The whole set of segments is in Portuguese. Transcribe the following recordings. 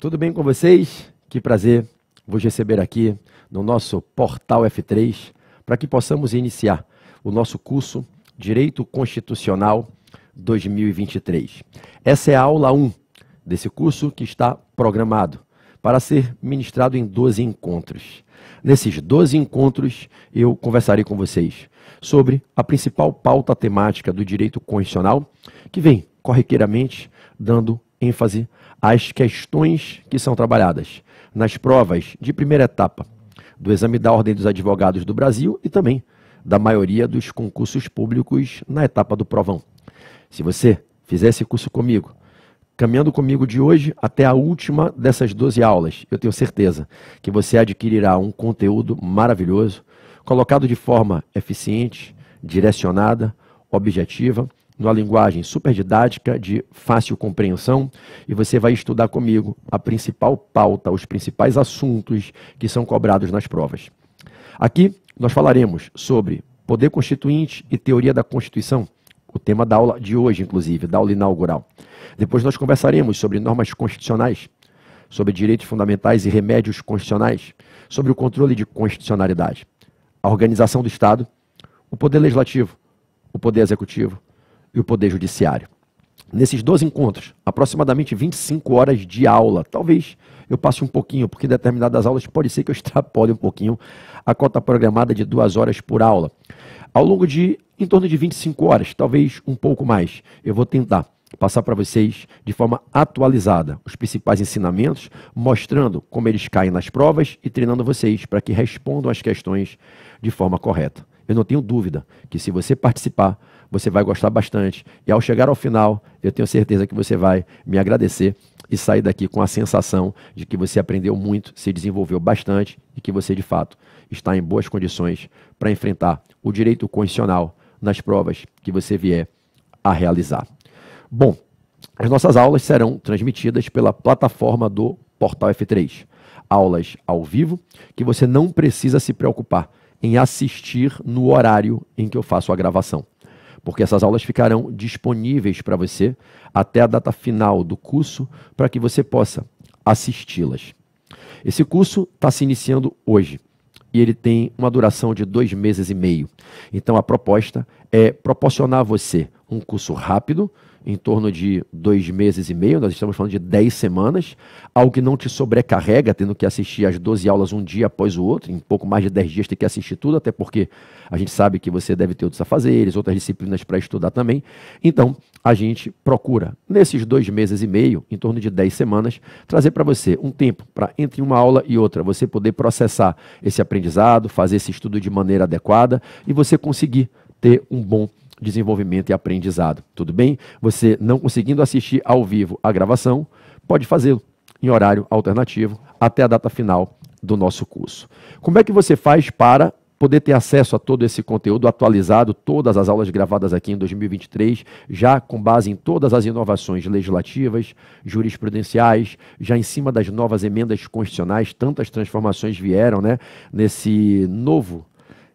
Tudo bem com vocês? Que prazer vos receber aqui no nosso portal F3 para que possamos iniciar o nosso curso Direito Constitucional 2023. Essa é a aula 1 desse curso que está programado para ser ministrado em 12 encontros. Nesses 12 encontros, eu conversarei com vocês sobre a principal pauta temática do direito constitucional, que vem corriqueiramente dando ênfase às questões que são trabalhadas nas provas de primeira etapa do exame da Ordem dos Advogados do Brasil e também da maioria dos concursos públicos na etapa do provão. Se você fizer esse curso comigo, caminhando comigo de hoje até a última dessas 12 aulas, eu tenho certeza que você adquirirá um conteúdo maravilhoso, colocado de forma eficiente, direcionada, objetiva numa linguagem super didática, de fácil compreensão, e você vai estudar comigo a principal pauta, os principais assuntos que são cobrados nas provas. Aqui nós falaremos sobre poder constituinte e teoria da Constituição, o tema da aula de hoje, inclusive, da aula inaugural. Depois nós conversaremos sobre normas constitucionais, sobre direitos fundamentais e remédios constitucionais, sobre o controle de constitucionalidade, a organização do Estado, o poder legislativo, o poder executivo, e o Poder Judiciário. Nesses dois encontros, aproximadamente 25 horas de aula. Talvez eu passe um pouquinho, porque em determinadas aulas pode ser que eu extrapole um pouquinho a cota programada de duas horas por aula. Ao longo de em torno de 25 horas, talvez um pouco mais, eu vou tentar passar para vocês de forma atualizada os principais ensinamentos, mostrando como eles caem nas provas e treinando vocês para que respondam as questões de forma correta. Eu não tenho dúvida que se você participar você vai gostar bastante. E ao chegar ao final, eu tenho certeza que você vai me agradecer e sair daqui com a sensação de que você aprendeu muito, se desenvolveu bastante e que você, de fato, está em boas condições para enfrentar o direito constitucional nas provas que você vier a realizar. Bom, as nossas aulas serão transmitidas pela plataforma do Portal F3. Aulas ao vivo que você não precisa se preocupar em assistir no horário em que eu faço a gravação porque essas aulas ficarão disponíveis para você até a data final do curso, para que você possa assisti-las. Esse curso está se iniciando hoje e ele tem uma duração de dois meses e meio. Então a proposta é proporcionar a você um curso rápido em torno de dois meses e meio, nós estamos falando de dez semanas, algo que não te sobrecarrega, tendo que assistir as 12 aulas um dia após o outro, em pouco mais de dez dias tem que assistir tudo, até porque a gente sabe que você deve ter outros afazeres, outras disciplinas para estudar também. Então, a gente procura, nesses dois meses e meio, em torno de dez semanas, trazer para você um tempo para, entre uma aula e outra, você poder processar esse aprendizado, fazer esse estudo de maneira adequada e você conseguir ter um bom desenvolvimento e aprendizado. Tudo bem? Você não conseguindo assistir ao vivo a gravação, pode fazê-lo em horário alternativo até a data final do nosso curso. Como é que você faz para poder ter acesso a todo esse conteúdo atualizado, todas as aulas gravadas aqui em 2023, já com base em todas as inovações legislativas, jurisprudenciais, já em cima das novas emendas constitucionais, tantas transformações vieram, né, nesse novo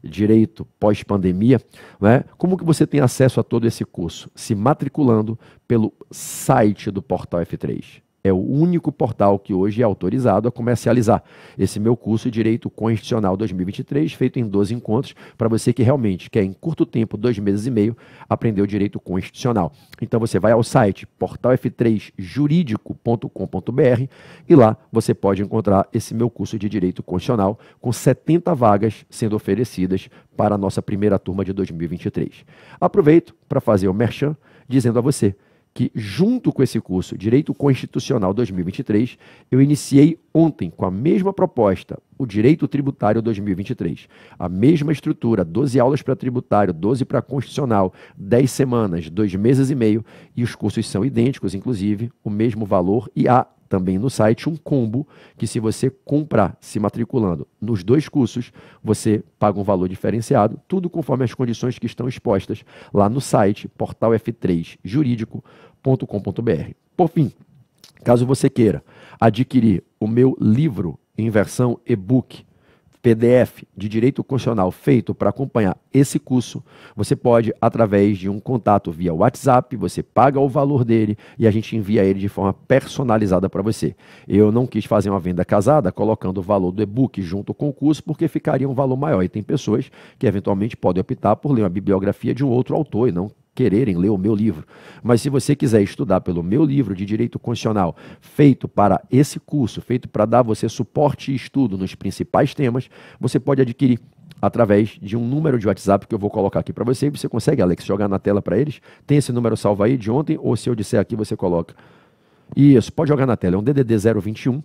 direito pós-pandemia, né? como que você tem acesso a todo esse curso? Se matriculando pelo site do Portal F3. É o único portal que hoje é autorizado a comercializar esse meu curso Direito Constitucional 2023, feito em 12 encontros, para você que realmente quer, em curto tempo, dois meses e meio, aprender o direito constitucional. Então você vai ao site portalf3juridico.com.br e lá você pode encontrar esse meu curso de Direito Constitucional com 70 vagas sendo oferecidas para a nossa primeira turma de 2023. Aproveito para fazer o merchan dizendo a você que, junto com esse curso Direito Constitucional 2023, eu iniciei ontem com a mesma proposta, o Direito Tributário 2023. A mesma estrutura, 12 aulas para tributário, 12 para constitucional, 10 semanas, 2 meses e meio, e os cursos são idênticos, inclusive, o mesmo valor e há também no site um combo que se você comprar se matriculando nos dois cursos, você paga um valor diferenciado, tudo conforme as condições que estão expostas lá no site portalf3juridico.com.br. Por fim, caso você queira adquirir o meu livro em versão e-book PDF de Direito Constitucional feito para acompanhar esse curso, você pode, através de um contato via WhatsApp, você paga o valor dele e a gente envia ele de forma personalizada para você. Eu não quis fazer uma venda casada colocando o valor do e-book junto com o curso, porque ficaria um valor maior. E tem pessoas que eventualmente podem optar por ler uma bibliografia de um outro autor e não quererem ler o meu livro. Mas se você quiser estudar pelo meu livro de direito constitucional, feito para esse curso, feito para dar você suporte e estudo nos principais temas, você pode adquirir através de um número de WhatsApp que eu vou colocar aqui para você. Você consegue, Alex, jogar na tela para eles? Tem esse número salvo aí de ontem ou se eu disser aqui você coloca. Isso, pode jogar na tela. É um DDD 021,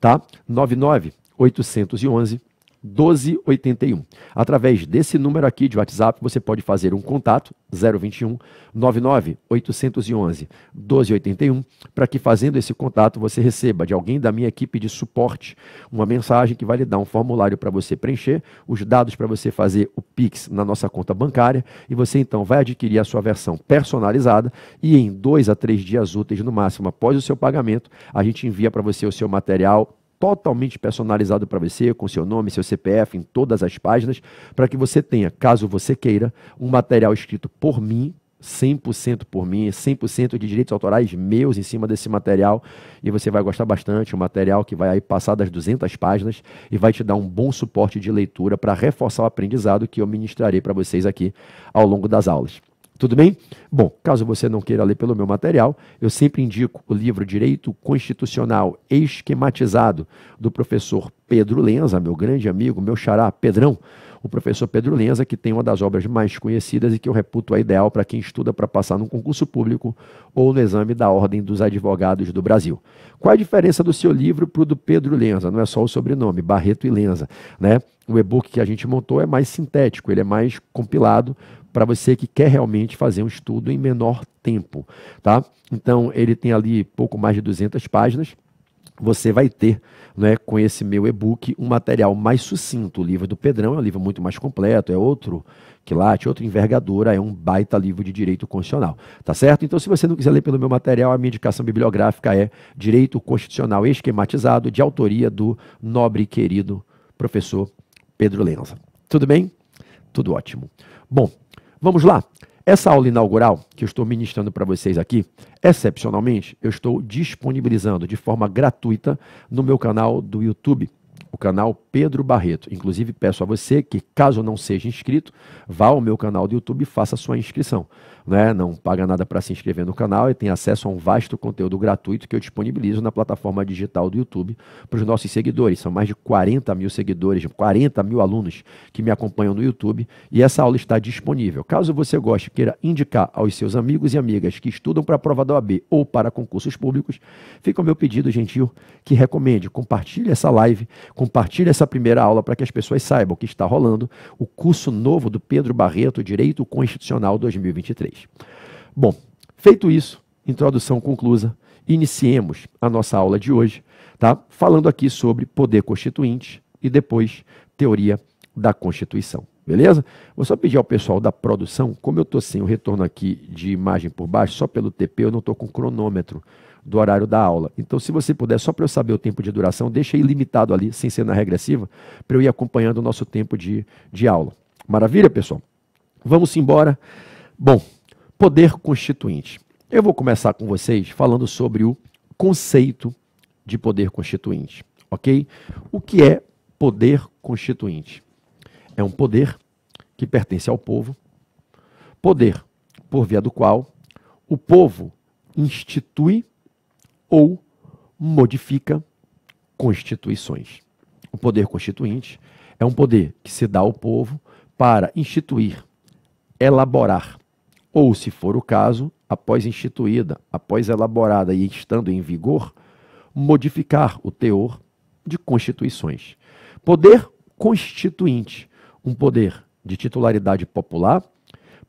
tá? 99 811 1281. Através desse número aqui de WhatsApp, você pode fazer um contato 021 99 811 1281 para que fazendo esse contato você receba de alguém da minha equipe de suporte uma mensagem que vai lhe dar um formulário para você preencher, os dados para você fazer o Pix na nossa conta bancária e você então vai adquirir a sua versão personalizada e em dois a três dias úteis no máximo após o seu pagamento, a gente envia para você o seu material totalmente personalizado para você, com seu nome, seu CPF, em todas as páginas, para que você tenha, caso você queira, um material escrito por mim, 100% por mim, 100% de direitos autorais meus em cima desse material e você vai gostar bastante, um material que vai aí passar das 200 páginas e vai te dar um bom suporte de leitura para reforçar o aprendizado que eu ministrarei para vocês aqui ao longo das aulas. Tudo bem? Bom, caso você não queira ler pelo meu material, eu sempre indico o livro Direito Constitucional Esquematizado, do professor Pedro Lenza, meu grande amigo, meu xará Pedrão, o professor Pedro Lenza, que tem uma das obras mais conhecidas e que eu reputo a ideal para quem estuda para passar num concurso público ou no exame da Ordem dos Advogados do Brasil. Qual a diferença do seu livro para o do Pedro Lenza? Não é só o sobrenome, Barreto e Lenza, né? O e-book que a gente montou é mais sintético, ele é mais compilado para você que quer realmente fazer um estudo em menor tempo, tá? Então, ele tem ali pouco mais de 200 páginas. Você vai ter, né, com esse meu e-book, um material mais sucinto. O livro do Pedrão é um livro muito mais completo, é outro que late, outra envergadura, é um baita livro de direito constitucional, tá certo? Então, se você não quiser ler pelo meu material, a minha indicação bibliográfica é Direito Constitucional Esquematizado, de autoria do nobre e querido professor Pedro Lenza. Tudo bem? Tudo ótimo. Bom, Vamos lá? Essa aula inaugural que eu estou ministrando para vocês aqui, excepcionalmente, eu estou disponibilizando de forma gratuita no meu canal do YouTube, o canal Pedro Barreto. Inclusive, peço a você que, caso não seja inscrito, vá ao meu canal do YouTube e faça sua inscrição. Né? Não paga nada para se inscrever no canal e tem acesso a um vasto conteúdo gratuito que eu disponibilizo na plataforma digital do YouTube para os nossos seguidores. São mais de 40 mil seguidores, 40 mil alunos que me acompanham no YouTube e essa aula está disponível. Caso você goste, queira indicar aos seus amigos e amigas que estudam para a prova da OAB ou para concursos públicos, fica o meu pedido gentil que recomende, compartilhe essa live, compartilhe essa essa primeira aula para que as pessoas saibam o que está rolando o curso novo do Pedro Barreto Direito Constitucional 2023. Bom, feito isso, introdução conclusa, iniciemos a nossa aula de hoje, tá? Falando aqui sobre poder constituinte e depois teoria da Constituição. Beleza? Vou só pedir ao pessoal da produção, como eu estou sem o retorno aqui de imagem por baixo, só pelo TP, eu não estou com cronômetro do horário da aula. Então, se você puder, só para eu saber o tempo de duração, deixa ilimitado ali, sem ser na regressiva, para eu ir acompanhando o nosso tempo de, de aula. Maravilha, pessoal? Vamos embora. Bom, poder constituinte. Eu vou começar com vocês falando sobre o conceito de poder constituinte, ok? O que é poder constituinte? É um poder que pertence ao povo, poder por via do qual o povo institui ou modifica constituições. O poder constituinte é um poder que se dá ao povo para instituir, elaborar, ou, se for o caso, após instituída, após elaborada e estando em vigor, modificar o teor de constituições. Poder constituinte, um poder de titularidade popular,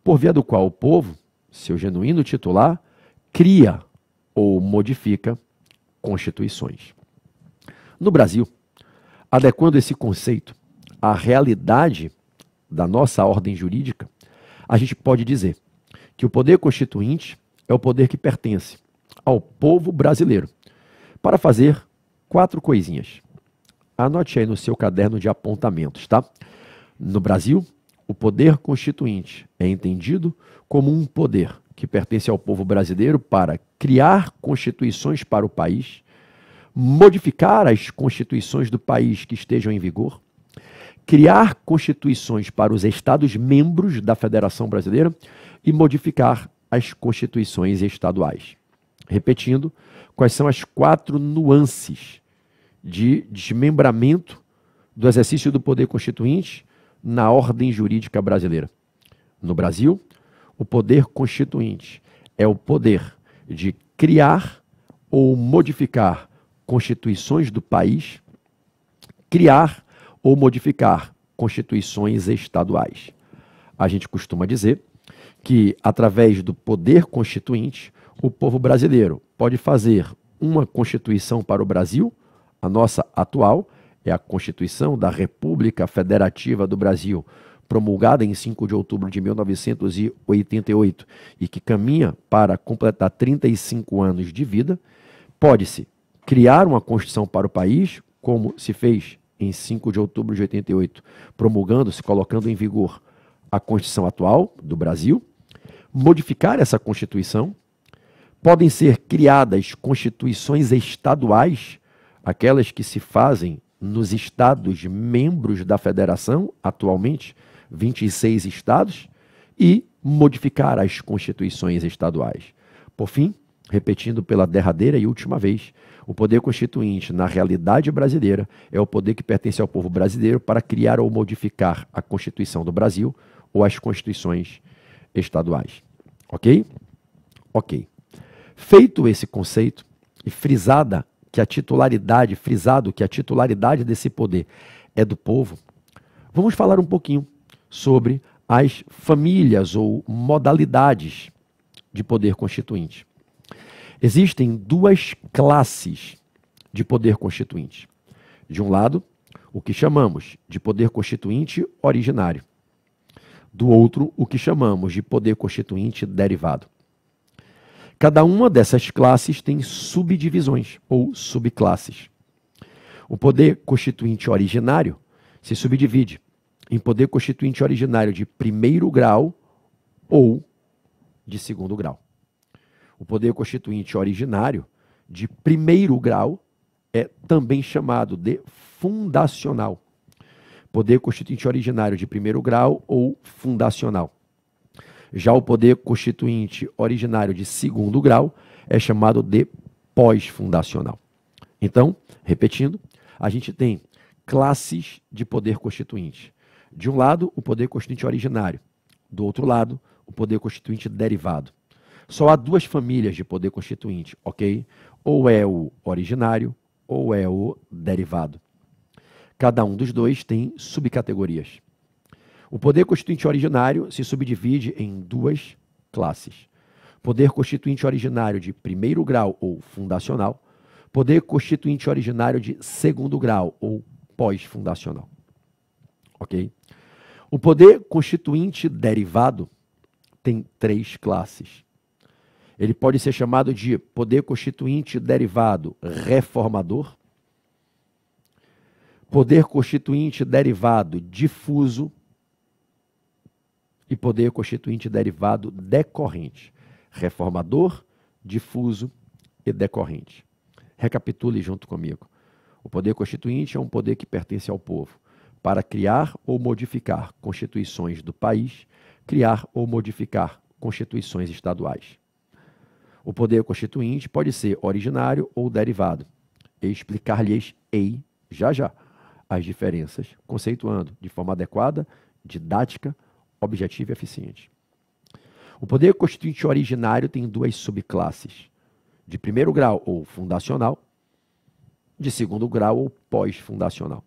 por via do qual o povo, seu genuíno titular, cria ou modifica constituições. No Brasil, adequando esse conceito à realidade da nossa ordem jurídica, a gente pode dizer que o poder constituinte é o poder que pertence ao povo brasileiro para fazer quatro coisinhas. Anote aí no seu caderno de apontamentos, tá? No Brasil, o poder constituinte é entendido como um poder que pertence ao povo brasileiro para criar constituições para o país, modificar as constituições do país que estejam em vigor, criar constituições para os estados membros da Federação Brasileira e modificar as constituições estaduais. Repetindo, quais são as quatro nuances de desmembramento do exercício do poder constituinte na ordem jurídica brasileira? No Brasil, o poder constituinte é o poder de criar ou modificar constituições do país, criar ou modificar constituições estaduais. A gente costuma dizer que, através do poder constituinte, o povo brasileiro pode fazer uma constituição para o Brasil, a nossa atual, é a Constituição da República Federativa do Brasil promulgada em 5 de outubro de 1988 e que caminha para completar 35 anos de vida, pode-se criar uma Constituição para o país, como se fez em 5 de outubro de 88, promulgando-se, colocando em vigor a Constituição atual do Brasil, modificar essa Constituição. Podem ser criadas constituições estaduais, aquelas que se fazem nos estados membros da federação atualmente, 26 estados e modificar as constituições estaduais. Por fim, repetindo pela derradeira e última vez, o poder constituinte, na realidade brasileira, é o poder que pertence ao povo brasileiro para criar ou modificar a Constituição do Brasil ou as constituições estaduais. Ok? Ok. Feito esse conceito e frisada que a titularidade, frisado que a titularidade desse poder é do povo, vamos falar um pouquinho sobre as famílias ou modalidades de poder constituinte. Existem duas classes de poder constituinte. De um lado, o que chamamos de poder constituinte originário. Do outro, o que chamamos de poder constituinte derivado. Cada uma dessas classes tem subdivisões ou subclasses. O poder constituinte originário se subdivide em poder constituinte originário de primeiro grau ou de segundo grau. O poder constituinte originário de primeiro grau é também chamado de fundacional. Poder constituinte originário de primeiro grau ou fundacional. Já o poder constituinte originário de segundo grau é chamado de pós-fundacional. Então, repetindo, a gente tem classes de poder constituinte. De um lado, o poder constituinte originário. Do outro lado, o poder constituinte derivado. Só há duas famílias de poder constituinte, ok? Ou é o originário ou é o derivado. Cada um dos dois tem subcategorias. O poder constituinte originário se subdivide em duas classes: poder constituinte originário de primeiro grau ou fundacional, poder constituinte originário de segundo grau ou pós-fundacional. Ok? O poder constituinte derivado tem três classes. Ele pode ser chamado de poder constituinte derivado reformador, poder constituinte derivado difuso e poder constituinte derivado decorrente. Reformador, difuso e decorrente. Recapitule junto comigo. O poder constituinte é um poder que pertence ao povo para criar ou modificar constituições do país, criar ou modificar constituições estaduais. O poder constituinte pode ser originário ou derivado. Explicar-lhes ei já já as diferenças, conceituando de forma adequada, didática, objetiva e eficiente. O poder constituinte originário tem duas subclasses: de primeiro grau ou fundacional, de segundo grau ou pós-fundacional.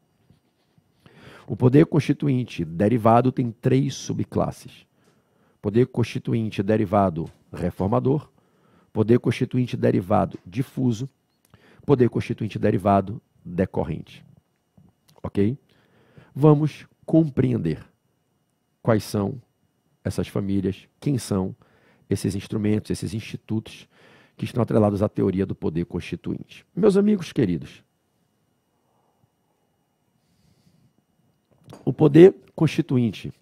O poder constituinte derivado tem três subclasses: poder constituinte derivado reformador, poder constituinte derivado difuso, poder constituinte derivado decorrente. Ok? Vamos compreender quais são essas famílias, quem são esses instrumentos, esses institutos que estão atrelados à teoria do poder constituinte. Meus amigos queridos, O poder constituinte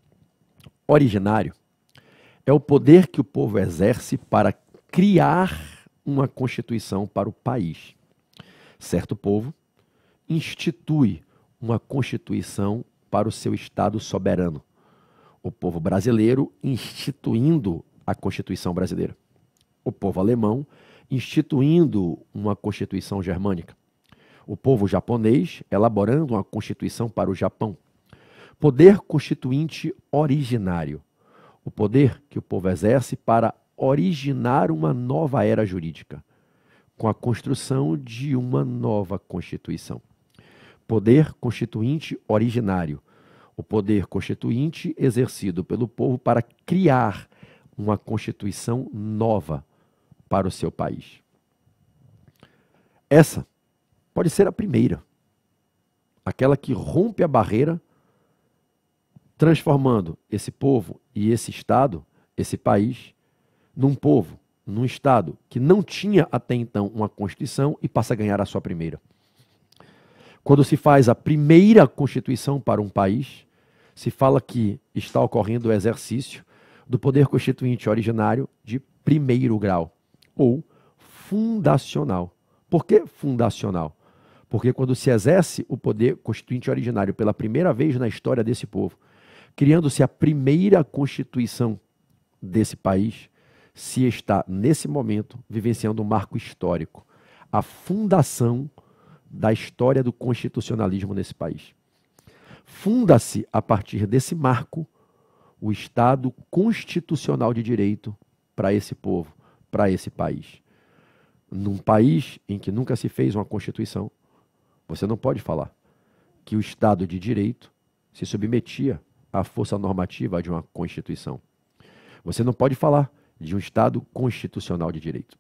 originário é o poder que o povo exerce para criar uma constituição para o país. Certo povo institui uma constituição para o seu estado soberano. O povo brasileiro instituindo a Constituição brasileira. O povo alemão instituindo uma Constituição germânica. O povo japonês elaborando uma Constituição para o Japão. Poder constituinte originário. O poder que o povo exerce para originar uma nova era jurídica, com a construção de uma nova Constituição. Poder constituinte originário. O poder constituinte exercido pelo povo para criar uma Constituição nova para o seu país. Essa pode ser a primeira, aquela que rompe a barreira transformando esse povo e esse estado, esse país, num povo, num estado que não tinha até então uma constituição e passa a ganhar a sua primeira. Quando se faz a primeira constituição para um país, se fala que está ocorrendo o exercício do poder constituinte originário de primeiro grau ou fundacional. Por que fundacional? Porque quando se exerce o poder constituinte originário pela primeira vez na história desse povo, criando-se a primeira Constituição desse país, se está, nesse momento, vivenciando um marco histórico a fundação da história do constitucionalismo nesse país. Funda-se, a partir desse marco, o Estado constitucional de direito para esse povo, para esse país. Num país em que nunca se fez uma Constituição, você não pode falar que o Estado de direito se submetia a força normativa de uma Constituição. Você não pode falar de um Estado constitucional de direito.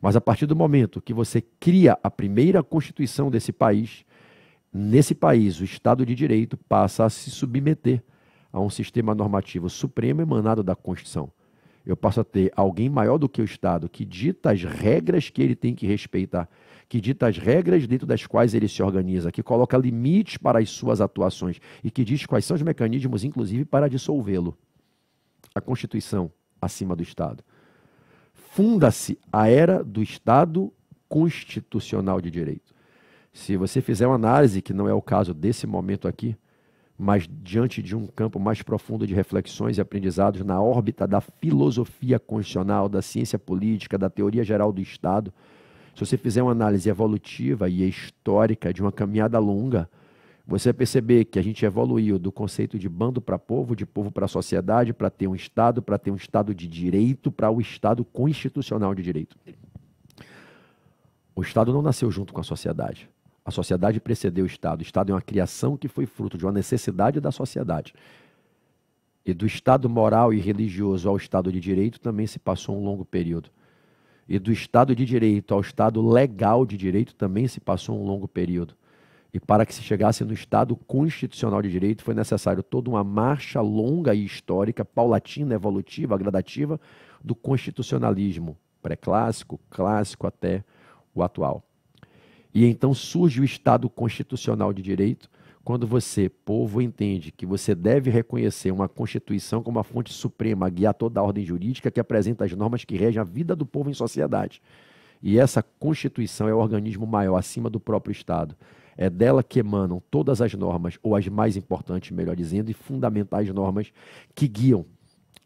Mas a partir do momento que você cria a primeira Constituição desse país, nesse país o Estado de direito passa a se submeter a um sistema normativo supremo emanado da Constituição. Eu passo a ter alguém maior do que o Estado que dita as regras que ele tem que respeitar que dita as regras dentro das quais ele se organiza, que coloca limites para as suas atuações e que diz quais são os mecanismos, inclusive, para dissolvê-lo. A Constituição acima do Estado. Funda-se a era do Estado constitucional de direito. Se você fizer uma análise, que não é o caso desse momento aqui, mas diante de um campo mais profundo de reflexões e aprendizados na órbita da filosofia constitucional, da ciência política, da teoria geral do Estado, se você fizer uma análise evolutiva e histórica de uma caminhada longa, você vai perceber que a gente evoluiu do conceito de bando para povo, de povo para sociedade, para ter um Estado, para ter um Estado de direito, para o Estado constitucional de direito. O Estado não nasceu junto com a sociedade. A sociedade precedeu o Estado. O Estado é uma criação que foi fruto de uma necessidade da sociedade. E do Estado moral e religioso ao Estado de direito também se passou um longo período e do Estado de Direito ao Estado legal de direito também se passou um longo período. E para que se chegasse no Estado constitucional de direito, foi necessário toda uma marcha longa e histórica, paulatina, evolutiva, gradativa, do constitucionalismo pré-clássico, clássico até o atual. E então surge o Estado constitucional de direito, quando você, povo, entende que você deve reconhecer uma Constituição como a fonte suprema, a guiar toda a ordem jurídica que apresenta as normas que regem a vida do povo em sociedade. E essa Constituição é o organismo maior, acima do próprio Estado. É dela que emanam todas as normas, ou as mais importantes, melhor dizendo, e fundamentais normas que guiam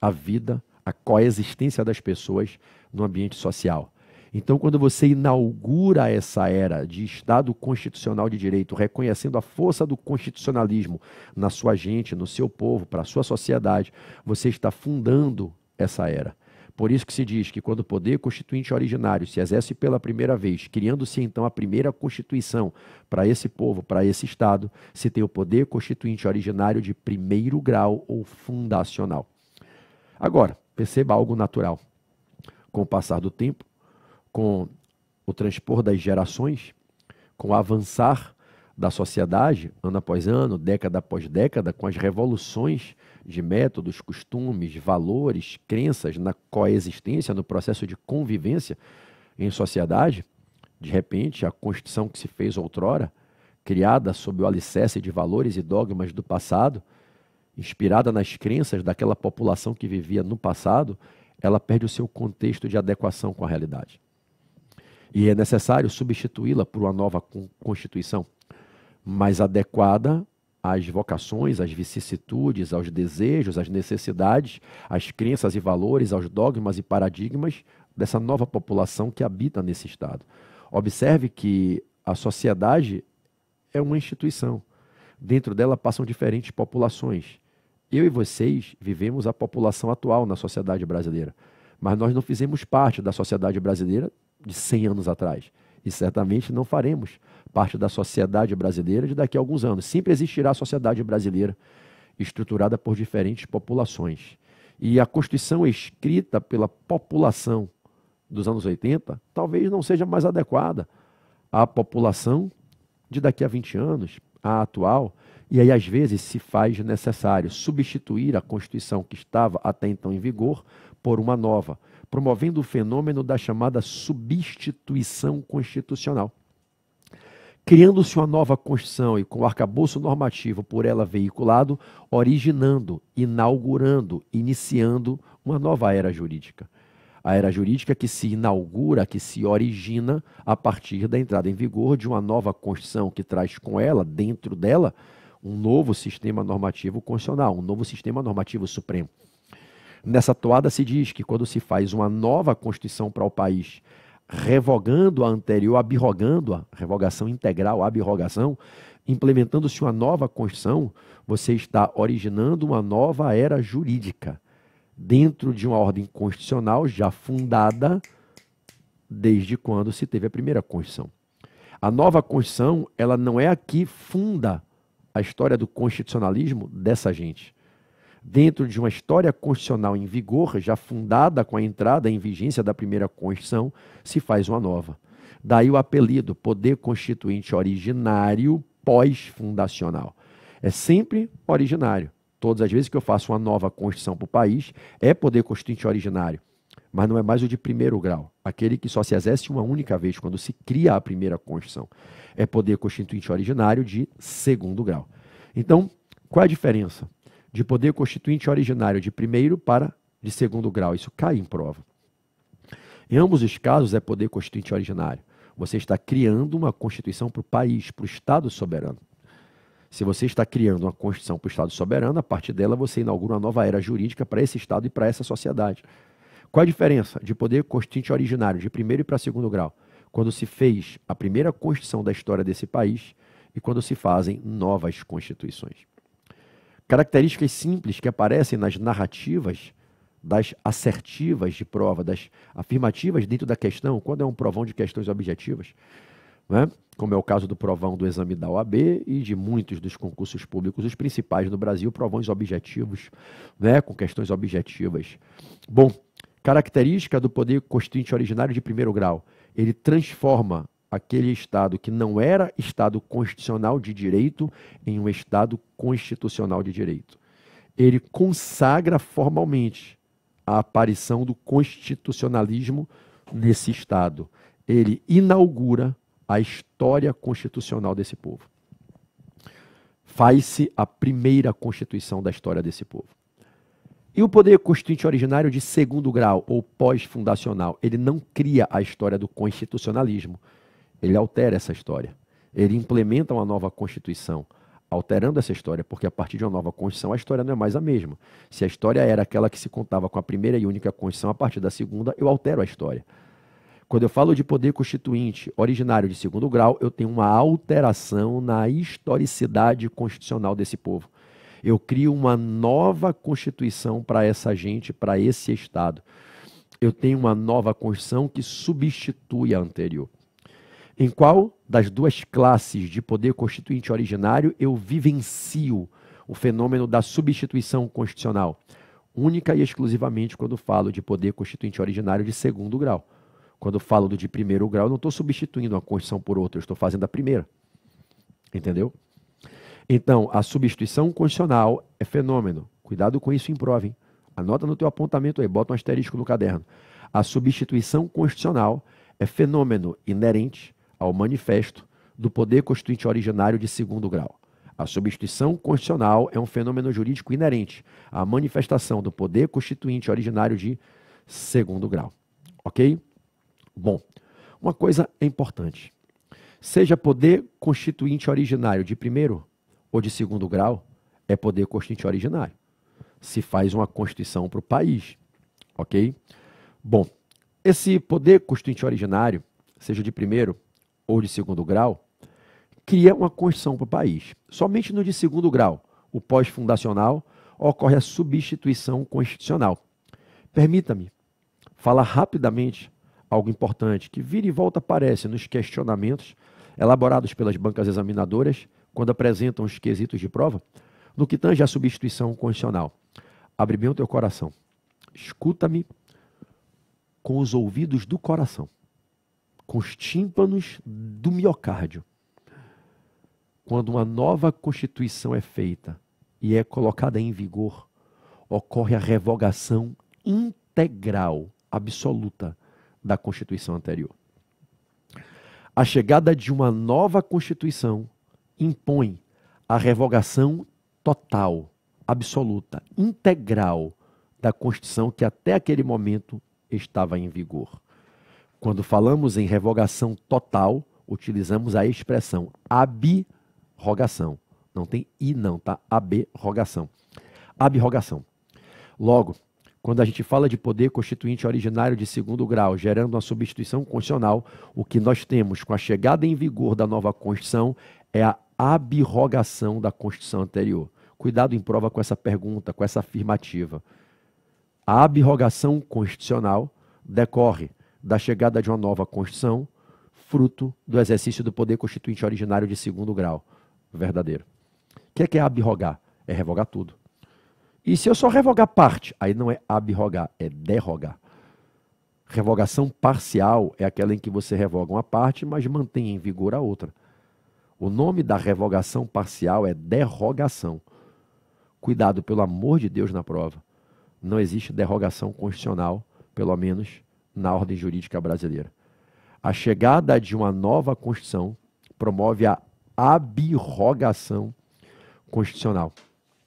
a vida, a coexistência das pessoas no ambiente social. Então, quando você inaugura essa era de Estado constitucional de direito, reconhecendo a força do constitucionalismo na sua gente, no seu povo, para a sua sociedade, você está fundando essa era. Por isso que se diz que quando o poder constituinte originário se exerce pela primeira vez, criando-se então a primeira constituição para esse povo, para esse estado, se tem o poder constituinte originário de primeiro grau ou fundacional. Agora, perceba algo natural. Com o passar do tempo, com o transpor das gerações, com o avançar da sociedade, ano após ano, década após década, com as revoluções de métodos, costumes, valores, crenças na coexistência, no processo de convivência em sociedade, de repente, a Constituição que se fez outrora, criada sob o alicerce de valores e dogmas do passado, inspirada nas crenças daquela população que vivia no passado, ela perde o seu contexto de adequação com a realidade. E é necessário substituí-la por uma nova constituição mais adequada às vocações, às vicissitudes, aos desejos, às necessidades, às crenças e valores, aos dogmas e paradigmas dessa nova população que habita nesse Estado. Observe que a sociedade é uma instituição. Dentro dela passam diferentes populações. Eu e vocês vivemos a população atual na sociedade brasileira, mas nós não fizemos parte da sociedade brasileira de 100 anos atrás. E certamente não faremos parte da sociedade brasileira de daqui a alguns anos. Sempre existirá a sociedade brasileira estruturada por diferentes populações. E a Constituição escrita pela população dos anos 80 talvez não seja mais adequada à população de daqui a 20 anos, à atual. E aí, às vezes, se faz necessário substituir a Constituição que estava até então em vigor por uma nova promovendo o fenômeno da chamada substituição constitucional. Criando-se uma nova Constituição e com o arcabouço normativo por ela veiculado, originando, inaugurando, iniciando uma nova era jurídica a era jurídica que se inaugura, que se origina a partir da entrada em vigor de uma nova Constituição que traz com ela, dentro dela, um novo sistema normativo constitucional, um novo sistema normativo supremo. Nessa toada se diz que quando se faz uma nova Constituição para o país, revogando a anterior, abrogando a revogação integral, abrogação, implementando-se uma nova Constituição, você está originando uma nova era jurídica dentro de uma ordem constitucional já fundada desde quando se teve a primeira Constituição. A nova Constituição, ela não é a que funda a história do constitucionalismo dessa gente dentro de uma história constitucional em vigor, já fundada com a entrada em vigência da primeira Constituição, se faz uma nova. Daí o apelido Poder Constituinte Originário Pós-Fundacional. É sempre originário. Todas as vezes que eu faço uma nova Constituição para o país, é Poder Constituinte Originário mas não é mais o de primeiro grau, aquele que só se exerce uma única vez quando se cria a primeira Constituição. É poder constituinte originário de segundo grau. Então, qual é a diferença? de poder constituinte originário de primeiro para de segundo grau. Isso cai em prova. Em ambos os casos, é poder constituinte originário. Você está criando uma constituição para o país, para o Estado soberano. Se você está criando uma constituição para o Estado soberano, a partir dela você inaugura uma nova era jurídica para esse Estado e para essa sociedade. Qual a diferença de poder constituinte originário de primeiro e para segundo grau? Quando se fez a primeira constituição da história desse país e quando se fazem novas constituições. Características simples que aparecem nas narrativas das assertivas de prova, das afirmativas dentro da questão, quando é um provão de questões objetivas, né? como é o caso do provão do exame da OAB e de muitos dos concursos públicos, os principais no Brasil, provões objetivos, né? com questões objetivas. Bom, característica do poder constituinte originário de primeiro grau, ele transforma aquele Estado que não era Estado constitucional de direito em um Estado constitucional de direito. Ele consagra formalmente a aparição do constitucionalismo nesse Estado. Ele inaugura a história constitucional desse povo. Faz-se a primeira constituição da história desse povo. E o poder constituinte originário de segundo grau ou pós-fundacional, ele não cria a história do constitucionalismo. Ele altera essa história. Ele implementa uma nova Constituição, alterando essa história, porque a partir de uma nova Constituição a história não é mais a mesma. Se a história era aquela que se contava com a primeira e única Constituição, a partir da segunda eu altero a história. Quando eu falo de poder constituinte originário de segundo grau, eu tenho uma alteração na historicidade constitucional desse povo. Eu crio uma nova Constituição para essa gente, para esse Estado. Eu tenho uma nova Constituição que substitui a anterior. Em qual das duas classes de poder constituinte originário eu vivencio o fenômeno da substituição constitucional? Única e exclusivamente quando falo de poder constituinte originário de segundo grau. Quando falo do de primeiro grau, não estou substituindo uma Constituição por outra, estou fazendo a primeira. Entendeu? Então, a substituição constitucional é fenômeno. Cuidado com isso, em hein? Anota no teu apontamento aí, bota um asterisco no caderno. A substituição constitucional é fenômeno inerente ao Manifesto do Poder Constituinte Originário de Segundo Grau. A substituição constitucional é um fenômeno jurídico inerente à manifestação do poder constituinte originário de segundo grau. Ok? Bom, uma coisa é importante. Seja poder constituinte originário de primeiro ou de segundo grau, é poder constituinte originário. Se faz uma constituição para o país. Ok? Bom, esse poder constituinte originário, seja de primeiro ou de segundo grau, cria uma Constituição para o país. Somente no de segundo grau, o pós-fundacional, ocorre a substituição constitucional. Permita-me falar rapidamente algo importante que vira e volta aparece nos questionamentos elaborados pelas bancas examinadoras quando apresentam os quesitos de prova, no que tange à substituição constitucional. Abre bem o teu coração. Escuta-me com os ouvidos do coração com os tímpanos do miocárdio. Quando uma nova constituição é feita e é colocada em vigor, ocorre a revogação integral, absoluta, da constituição anterior. A chegada de uma nova constituição impõe a revogação total, absoluta, integral da Constituição que até aquele momento estava em vigor. Quando falamos em revogação total, utilizamos a expressão abrogação. Não tem i não, tá? Abrogação. Abrogação. Logo, quando a gente fala de poder constituinte originário de segundo grau, gerando uma substituição constitucional, o que nós temos com a chegada em vigor da nova Constituição é a abrogação da Constituição anterior. Cuidado em prova com essa pergunta, com essa afirmativa. A abrogação constitucional decorre da chegada de uma nova Constituição, fruto do exercício do poder constituinte originário de segundo grau, verdadeiro. O que é, que é abrogar? É revogar tudo. E se eu só revogar parte, aí não é abrogar, é derrogar. Revogação parcial é aquela em que você revoga uma parte, mas mantém em vigor a outra. O nome da revogação parcial é derrogação. Cuidado, pelo amor de Deus, na prova. Não existe derrogação constitucional, pelo menos na ordem jurídica brasileira. A chegada de uma nova Constituição promove a abrogação constitucional.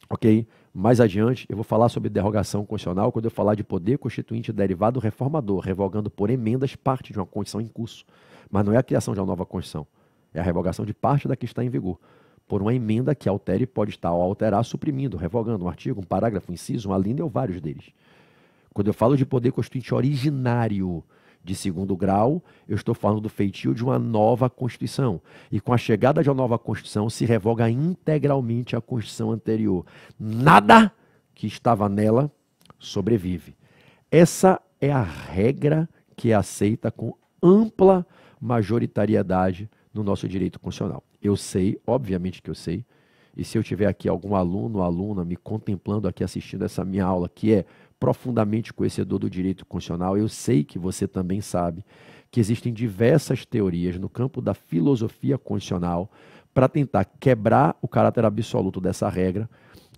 Ok? Mais adiante, eu vou falar sobre derrogação constitucional quando eu falar de poder constituinte derivado reformador, revogando por emendas parte de uma Constituição em curso. Mas não é a criação de uma nova Constituição, é a revogação de parte da que está em vigor, por uma emenda que altere pode estar ou alterar, suprimindo, revogando um artigo, um parágrafo, um inciso, uma linha ou vários deles. Quando eu falo de poder constituinte originário de segundo grau, eu estou falando do feitio de uma nova Constituição. E com a chegada de uma nova Constituição, se revoga integralmente a Constituição anterior. Nada que estava nela sobrevive. Essa é a regra que é aceita com ampla majoritariedade no nosso direito constitucional. Eu sei, obviamente que eu sei, e se eu tiver aqui algum aluno ou aluna me contemplando aqui assistindo essa minha aula, que é profundamente conhecedor do direito constitucional, eu sei que você também sabe que existem diversas teorias no campo da filosofia constitucional para tentar quebrar o caráter absoluto dessa regra,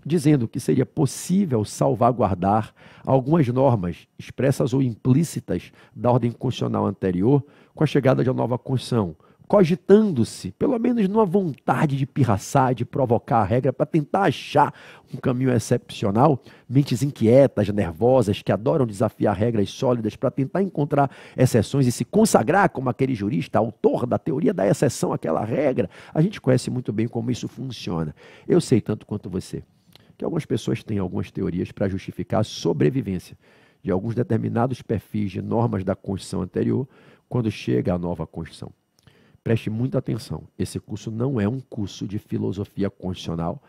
dizendo que seria possível salvaguardar algumas normas expressas ou implícitas da ordem constitucional anterior com a chegada de uma nova Constituição cogitando-se, pelo menos numa vontade de pirraçar, de provocar a regra, para tentar achar um caminho excepcional, mentes inquietas, nervosas, que adoram desafiar regras sólidas para tentar encontrar exceções e se consagrar como aquele jurista, autor da teoria da exceção àquela regra. A gente conhece muito bem como isso funciona. Eu sei tanto quanto você que algumas pessoas têm algumas teorias para justificar a sobrevivência de alguns determinados perfis de normas da Constituição anterior quando chega a nova Constituição. Preste muita atenção. Esse curso não é um curso de filosofia constitucional,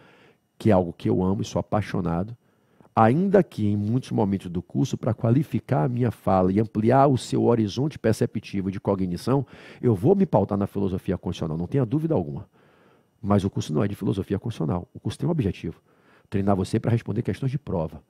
que é algo que eu amo e sou apaixonado. Ainda que em muitos momentos do curso, para qualificar a minha fala e ampliar o seu horizonte perceptivo de cognição, eu vou me pautar na filosofia constitucional, não tenha dúvida alguma. Mas o curso não é de filosofia constitucional. O curso tem um objetivo: treinar você para responder questões de prova.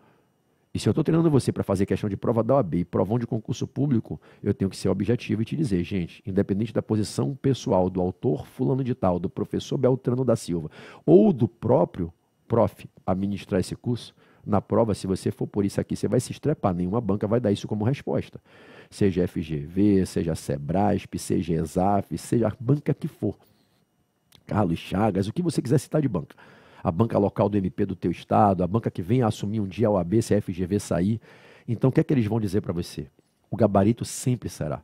E se eu estou treinando você para fazer questão de prova da OAB e provão de concurso público, eu tenho que ser objetivo e te dizer, gente, independente da posição pessoal do autor fulano de tal, do professor Beltrano da Silva, ou do próprio prof administrar esse curso, na prova, se você for por isso aqui, você vai se estrepar, nenhuma banca vai dar isso como resposta. Seja FGV, seja Sebrasp, seja ESAF, seja a banca que for. Carlos Chagas, o que você quiser citar de banca a banca local do MP do teu estado, a banca que venha assumir um dia a OAB, se a FGV sair. Então, o que é que eles vão dizer para você? O gabarito sempre será.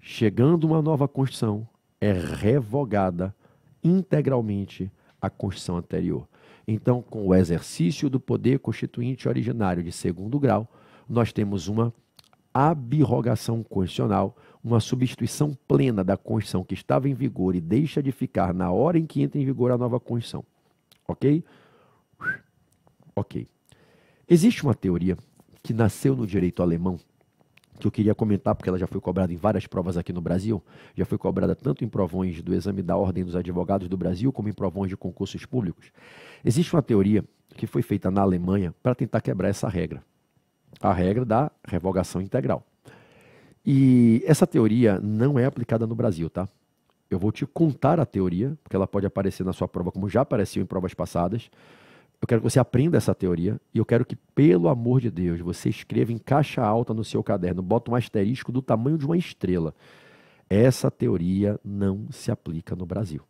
Chegando uma nova Constituição, é revogada integralmente a Constituição anterior. Então, com o exercício do poder constituinte originário de segundo grau, nós temos uma abrogação constitucional, uma substituição plena da Constituição que estava em vigor e deixa de ficar na hora em que entra em vigor a nova Constituição. Ok? Ok. Existe uma teoria que nasceu no direito alemão que eu queria comentar, porque ela já foi cobrada em várias provas aqui no Brasil, já foi cobrada tanto em provões do exame da Ordem dos Advogados do Brasil, como em provões de concursos públicos. Existe uma teoria que foi feita na Alemanha para tentar quebrar essa regra, a regra da revogação integral. E essa teoria não é aplicada no Brasil, tá? eu vou te contar a teoria, porque ela pode aparecer na sua prova, como já apareceu em provas passadas. Eu quero que você aprenda essa teoria e eu quero que, pelo amor de Deus, você escreva em caixa alta no seu caderno, bota um asterisco do tamanho de uma estrela. Essa teoria não se aplica no Brasil.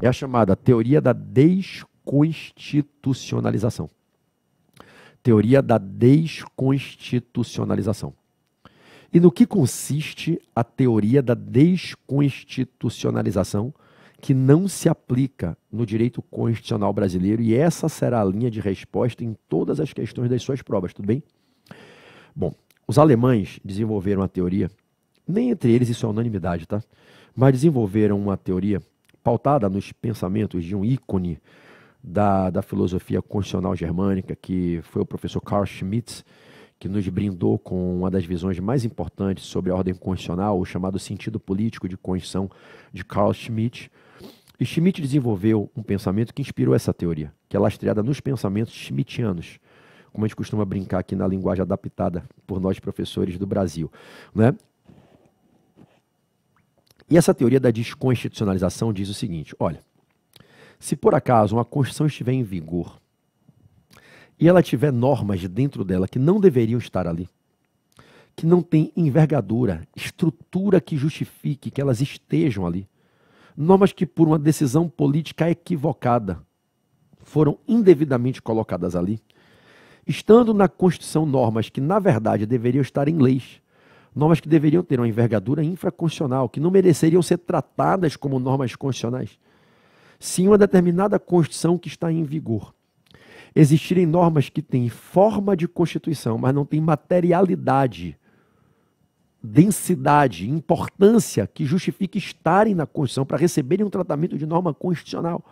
É a chamada teoria da desconstitucionalização. Teoria da desconstitucionalização. E no que consiste a teoria da desconstitucionalização, que não se aplica no direito constitucional brasileiro, e essa será a linha de resposta em todas as questões das suas provas, tudo bem? Bom, os alemães desenvolveram a teoria, nem entre eles isso é unanimidade, tá? Mas desenvolveram uma teoria pautada nos pensamentos de um ícone da, da filosofia constitucional germânica, que foi o professor Karl Schmitz, que nos brindou com uma das visões mais importantes sobre a ordem constitucional, o chamado sentido político de constituição de Carl Schmitt. E Schmitt desenvolveu um pensamento que inspirou essa teoria, que é lastreada nos pensamentos schmittianos, como a gente costuma brincar aqui na linguagem adaptada por nós professores do Brasil, né? E essa teoria da desconstitucionalização diz o seguinte: olha, se por acaso uma Constituição estiver em vigor e ela tiver normas dentro dela que não deveriam estar ali, que não tem envergadura, estrutura que justifique que elas estejam ali, normas que por uma decisão política equivocada foram indevidamente colocadas ali, estando na Constituição normas que na verdade deveriam estar em leis, normas que deveriam ter uma envergadura infraconstitucional, que não mereceriam ser tratadas como normas constitucionais. Sim, uma determinada Constituição que está em vigor existirem normas que têm forma de constituição, mas não têm materialidade, densidade, importância que justifique estarem na Constituição para receberem um tratamento de norma constitucional.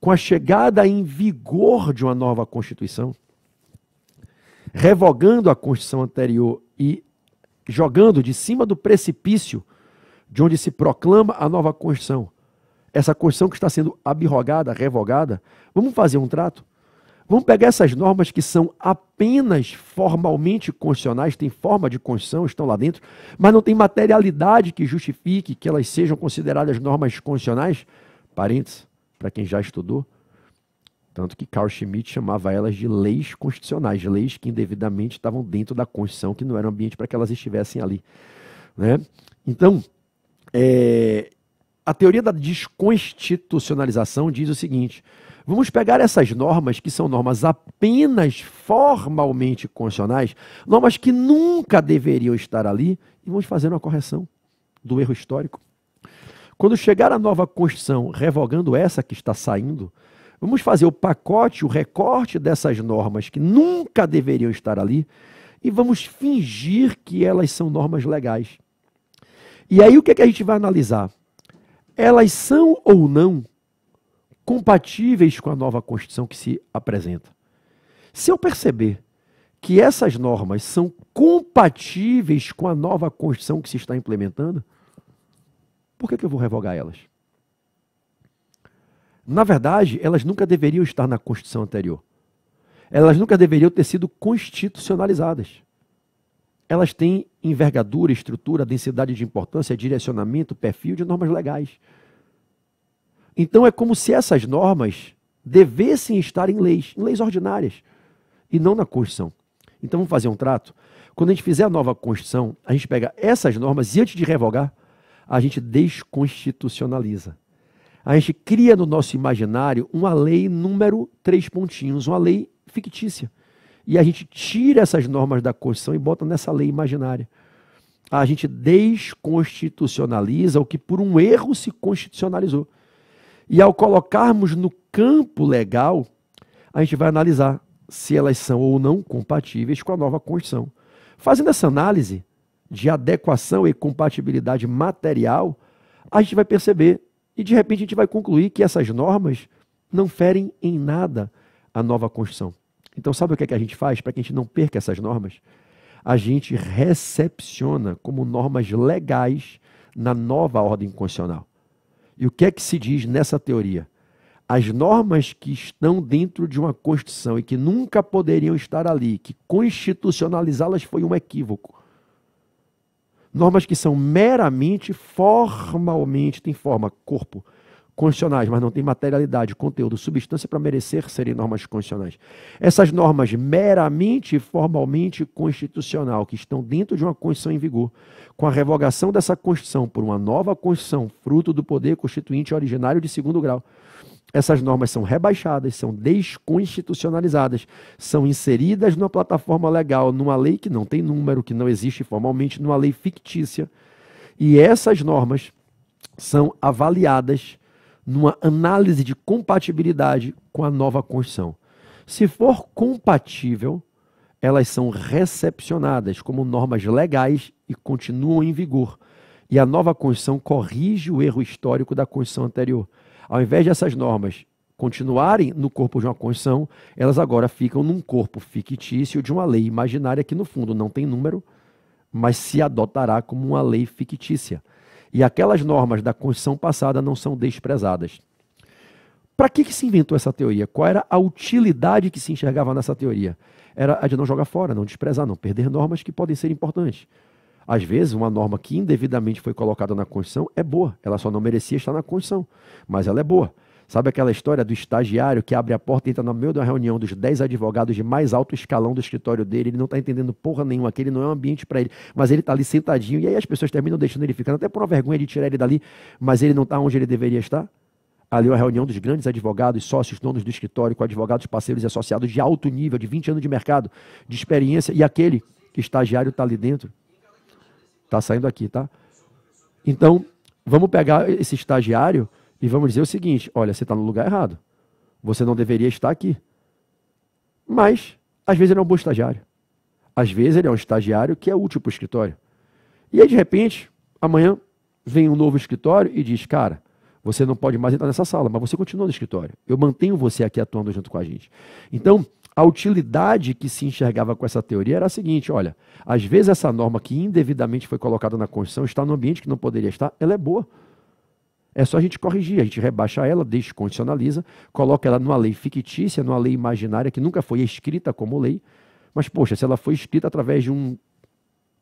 Com a chegada em vigor de uma nova Constituição, revogando a Constituição anterior e jogando de cima do precipício de onde se proclama a nova Constituição, essa Constituição que está sendo abrogada, revogada, vamos fazer um trato? Vamos pegar essas normas que são apenas formalmente constitucionais, têm forma de constituição, estão lá dentro, mas não tem materialidade que justifique que elas sejam consideradas normas constitucionais. Parênteses, para quem já estudou. Tanto que Carl Schmitt chamava elas de leis constitucionais, leis que indevidamente estavam dentro da Constituição, que não era ambiente para que elas estivessem ali. Né? Então, é, a teoria da desconstitucionalização diz o seguinte Vamos pegar essas normas que são normas apenas formalmente constitucionais, normas que nunca deveriam estar ali, e vamos fazer uma correção do erro histórico. Quando chegar a nova Constituição, revogando essa que está saindo, vamos fazer o pacote, o recorte dessas normas que nunca deveriam estar ali, e vamos fingir que elas são normas legais. E aí o que, é que a gente vai analisar? Elas são ou não compatíveis com a nova Constituição que se apresenta. Se eu perceber que essas normas são compatíveis com a nova Constituição que se está implementando, por que, que eu vou revogar elas? Na verdade, elas nunca deveriam estar na Constituição anterior. Elas nunca deveriam ter sido constitucionalizadas. Elas têm envergadura, estrutura, densidade de importância, direcionamento, perfil de normas legais. Então é como se essas normas devessem estar em leis, em leis ordinárias, e não na Constituição. Então vamos fazer um trato. Quando a gente fizer a nova Constituição, a gente pega essas normas e antes de revogar, a gente desconstitucionaliza. A gente cria no nosso imaginário uma lei número três pontinhos, uma lei fictícia. E a gente tira essas normas da Constituição e bota nessa lei imaginária. A gente desconstitucionaliza o que por um erro se constitucionalizou. E ao colocarmos no campo legal, a gente vai analisar se elas são ou não compatíveis com a nova Constituição. Fazendo essa análise de adequação e compatibilidade material, a gente vai perceber e de repente a gente vai concluir que essas normas não ferem em nada a nova Constituição. Então, sabe o que, é que a gente faz para que a gente não perca essas normas? A gente recepciona como normas legais na nova ordem constitucional. E o que é que se diz nessa teoria? As normas que estão dentro de uma Constituição e que nunca poderiam estar ali, que constitucionalizá-las foi um equívoco. Normas que são meramente formalmente, tem forma, corpo constitucionais, mas não tem materialidade, conteúdo, substância para merecer serem normas constitucionais. Essas normas meramente formalmente constitucional, que estão dentro de uma Constituição em vigor, com a revogação dessa Constituição por uma nova Constituição, fruto do poder constituinte originário de segundo grau, essas normas são rebaixadas, são desconstitucionalizadas, são inseridas numa plataforma legal, numa lei que não tem número, que não existe formalmente, numa lei fictícia. E essas normas são avaliadas numa análise de compatibilidade com a nova Constituição. Se for compatível, elas são recepcionadas como normas legais e continuam em vigor. E a nova Constituição corrige o erro histórico da Constituição anterior. Ao invés dessas normas continuarem no corpo de uma Constituição, elas agora ficam num corpo fictício de uma lei imaginária que, no fundo, não tem número, mas se adotará como uma lei fictícia. E aquelas normas da Constituição passada não são desprezadas. Para que, que se inventou essa teoria? Qual era a utilidade que se enxergava nessa teoria? Era a de não jogar fora, não desprezar, não perder normas que podem ser importantes. Às vezes, uma norma que indevidamente foi colocada na Constituição é boa, ela só não merecia estar na Constituição, mas ela é boa. Sabe aquela história do estagiário que abre a porta e entra no meio de uma reunião dos 10 advogados de mais alto escalão do escritório dele, ele não está entendendo porra nenhuma, aquele não é um ambiente para ele, mas ele está ali sentadinho e aí as pessoas terminam deixando ele ficando, até por uma vergonha de tirar ele dali, mas ele não está onde ele deveria estar? ali uma reunião dos grandes advogados, sócios, donos do escritório, com advogados parceiros e associados de alto nível, de 20 anos de mercado, de experiência, e aquele que estagiário está ali dentro. Está saindo aqui, tá? Então, vamos pegar esse estagiário e vamos dizer o seguinte: olha, você está no lugar errado. Você não deveria estar aqui. Mas, às vezes, ele é um bom estagiário. Às vezes, ele é um estagiário que é útil para o escritório. E aí, de repente, amanhã vem um novo escritório e diz: cara, você não pode mais entrar nessa sala, mas você continua no escritório. Eu mantenho você aqui atuando junto com a gente. Então, a utilidade que se enxergava com essa teoria era a seguinte: olha, às vezes essa norma que indevidamente foi colocada na Constituição está no ambiente que não poderia estar, ela é boa. É só a gente corrigir, a gente rebaixa ela, descondicionaliza, coloca ela numa lei fictícia, numa lei imaginária que nunca foi escrita como lei, mas poxa, se ela foi escrita através de um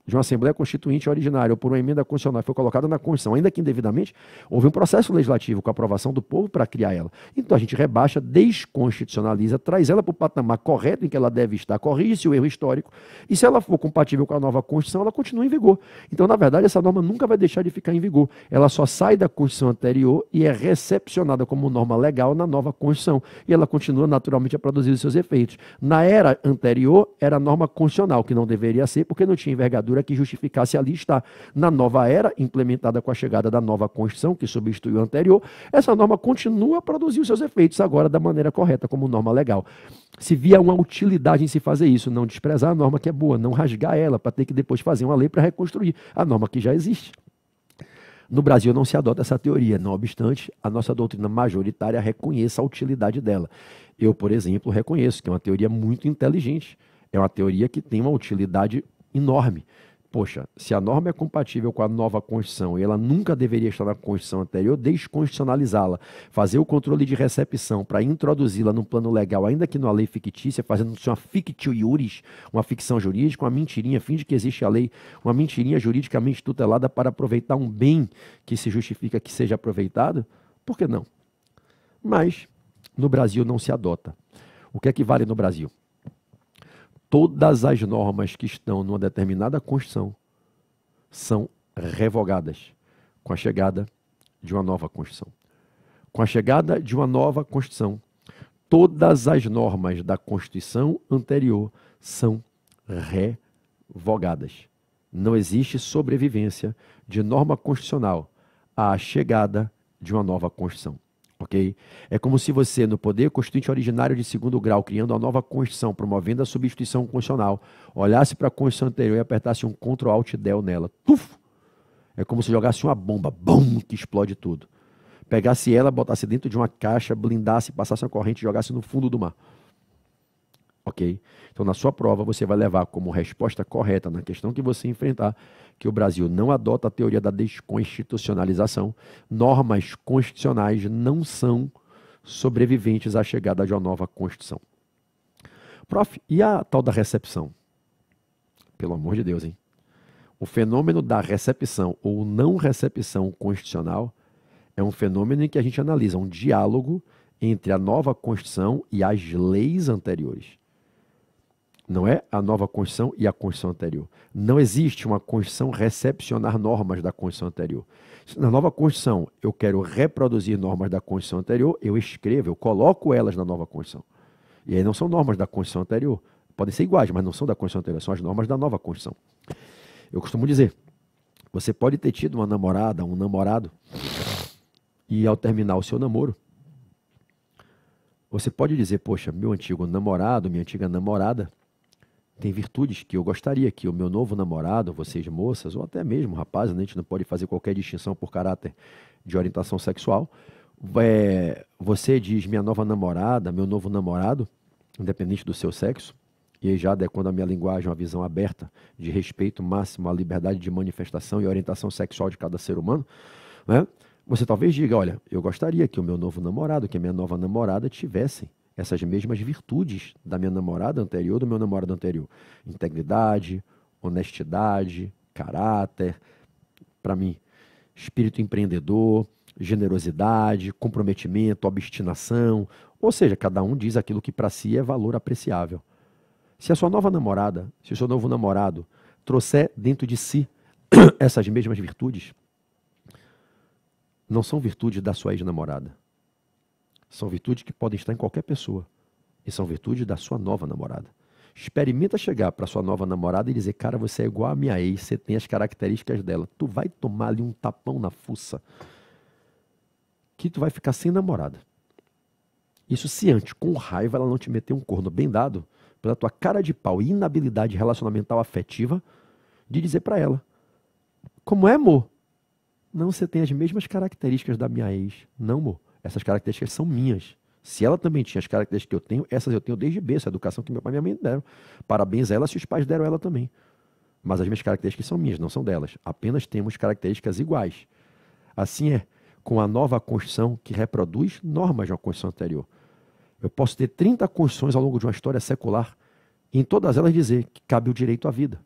de uma Assembleia Constituinte originária ou por uma emenda constitucional foi colocada na Constituição, ainda que indevidamente, houve um processo legislativo com aprovação do povo para criar ela. Então a gente rebaixa, desconstitucionaliza, traz ela para o patamar correto em que ela deve estar, corrige-se o erro histórico, e se ela for compatível com a nova Constituição, ela continua em vigor. Então, na verdade, essa norma nunca vai deixar de ficar em vigor. Ela só sai da Constituição anterior e é recepcionada como norma legal na nova Constituição. E ela continua naturalmente a produzir os seus efeitos. Na era anterior, era norma constitucional, que não deveria ser, porque não tinha envergadura que justificasse ali estar. Na nova era, implementada com a chegada da nova Constituição, que substituiu a anterior, essa norma continua a produzir os seus efeitos, agora da maneira correta, como norma legal. Se via uma utilidade em se fazer isso, não desprezar a norma que é boa, não rasgar ela para ter que depois fazer uma lei para reconstruir a norma que já existe. No Brasil não se adota essa teoria, não obstante, a nossa doutrina majoritária reconheça a utilidade dela. Eu, por exemplo, reconheço que é uma teoria muito inteligente, é uma teoria que tem uma utilidade enorme. Poxa, se a norma é compatível com a nova Constituição e ela nunca deveria estar na Constituição anterior, desconstitucionalizá-la, fazer o controle de recepção para introduzi-la num plano legal, ainda que numa lei fictícia, fazendo uma fictio iuris, uma ficção jurídica, uma mentirinha, fim de que existe a lei, uma mentirinha juridicamente tutelada para aproveitar um bem que se justifica que seja aproveitado, por que não? Mas no Brasil não se adota. O que é que vale no Brasil? todas as normas que estão numa determinada Constituição são revogadas com a chegada de uma nova Constituição. Com a chegada de uma nova Constituição, todas as normas da Constituição anterior são revogadas. Não existe sobrevivência de norma constitucional à chegada de uma nova Constituição ok? É como se você, no poder constituinte originário de segundo grau, criando a nova Constituição, promovendo a substituição constitucional, olhasse para a Constituição anterior e apertasse um Ctrl Alt Del nela. Tuf! É como se jogasse uma bomba, bum, que explode tudo. Pegasse ela, botasse dentro de uma caixa, blindasse, passasse a corrente e jogasse no fundo do mar. Ok? Então, na sua prova, você vai levar como resposta correta na questão que você enfrentar que o Brasil não adota a teoria da desconstitucionalização, normas constitucionais não são sobreviventes à chegada de uma nova Constituição. Prof, e a tal da recepção? Pelo amor de Deus, hein? O fenômeno da recepção ou não recepção constitucional é um fenômeno em que a gente analisa um diálogo entre a nova Constituição e as leis anteriores. Não é a nova Constituição e a Constituição anterior. Não existe uma Constituição recepcionar normas da Constituição anterior. Se na nova Constituição eu quero reproduzir normas da Constituição anterior, eu escrevo, eu coloco elas na nova Constituição. E aí não são normas da Constituição anterior. Podem ser iguais, mas não são da Constituição anterior, são as normas da nova Constituição. Eu costumo dizer, você pode ter tido uma namorada, um namorado, e ao terminar o seu namoro, você pode dizer, poxa, meu antigo namorado, minha antiga namorada, tem virtudes que eu gostaria que o meu novo namorado, vocês moças, ou até mesmo rapazes, né? a gente não pode fazer qualquer distinção por caráter de orientação sexual. É, você diz minha nova namorada, meu novo namorado, independente do seu sexo, e aí já adequando a minha linguagem uma visão aberta de respeito máximo à liberdade de manifestação e orientação sexual de cada ser humano, né? Você talvez diga, olha, eu gostaria que o meu novo namorado, que a minha nova namorada tivessem essas mesmas virtudes da minha namorada anterior, do meu namorado anterior. Integridade, honestidade, caráter, para mim, espírito empreendedor, generosidade, comprometimento, obstinação. Ou seja, cada um diz aquilo que para si é valor apreciável. Se a sua nova namorada, se o seu novo namorado trouxer dentro de si essas mesmas virtudes, não são virtudes da sua ex-namorada são virtudes que podem estar em qualquer pessoa. E são virtudes da sua nova namorada. Experimenta chegar para sua nova namorada e dizer: Cara, você é igual a minha ex, você tem as características dela. Tu vai tomar ali um tapão na fuça que tu vai ficar sem namorada. Isso se antes, com raiva, ela não te meter um corno bem dado pela tua cara de pau e inabilidade relacionamental afetiva de dizer para ela: Como é, amor? Não, você tem as mesmas características da minha ex. Não, amor essas características são minhas. Se ela também tinha as características que eu tenho, essas eu tenho desde berço, a educação que meu pai e minha mãe deram. Parabéns a ela se os pais deram ela também. Mas as minhas características são minhas, não são delas. Apenas temos características iguais. Assim é com a nova Constituição que reproduz normas de uma Constituição anterior. Eu posso ter 30 Constituições ao longo de uma história secular e em todas elas dizer que cabe o direito à vida.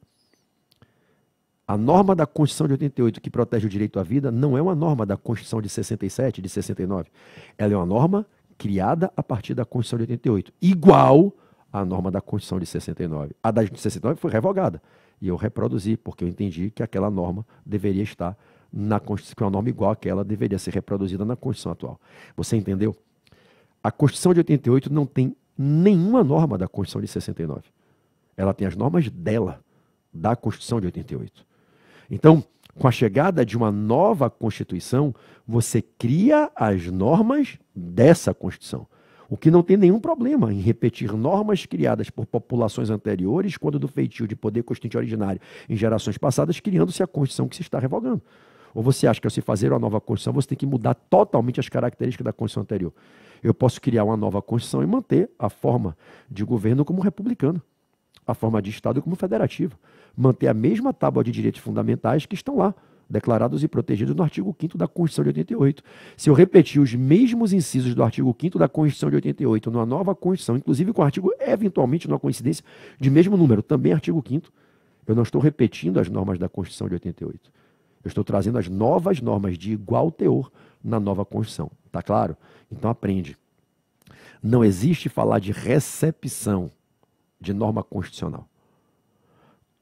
A norma da Constituição de 88 que protege o direito à vida não é uma norma da Constituição de 67, de 69. Ela é uma norma criada a partir da Constituição de 88, igual à norma da Constituição de 69. A da de 69 foi revogada. E eu reproduzi, porque eu entendi que aquela norma deveria estar na Constituição, que é uma norma igual àquela deveria ser reproduzida na Constituição atual. Você entendeu? A Constituição de 88 não tem nenhuma norma da Constituição de 69. Ela tem as normas dela, da Constituição de 88. Então, com a chegada de uma nova Constituição, você cria as normas dessa Constituição. O que não tem nenhum problema em repetir normas criadas por populações anteriores, quando do feitio de poder constituinte originário em gerações passadas, criando-se a Constituição que se está revogando. Ou você acha que ao se fazer uma nova Constituição, você tem que mudar totalmente as características da Constituição anterior? Eu posso criar uma nova Constituição e manter a forma de governo como republicano a forma de Estado como federativo, manter a mesma tábua de direitos fundamentais que estão lá, declarados e protegidos no artigo 5 da Constituição de 88. Se eu repetir os mesmos incisos do artigo 5 da Constituição de 88 numa nova Constituição, inclusive com o artigo, eventualmente, numa coincidência, de mesmo número, também artigo 5 eu não estou repetindo as normas da Constituição de 88. Eu estou trazendo as novas normas de igual teor na nova Constituição. Tá claro? Então aprende. Não existe falar de recepção de norma constitucional.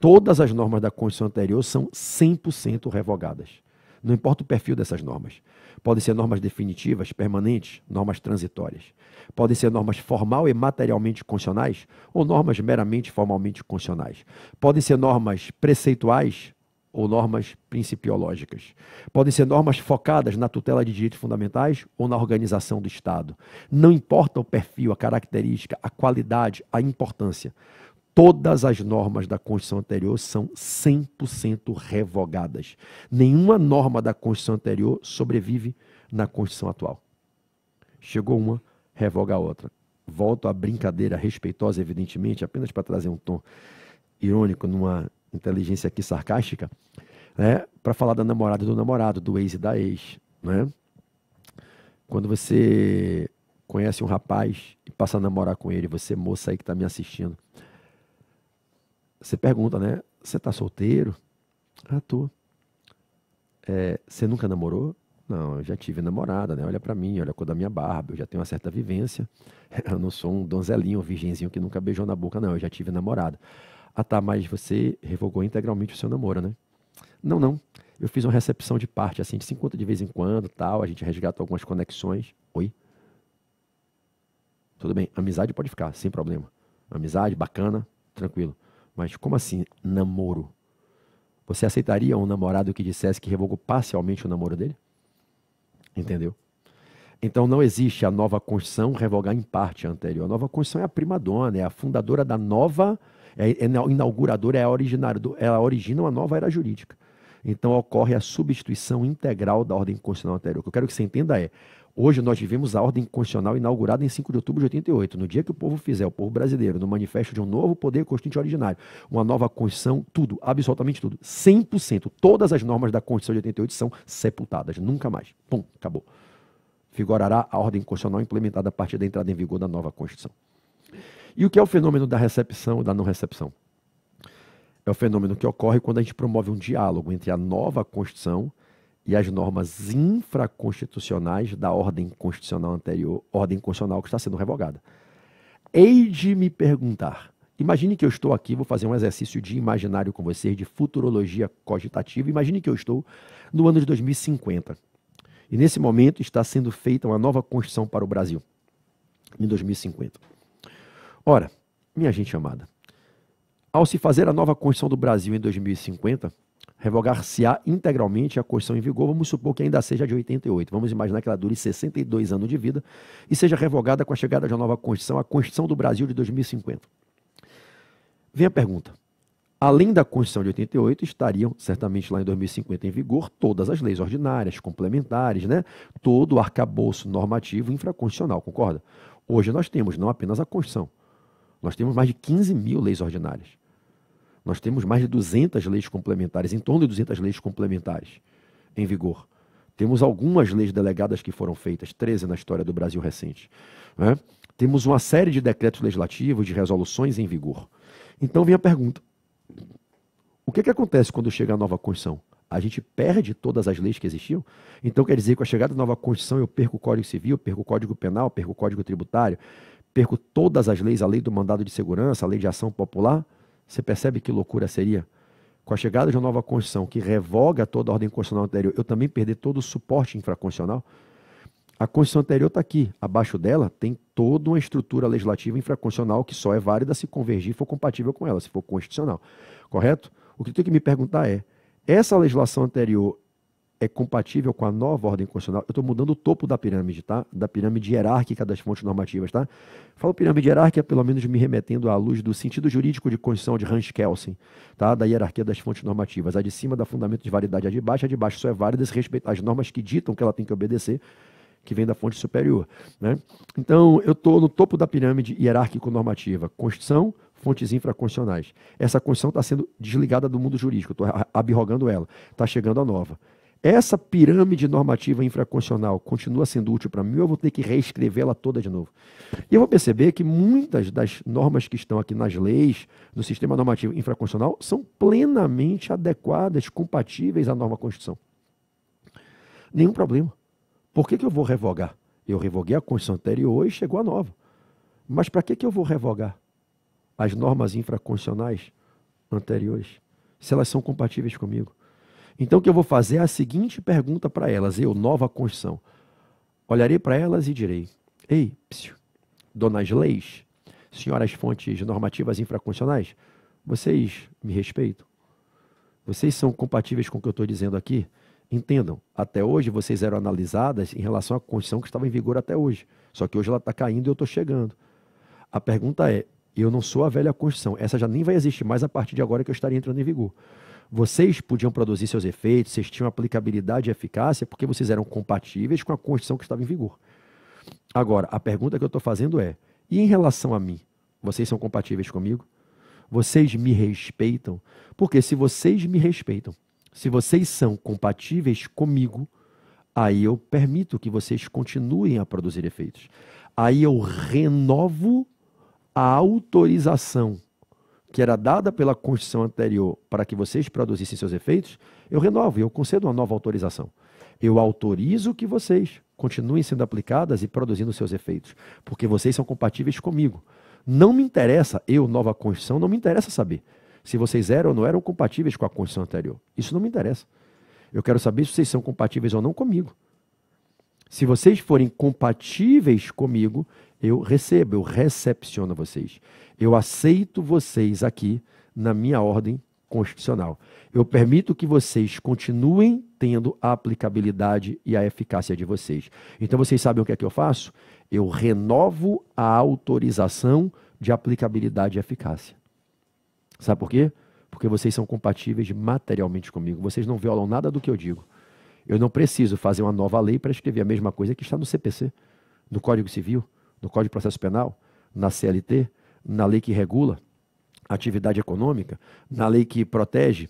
Todas as normas da Constituição anterior são 100% revogadas. Não importa o perfil dessas normas. Podem ser normas definitivas, permanentes, normas transitórias. Podem ser normas formal e materialmente constitucionais ou normas meramente formalmente constitucionais. Podem ser normas preceituais, ou normas principiológicas. Podem ser normas focadas na tutela de direitos fundamentais ou na organização do Estado. Não importa o perfil, a característica, a qualidade, a importância. Todas as normas da Constituição anterior são 100% revogadas. Nenhuma norma da Constituição anterior sobrevive na Constituição atual. Chegou uma, revoga a outra. Volto à brincadeira respeitosa, evidentemente, apenas para trazer um tom irônico numa inteligência aqui sarcástica, né? Para falar da namorada do namorado, do ex e da ex, né? Quando você conhece um rapaz e passa a namorar com ele, você moça aí que está me assistindo, você pergunta, né? Você está solteiro? Ah, tô. É, você nunca namorou? Não, eu já tive namorada, né? Olha para mim, olha a cor da minha barba, eu já tenho uma certa vivência. Eu não sou um donzelinho, um virgenzinho que nunca beijou na boca, não. Eu já tive namorada. Ah tá, mas você revogou integralmente o seu namoro, né? Não, não. Eu fiz uma recepção de parte, assim, de se encontra de vez em quando, tal, a gente resgata algumas conexões. Oi? Tudo bem, amizade pode ficar, sem problema. Amizade, bacana, tranquilo. Mas como assim namoro? Você aceitaria um namorado que dissesse que revogou parcialmente o namoro dele? Entendeu? Então não existe a nova Constituição revogar em parte a anterior. A nova Constituição é a primadona, é a fundadora da nova é, é inaugurador, é a, originária, ela origina uma nova era jurídica. Então ocorre a substituição integral da ordem constitucional anterior. O que eu quero que você entenda é, hoje nós vivemos a ordem constitucional inaugurada em 5 de outubro de 88. No dia que o povo fizer, o povo brasileiro, no manifesto de um novo poder constituinte originário, uma nova Constituição, tudo, absolutamente tudo, 100%, todas as normas da Constituição de 88 são sepultadas, nunca mais. Pum, acabou. Figurará a ordem constitucional implementada a partir da entrada em vigor da nova Constituição. E o que é o fenômeno da recepção ou da não recepção? É o fenômeno que ocorre quando a gente promove um diálogo entre a nova Constituição e as normas infraconstitucionais da ordem constitucional anterior, ordem constitucional que está sendo revogada. Hei de me perguntar. Imagine que eu estou aqui, vou fazer um exercício de imaginário com vocês, de futurologia cogitativa. Imagine que eu estou no ano de 2050. E nesse momento está sendo feita uma nova Constituição para o Brasil, em 2050. Ora, minha gente amada, ao se fazer a nova Constituição do Brasil em 2050, revogar-se-á integralmente a Constituição em vigor, vamos supor que ainda seja de 88. Vamos imaginar que ela dure 62 anos de vida e seja revogada com a chegada de uma nova Constituição, a Constituição do Brasil de 2050. Vem a pergunta. Além da Constituição de 88, estariam certamente lá em 2050 em vigor todas as leis ordinárias, complementares, né? todo o arcabouço normativo infraconstitucional, concorda? Hoje nós temos não apenas a Constituição, nós temos mais de 15 mil leis ordinárias. Nós temos mais de 200 leis complementares, em torno de 200 leis complementares em vigor. Temos algumas leis delegadas que foram feitas, 13 na história do Brasil recente. Né? Temos uma série de decretos legislativos, de resoluções em vigor. Então vem a pergunta: o que, é que acontece quando chega a nova Constituição? A gente perde todas as leis que existiam? Então quer dizer que com a chegada da nova Constituição eu perco o Código Civil, perco o Código Penal, perco o Código Tributário, perco todas as leis, a lei do mandado de segurança, a lei de ação popular, você percebe que loucura seria? Com a chegada de uma nova Constituição que revoga toda a ordem constitucional anterior, eu também perder todo o suporte infraconstitucional? A Constituição anterior está aqui. Abaixo dela tem toda uma estrutura legislativa infraconstitucional que só é válida se convergir for compatível com ela, se for constitucional. Correto? O que eu tenho que me perguntar é: essa legislação anterior é compatível com a nova ordem constitucional. Eu estou mudando o topo da pirâmide, tá? Da pirâmide hierárquica das fontes normativas, tá? Falo pirâmide hierárquica, pelo menos me remetendo à luz do sentido jurídico de Constituição de Hans Kelsen, tá? Da hierarquia das fontes normativas. A de cima da fundamento de validade, a de baixo, a de baixo só é válida se respeitar as normas que ditam que ela tem que obedecer, que vem da fonte superior, né? Então, eu estou no topo da pirâmide hierárquico-normativa. Constituição, fontes infraconstitucionais. Essa Constituição está sendo desligada do mundo jurídico, estou abrogando ela, está chegando a nova essa pirâmide normativa infraconstitucional continua sendo útil para mim, eu vou ter que reescrevê-la toda de novo. E eu vou perceber que muitas das normas que estão aqui nas leis, no sistema normativo infraconstitucional, são plenamente adequadas, compatíveis à norma Constituição. Nenhum problema. Por que, que eu vou revogar? Eu revoguei a Constituição anterior e chegou a nova. Mas para que, que eu vou revogar as normas infraconstitucionais anteriores, se elas são compatíveis comigo? Então o que eu vou fazer é a seguinte pergunta para elas, eu, nova construção. Olharei para elas e direi: Ei, psiu, donas leis, senhoras fontes normativas infraconstitucionais, vocês me respeitam? Vocês são compatíveis com o que eu estou dizendo aqui? Entendam, até hoje vocês eram analisadas em relação à Constituição que estava em vigor até hoje. Só que hoje ela está caindo e eu estou chegando. A pergunta é: eu não sou a velha Constituição. Essa já nem vai existir mais a partir de agora que eu estaria entrando em vigor. Vocês podiam produzir seus efeitos, vocês tinham aplicabilidade e eficácia porque vocês eram compatíveis com a Constituição que estava em vigor. Agora, a pergunta que eu estou fazendo é: e em relação a mim? Vocês são compatíveis comigo? Vocês me respeitam? Porque se vocês me respeitam, se vocês são compatíveis comigo, aí eu permito que vocês continuem a produzir efeitos. Aí eu renovo a autorização que era dada pela Constituição anterior para que vocês produzissem seus efeitos, eu renovo, eu concedo uma nova autorização. Eu autorizo que vocês continuem sendo aplicadas e produzindo seus efeitos, porque vocês são compatíveis comigo. Não me interessa, eu, nova Constituição, não me interessa saber se vocês eram ou não eram compatíveis com a Constituição anterior. Isso não me interessa. Eu quero saber se vocês são compatíveis ou não comigo. Se vocês forem compatíveis comigo, eu recebo, eu recepciono vocês. Eu aceito vocês aqui na minha ordem constitucional. Eu permito que vocês continuem tendo a aplicabilidade e a eficácia de vocês. Então vocês sabem o que é que eu faço? Eu renovo a autorização de aplicabilidade e eficácia. Sabe por quê? Porque vocês são compatíveis materialmente comigo. Vocês não violam nada do que eu digo. Eu não preciso fazer uma nova lei para escrever a mesma coisa que está no CPC, no Código Civil no Código de Processo Penal, na CLT, na lei que regula a atividade econômica, na lei que protege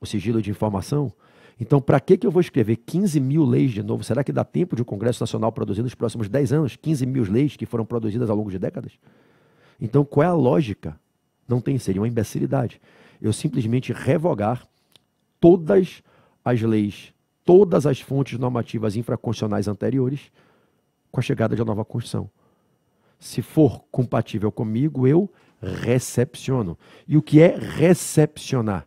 o sigilo de informação. Então, para que, que eu vou escrever 15 mil leis de novo? Será que dá tempo de o um Congresso Nacional produzir nos próximos 10 anos 15 mil leis que foram produzidas ao longo de décadas? Então, qual é a lógica? Não tem, seria é uma imbecilidade. Eu simplesmente revogar todas as leis, todas as fontes normativas infraconstitucionais anteriores com a chegada de uma nova Constituição. Se for compatível comigo, eu recepciono. E o que é recepcionar?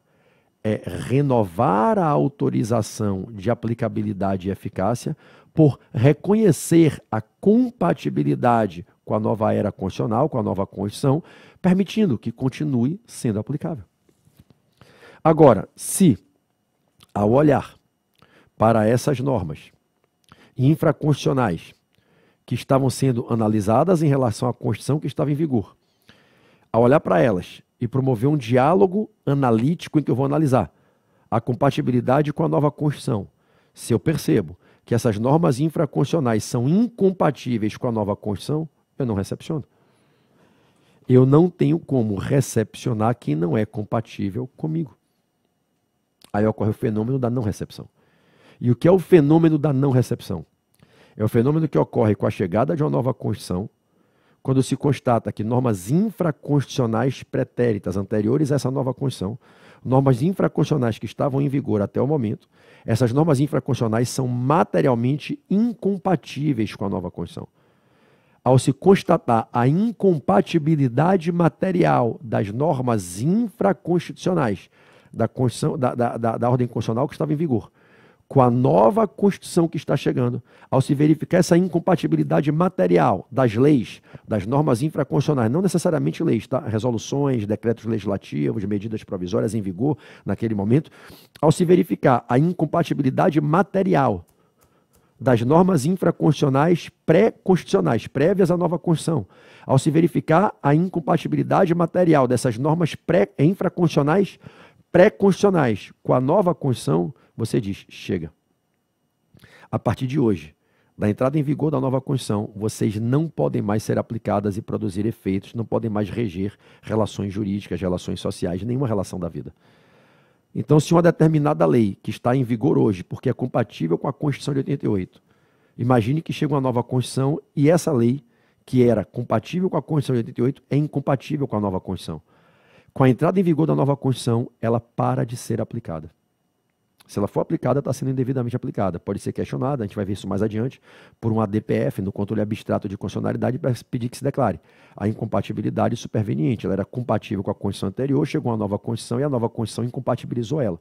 É renovar a autorização de aplicabilidade e eficácia por reconhecer a compatibilidade com a nova era constitucional, com a nova Constituição, permitindo que continue sendo aplicável. Agora, se, ao olhar para essas normas infraconstitucionais, que estavam sendo analisadas em relação à Constituição que estava em vigor. A olhar para elas e promover um diálogo analítico em que eu vou analisar a compatibilidade com a nova Constituição. Se eu percebo que essas normas infraconstitucionais são incompatíveis com a nova Constituição, eu não recepciono. Eu não tenho como recepcionar quem não é compatível comigo. Aí ocorre o fenômeno da não recepção. E o que é o fenômeno da não recepção? É o fenômeno que ocorre com a chegada de uma nova Constituição, quando se constata que normas infraconstitucionais pretéritas anteriores a essa nova Constituição, normas infraconstitucionais que estavam em vigor até o momento, essas normas infraconstitucionais são materialmente incompatíveis com a nova Constituição. Ao se constatar a incompatibilidade material das normas infraconstitucionais da, da, da, da ordem constitucional que estava em vigor, com a nova Constituição que está chegando, ao se verificar essa incompatibilidade material das leis, das normas infraconstitucionais, não necessariamente leis, tá? resoluções, decretos legislativos, medidas provisórias em vigor naquele momento, ao se verificar a incompatibilidade material das normas infraconstitucionais pré-constitucionais, prévias à nova Constituição, ao se verificar a incompatibilidade material dessas normas pré-infraconstitucionais pré-constitucionais. Com a nova Constituição, você diz: chega. A partir de hoje, da entrada em vigor da nova Constituição, vocês não podem mais ser aplicadas e produzir efeitos, não podem mais reger relações jurídicas, relações sociais, nenhuma relação da vida. Então, se uma determinada lei que está em vigor hoje, porque é compatível com a Constituição de 88, imagine que chega uma nova Constituição e essa lei, que era compatível com a Constituição de 88, é incompatível com a nova Constituição com a entrada em vigor da nova Constituição, ela para de ser aplicada. Se ela for aplicada, está sendo indevidamente aplicada. Pode ser questionada, a gente vai ver isso mais adiante, por um ADPF, no controle abstrato de constitucionalidade, para pedir que se declare. A incompatibilidade superveniente, ela era compatível com a Constituição anterior, chegou a nova Constituição e a nova Constituição incompatibilizou ela.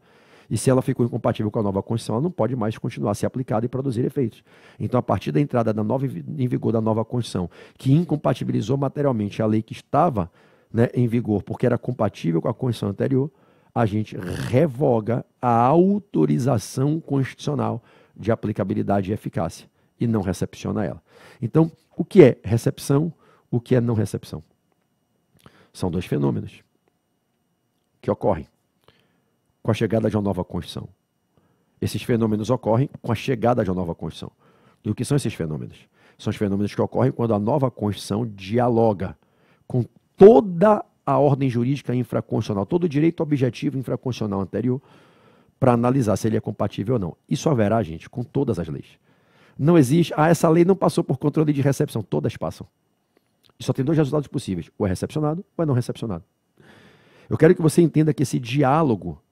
E se ela ficou incompatível com a nova Constituição, ela não pode mais continuar a ser aplicada e produzir efeitos. Então, a partir da entrada da nova, em vigor da nova Constituição, que incompatibilizou materialmente a lei que estava né, em vigor, porque era compatível com a Constituição anterior, a gente revoga a autorização constitucional de aplicabilidade e eficácia e não recepciona ela. Então, o que é recepção, o que é não recepção? São dois fenômenos que ocorrem com a chegada de uma nova Constituição. Esses fenômenos ocorrem com a chegada de uma nova Constituição. E o que são esses fenômenos? São os fenômenos que ocorrem quando a nova Constituição dialoga com toda a ordem jurídica infraconstitucional, todo o direito objetivo infraconstitucional anterior, para analisar se ele é compatível ou não. Isso haverá, gente, com todas as leis. Não existe, ah, essa lei não passou por controle de recepção, todas passam. E só tem dois resultados possíveis, ou é recepcionado ou é não recepcionado. Eu quero que você entenda que esse diálogo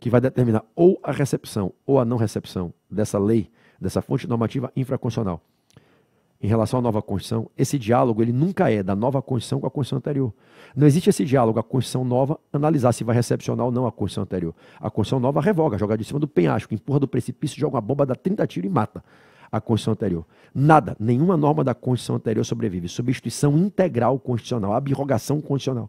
que vai determinar ou a recepção ou a não recepção dessa lei, dessa fonte normativa infraconstitucional, em relação à nova Constituição, esse diálogo ele nunca é da nova Constituição com a Constituição anterior. Não existe esse diálogo, a Constituição nova analisar se vai recepcionar ou não a Constituição anterior. A Constituição nova revoga, joga de cima do penhasco, empurra do precipício, joga uma bomba, dá 30 tiros e mata a Constituição anterior. Nada, nenhuma norma da Constituição anterior sobrevive. Substituição integral constitucional, abrogação constitucional.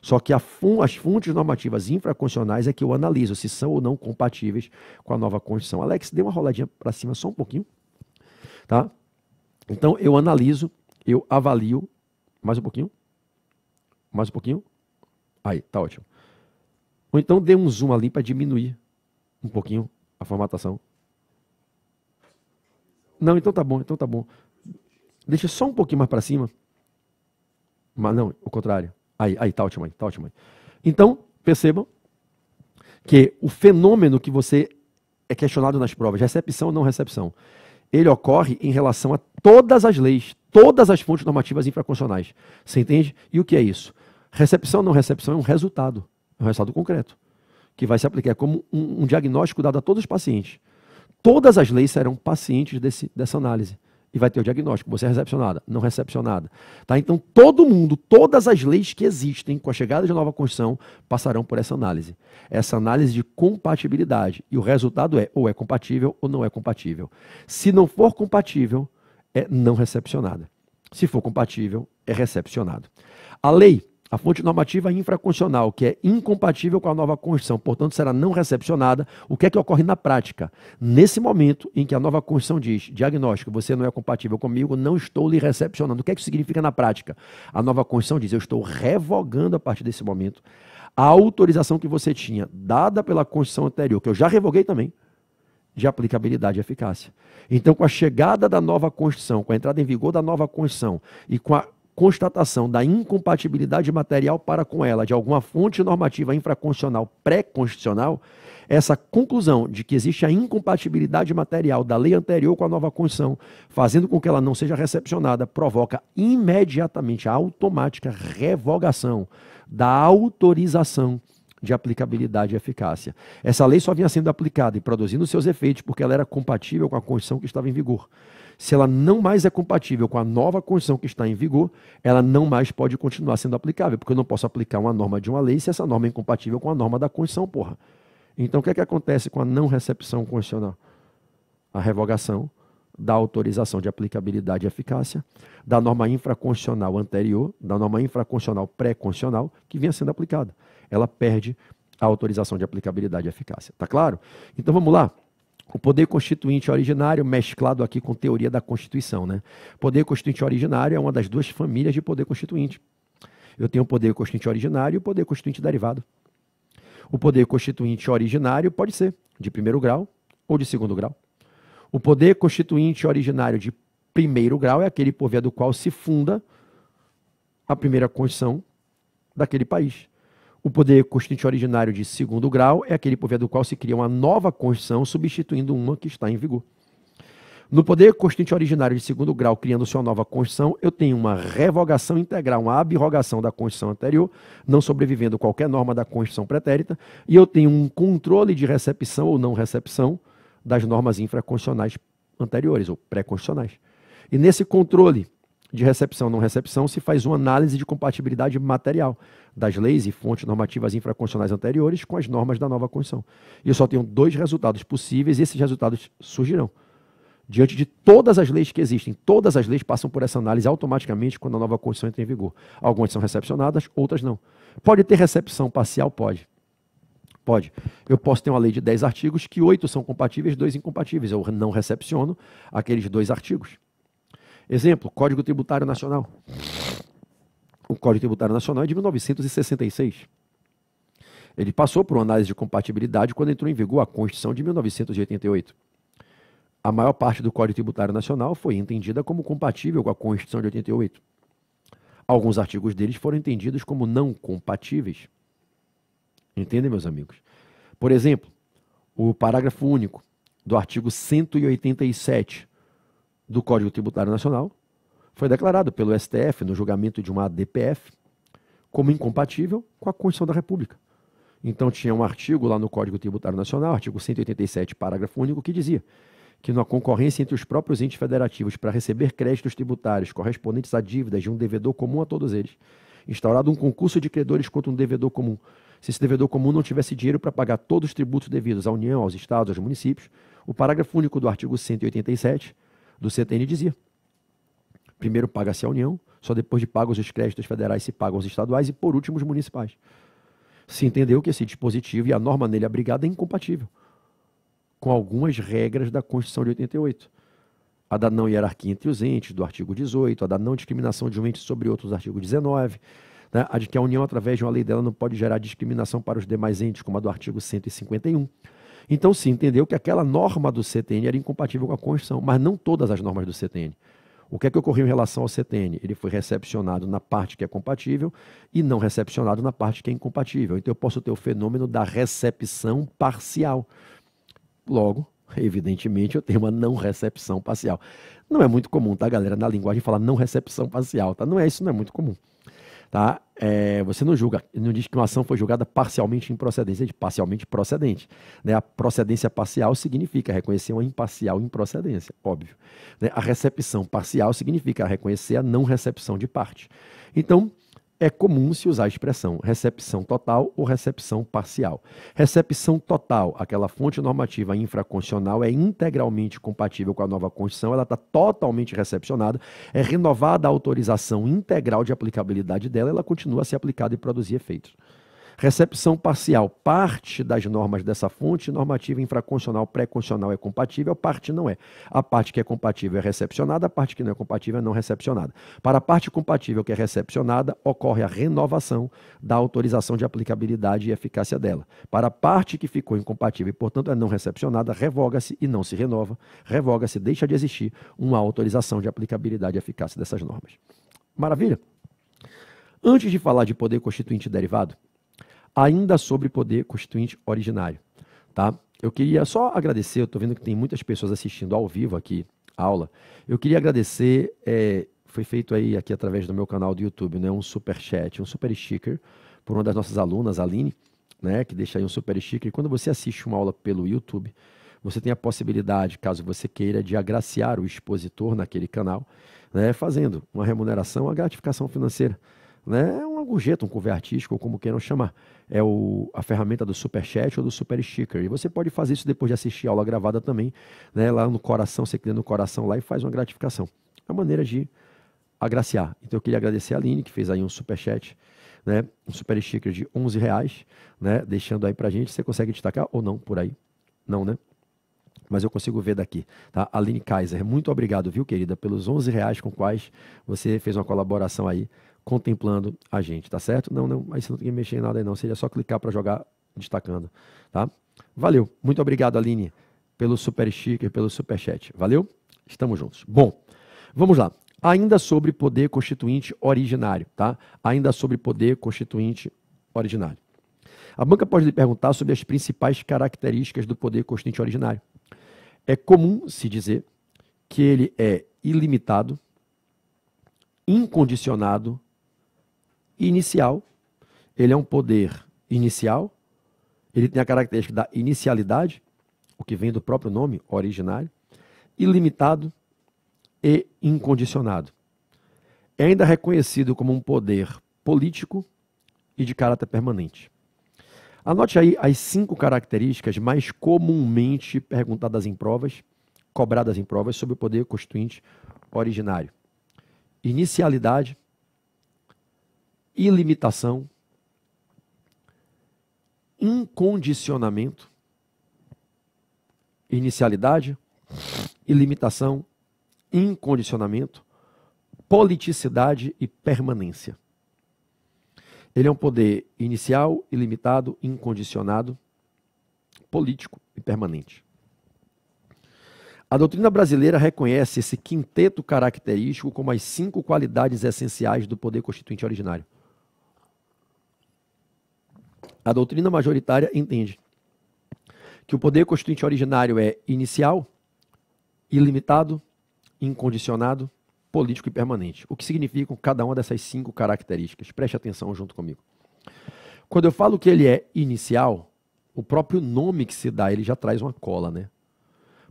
Só que fun as fontes normativas infraconstitucionais é que eu analiso se são ou não compatíveis com a nova Constituição. Alex, dê uma roladinha para cima só um pouquinho. Tá? Então eu analiso, eu avalio. Mais um pouquinho. Mais um pouquinho. Aí, tá ótimo. Ou então dê um zoom ali para diminuir um pouquinho a formatação. Não, então tá bom, então tá bom. Deixa só um pouquinho mais para cima. Mas não, o contrário. Aí, aí, tá ótimo aí, tá ótimo aí. Então, percebam que o fenômeno que você é questionado nas provas, recepção ou não recepção, ele ocorre em relação a todas as leis, todas as fontes normativas infraconstitucionais. Você entende? E o que é isso? Recepção ou não recepção é um resultado, é um resultado concreto, que vai se aplicar é como um, um diagnóstico dado a todos os pacientes. Todas as leis serão pacientes desse, dessa análise e vai ter o diagnóstico. Você é recepcionada, não recepcionada. Tá? Então, todo mundo, todas as leis que existem com a chegada de nova Constituição passarão por essa análise. Essa análise de compatibilidade. E o resultado é ou é compatível ou não é compatível. Se não for compatível, é não recepcionada. Se for compatível, é recepcionado. A lei a fonte normativa infraconstitucional, que é incompatível com a nova Constituição, portanto será não recepcionada, o que é que ocorre na prática? Nesse momento em que a nova Constituição diz, diagnóstico, você não é compatível comigo, não estou lhe recepcionando. O que é que significa na prática? A nova Constituição diz, eu estou revogando a partir desse momento a autorização que você tinha, dada pela Constituição anterior, que eu já revoguei também, de aplicabilidade e eficácia. Então, com a chegada da nova Constituição, com a entrada em vigor da nova Constituição e com a constatação da incompatibilidade material para com ela de alguma fonte normativa infraconstitucional pré-constitucional, essa conclusão de que existe a incompatibilidade material da lei anterior com a nova Constituição, fazendo com que ela não seja recepcionada, provoca imediatamente a automática revogação da autorização de aplicabilidade e eficácia. Essa lei só vinha sendo aplicada e produzindo seus efeitos porque ela era compatível com a Constituição que estava em vigor se ela não mais é compatível com a nova Constituição que está em vigor, ela não mais pode continuar sendo aplicável, porque eu não posso aplicar uma norma de uma lei se essa norma é incompatível com a norma da Constituição, porra. Então, o que é que acontece com a não recepção constitucional? A revogação da autorização de aplicabilidade e eficácia, da norma infraconstitucional anterior, da norma infraconstitucional pré-constitucional, que vinha sendo aplicada. Ela perde a autorização de aplicabilidade e eficácia. Tá claro? Então vamos lá. O poder constituinte originário, mesclado aqui com teoria da Constituição, né? Poder constituinte originário é uma das duas famílias de poder constituinte. Eu tenho o poder constituinte originário e o poder constituinte derivado. O poder constituinte originário pode ser de primeiro grau ou de segundo grau. O poder constituinte originário de primeiro grau é aquele por via do qual se funda a primeira Constituição daquele país. O poder constituinte originário de segundo grau é aquele por via do qual se cria uma nova Constituição, substituindo uma que está em vigor. No poder constituinte originário de segundo grau, criando-se uma nova Constituição, eu tenho uma revogação integral, uma abrogação da Constituição anterior, não sobrevivendo qualquer norma da Constituição pretérita, e eu tenho um controle de recepção ou não recepção das normas infraconstitucionais anteriores, ou pré-constitucionais. E nesse controle de recepção não recepção se faz uma análise de compatibilidade material das leis e fontes normativas infraconstitucionais anteriores com as normas da nova Constituição. E eu só tenho dois resultados possíveis e esses resultados surgirão. Diante de todas as leis que existem, todas as leis passam por essa análise automaticamente quando a nova Constituição entra em vigor. Algumas são recepcionadas, outras não. Pode ter recepção parcial? Pode. Pode. Eu posso ter uma lei de 10 artigos que 8 são compatíveis, 2 incompatíveis. Eu não recepciono aqueles dois artigos. Exemplo, Código Tributário Nacional. O Código Tributário Nacional é de 1966. Ele passou por uma análise de compatibilidade quando entrou em vigor a Constituição de 1988. A maior parte do Código Tributário Nacional foi entendida como compatível com a Constituição de 88. Alguns artigos deles foram entendidos como não compatíveis. Entendem, meus amigos? Por exemplo, o parágrafo único do artigo 187 do Código Tributário Nacional foi declarado pelo STF no julgamento de uma ADPF como incompatível com a Constituição da República. Então tinha um artigo lá no Código Tributário Nacional, artigo 187, parágrafo único, que dizia que na concorrência entre os próprios entes federativos para receber créditos tributários correspondentes a dívidas de um devedor comum a todos eles, instaurado um concurso de credores contra um devedor comum. Se esse devedor comum não tivesse dinheiro para pagar todos os tributos devidos à União, aos estados, aos municípios, o parágrafo único do artigo 187 do CTN dizia. Primeiro paga-se a União, só depois de pagos os créditos federais se pagam os estaduais e, por último, os municipais. Se entendeu que esse dispositivo e a norma nele abrigada é incompatível com algumas regras da Constituição de 88. A da não hierarquia entre os entes, do artigo 18, a da não discriminação de um ente sobre outros, do artigo 19, né? a de que a União, através de uma lei dela, não pode gerar discriminação para os demais entes, como a do artigo 151 então se entendeu que aquela norma do CTN era incompatível com a Constituição, mas não todas as normas do CTN. O que é que ocorreu em relação ao CTN? Ele foi recepcionado na parte que é compatível e não recepcionado na parte que é incompatível. Então eu posso ter o fenômeno da recepção parcial. Logo, evidentemente, eu tenho uma não recepção parcial. Não é muito comum, tá, galera, na linguagem falar não recepção parcial, tá? Não é isso, não é muito comum tá? É, você não julga, não diz que uma ação foi julgada parcialmente improcedente, de parcialmente procedente. Né? A procedência parcial significa reconhecer uma imparcial improcedência, óbvio. Né? A recepção parcial significa reconhecer a não recepção de parte. Então, é comum se usar a expressão recepção total ou recepção parcial. Recepção total, aquela fonte normativa infraconstitucional, é integralmente compatível com a nova Constituição, ela está totalmente recepcionada, é renovada a autorização integral de aplicabilidade dela, ela continua a ser aplicada e produzir efeitos. Recepção parcial. Parte das normas dessa fonte, normativa infraconstitucional, pré-constitucional é compatível, parte não é. A parte que é compatível é recepcionada, a parte que não é compatível é não recepcionada. Para a parte compatível que é recepcionada, ocorre a renovação da autorização de aplicabilidade e eficácia dela. Para a parte que ficou incompatível e, portanto, é não recepcionada, revoga-se e não se renova, revoga-se, deixa de existir uma autorização de aplicabilidade e eficácia dessas normas. Maravilha? Antes de falar de poder constituinte derivado, ainda sobre poder constituinte originário, tá? Eu queria só agradecer, eu estou vendo que tem muitas pessoas assistindo ao vivo aqui a aula. Eu queria agradecer, é, foi feito aí aqui através do meu canal do YouTube, né, um super chat, um super sticker por uma das nossas alunas, Aline, né, que deixa aí um super sticker. Quando você assiste uma aula pelo YouTube, você tem a possibilidade, caso você queira, de agraciar o expositor naquele canal, né, fazendo uma remuneração, uma gratificação financeira, né, uma gorjeta, um cover artístico, ou como queiram chamar é o, a ferramenta do super chat ou do Super Sticker. E você pode fazer isso depois de assistir a aula gravada também, né? Lá no coração, você clica no coração lá e faz uma gratificação. É uma maneira de agraciar. Então eu queria agradecer a Aline, que fez aí um chat né? Um Super Sticker de 11 reais, né? Deixando aí pra gente. Você consegue destacar ou não por aí? Não, né? mas eu consigo ver daqui. Tá? Aline Kaiser, muito obrigado, viu, querida, pelos 11 reais com quais você fez uma colaboração aí contemplando a gente, tá certo? Não, não, mas você não tem que mexer em nada aí não, seria só clicar para jogar destacando, tá? Valeu, muito obrigado Aline pelo super sticker, pelo super chat, valeu? Estamos juntos. Bom, vamos lá. Ainda sobre poder constituinte originário, tá? Ainda sobre poder constituinte originário. A banca pode lhe perguntar sobre as principais características do poder constituinte originário. É comum se dizer que ele é ilimitado, incondicionado, inicial. Ele é um poder inicial. Ele tem a característica da inicialidade, o que vem do próprio nome, originário, ilimitado e incondicionado. É ainda reconhecido como um poder político e de caráter permanente. Anote aí as cinco características mais comumente perguntadas em provas, cobradas em provas sobre o poder constituinte originário: inicialidade, ilimitação, incondicionamento, inicialidade, ilimitação, incondicionamento, politicidade e permanência. Ele é um poder inicial, ilimitado, incondicionado, político e permanente. A doutrina brasileira reconhece esse quinteto característico como as cinco qualidades essenciais do poder constituinte originário. A doutrina majoritária entende que o poder constituinte originário é inicial, ilimitado, incondicionado, político e permanente. O que significam cada uma dessas cinco características? Preste atenção junto comigo. Quando eu falo que ele é inicial, o próprio nome que se dá, ele já traz uma cola, né?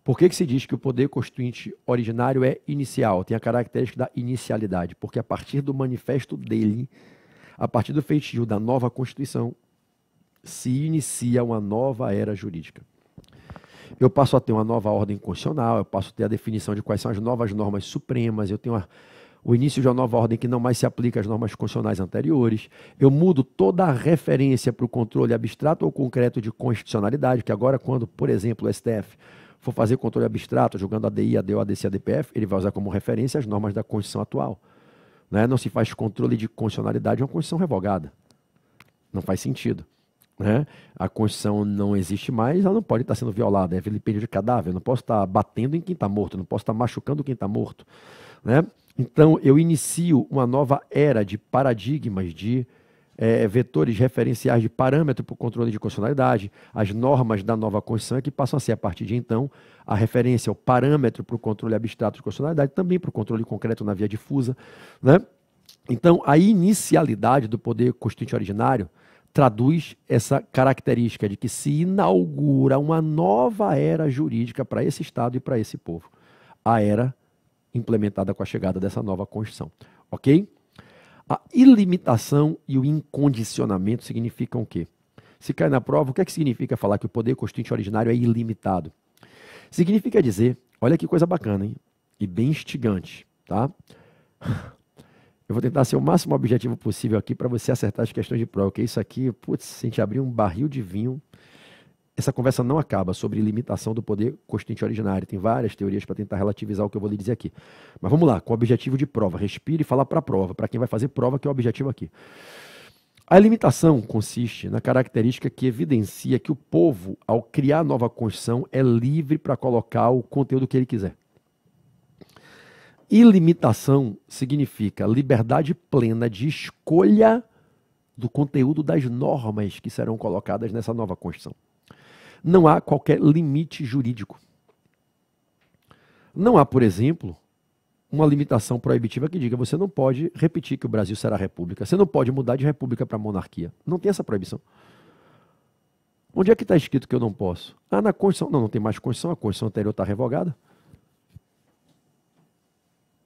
Por que, que se diz que o poder constituinte originário é inicial? Tem a característica da inicialidade, porque a partir do manifesto dele, a partir do feitio da nova Constituição, se inicia uma nova era jurídica. Eu passo a ter uma nova ordem constitucional, eu passo a ter a definição de quais são as novas normas supremas, eu tenho o início de uma nova ordem que não mais se aplica às normas constitucionais anteriores. Eu mudo toda a referência para o controle abstrato ou concreto de constitucionalidade, que agora, quando, por exemplo, o STF for fazer controle abstrato, julgando a DI, a DO, a DC, a DPF, ele vai usar como referência as normas da Constituição atual. Né? Não se faz controle de constitucionalidade de é uma Constituição revogada. Não faz sentido né? a Constituição não existe mais, ela não pode estar sendo violada. É vilipêndio de cadáver, eu não posso estar batendo em quem está morto, eu não posso estar machucando quem está morto. Né? Então, eu inicio uma nova era de paradigmas, de é, vetores referenciais de parâmetro para o controle de constitucionalidade. As normas da nova Constituição é que passam a ser, a partir de então, a referência, o parâmetro para o controle abstrato de constitucionalidade, também para o controle concreto na via difusa. Né? Então, a inicialidade do poder constituinte originário traduz essa característica de que se inaugura uma nova era jurídica para esse Estado e para esse povo. A era implementada com a chegada dessa nova Constituição. Ok? A ilimitação e o incondicionamento significam o quê? Se cai na prova, o que, é que significa falar que o poder constituinte originário é ilimitado? Significa dizer, olha que coisa bacana, hein? E bem instigante, tá? Eu vou tentar ser o máximo objetivo possível aqui para você acertar as questões de prova, porque é isso aqui, putz, se a gente abrir um barril de vinho, essa conversa não acaba sobre limitação do poder constituinte originário. Tem várias teorias para tentar relativizar o que eu vou lhe dizer aqui. Mas vamos lá, com o objetivo de prova. Respire e fala para a prova, para quem vai fazer prova, que é o objetivo aqui. A limitação consiste na característica que evidencia que o povo, ao criar nova Constituição, é livre para colocar o conteúdo que ele quiser ilimitação significa liberdade plena de escolha do conteúdo das normas que serão colocadas nessa nova Constituição. Não há qualquer limite jurídico. Não há, por exemplo, uma limitação proibitiva que diga você não pode repetir que o Brasil será república, você não pode mudar de república para monarquia. Não tem essa proibição. Onde é que está escrito que eu não posso? Ah, na Constituição. Não, não tem mais Constituição, a Constituição anterior está revogada.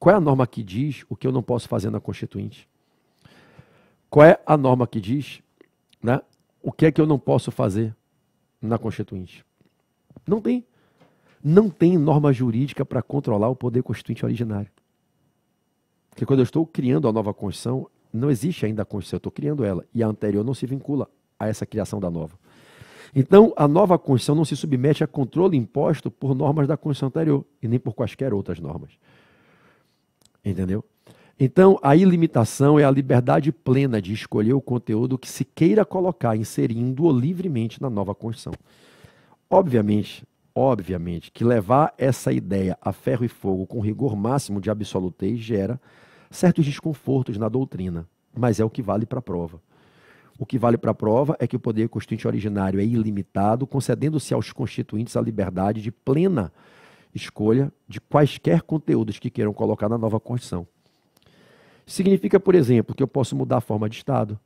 Qual é a norma que diz o que eu não posso fazer na Constituinte? Qual é a norma que diz né, o que é que eu não posso fazer na Constituinte? Não tem. Não tem norma jurídica para controlar o poder constituinte originário. Porque quando eu estou criando a nova Constituição, não existe ainda a Constituição, eu estou criando ela. E a anterior não se vincula a essa criação da nova. Então, a nova Constituição não se submete a controle imposto por normas da Constituição anterior e nem por quaisquer outras normas. Entendeu? Então, a ilimitação é a liberdade plena de escolher o conteúdo que se queira colocar, inserindo-o livremente na nova Constituição. Obviamente, obviamente, que levar essa ideia a ferro e fogo com rigor máximo de absolutez gera certos desconfortos na doutrina, mas é o que vale para a prova. O que vale para a prova é que o poder constituinte originário é ilimitado, concedendo-se aos constituintes a liberdade de plena escolha de quaisquer conteúdos que queiram colocar na nova Constituição. Significa, por exemplo, que eu posso mudar a forma de Estado,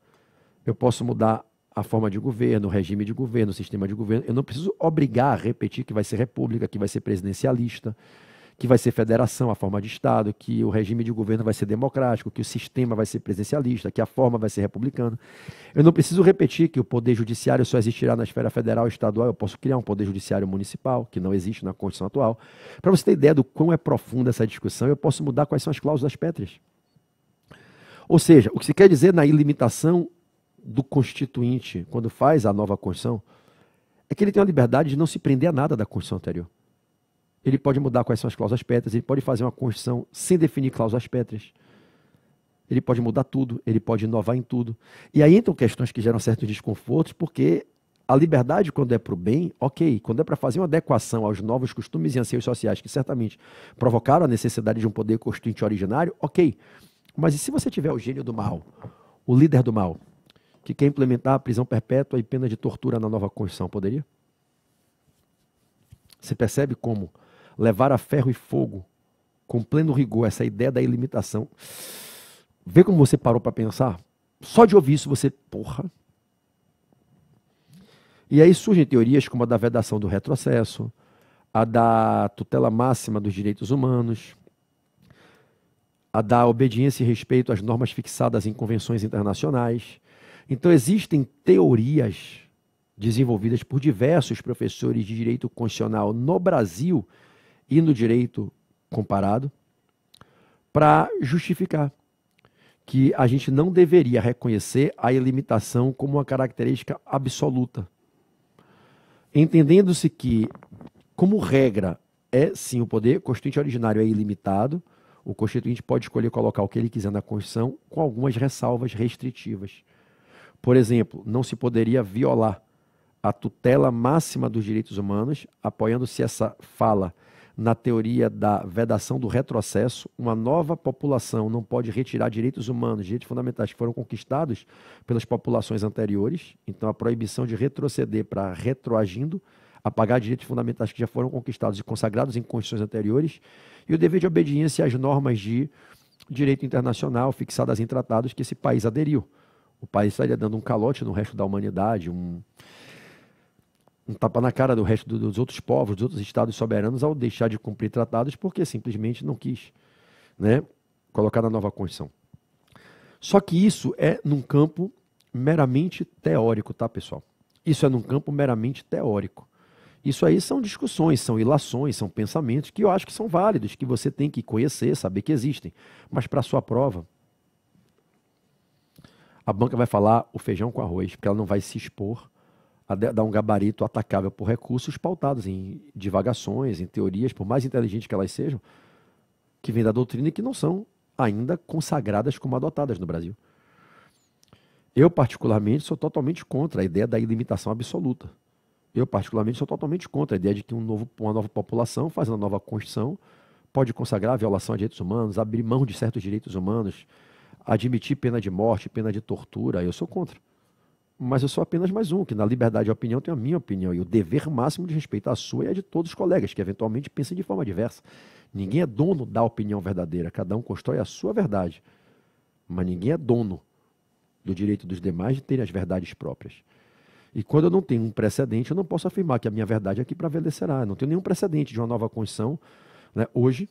eu posso mudar a forma de governo, o regime de governo, o sistema de governo. Eu não preciso obrigar a repetir que vai ser república, que vai ser presidencialista, que vai ser federação, a forma de Estado, que o regime de governo vai ser democrático, que o sistema vai ser presencialista, que a forma vai ser republicana. Eu não preciso repetir que o poder judiciário só existirá na esfera federal e estadual. Eu posso criar um poder judiciário municipal, que não existe na Constituição atual. Para você ter ideia do quão é profunda essa discussão, eu posso mudar quais são as cláusulas pétreas. Ou seja, o que se quer dizer na ilimitação do constituinte, quando faz a nova Constituição, é que ele tem a liberdade de não se prender a nada da Constituição anterior ele pode mudar quais são as cláusulas pétreas, ele pode fazer uma Constituição sem definir cláusulas pétreas. Ele pode mudar tudo, ele pode inovar em tudo. E aí entram questões que geram certos desconfortos, porque a liberdade, quando é para o bem, ok. Quando é para fazer uma adequação aos novos costumes e anseios sociais, que certamente provocaram a necessidade de um poder constituinte originário, ok. Mas e se você tiver o gênio do mal, o líder do mal, que quer implementar a prisão perpétua e pena de tortura na nova Constituição, poderia? Você percebe como levar a ferro e fogo, com pleno rigor, essa ideia da ilimitação. Vê como você parou para pensar? Só de ouvir isso você, porra. E aí surgem teorias como a da vedação do retrocesso, a da tutela máxima dos direitos humanos, a da obediência e respeito às normas fixadas em convenções internacionais. Então existem teorias desenvolvidas por diversos professores de direito constitucional no Brasil e no direito comparado para justificar que a gente não deveria reconhecer a ilimitação como uma característica absoluta. Entendendo-se que, como regra, é sim o poder constituinte originário é ilimitado, o constituinte pode escolher colocar o que ele quiser na Constituição com algumas ressalvas restritivas. Por exemplo, não se poderia violar a tutela máxima dos direitos humanos, apoiando-se essa fala na teoria da vedação do retrocesso, uma nova população não pode retirar direitos humanos, direitos fundamentais que foram conquistados pelas populações anteriores. Então, a proibição de retroceder para retroagindo, apagar direitos fundamentais que já foram conquistados e consagrados em constituições anteriores, e o dever de obediência às normas de direito internacional fixadas em tratados que esse país aderiu. O país estaria dando um calote no resto da humanidade, um um tapa na cara do resto do, dos outros povos, dos outros estados soberanos, ao deixar de cumprir tratados porque simplesmente não quis né, colocar na nova Constituição. Só que isso é num campo meramente teórico, tá, pessoal? Isso é num campo meramente teórico. Isso aí são discussões, são ilações, são pensamentos que eu acho que são válidos, que você tem que conhecer, saber que existem. Mas para sua prova, a banca vai falar o feijão com arroz, porque ela não vai se expor a dar um gabarito atacável por recursos pautados em divagações, em teorias, por mais inteligentes que elas sejam, que vêm da doutrina e que não são ainda consagradas como adotadas no Brasil. Eu, particularmente, sou totalmente contra a ideia da ilimitação absoluta. Eu, particularmente, sou totalmente contra a ideia de que um novo, uma nova população, fazendo uma nova Constituição, pode consagrar a violação a direitos humanos, abrir mão de certos direitos humanos, admitir pena de morte, pena de tortura. Eu sou contra mas eu sou apenas mais um, que na liberdade de opinião tem a minha opinião e o dever máximo de respeitar a sua e a de todos os colegas, que eventualmente pensem de forma diversa. Ninguém é dono da opinião verdadeira, cada um constrói a sua verdade, mas ninguém é dono do direito dos demais de terem as verdades próprias. E quando eu não tenho um precedente, eu não posso afirmar que a minha verdade aqui prevalecerá. Eu não tenho nenhum precedente de uma nova Constituição, né, hoje,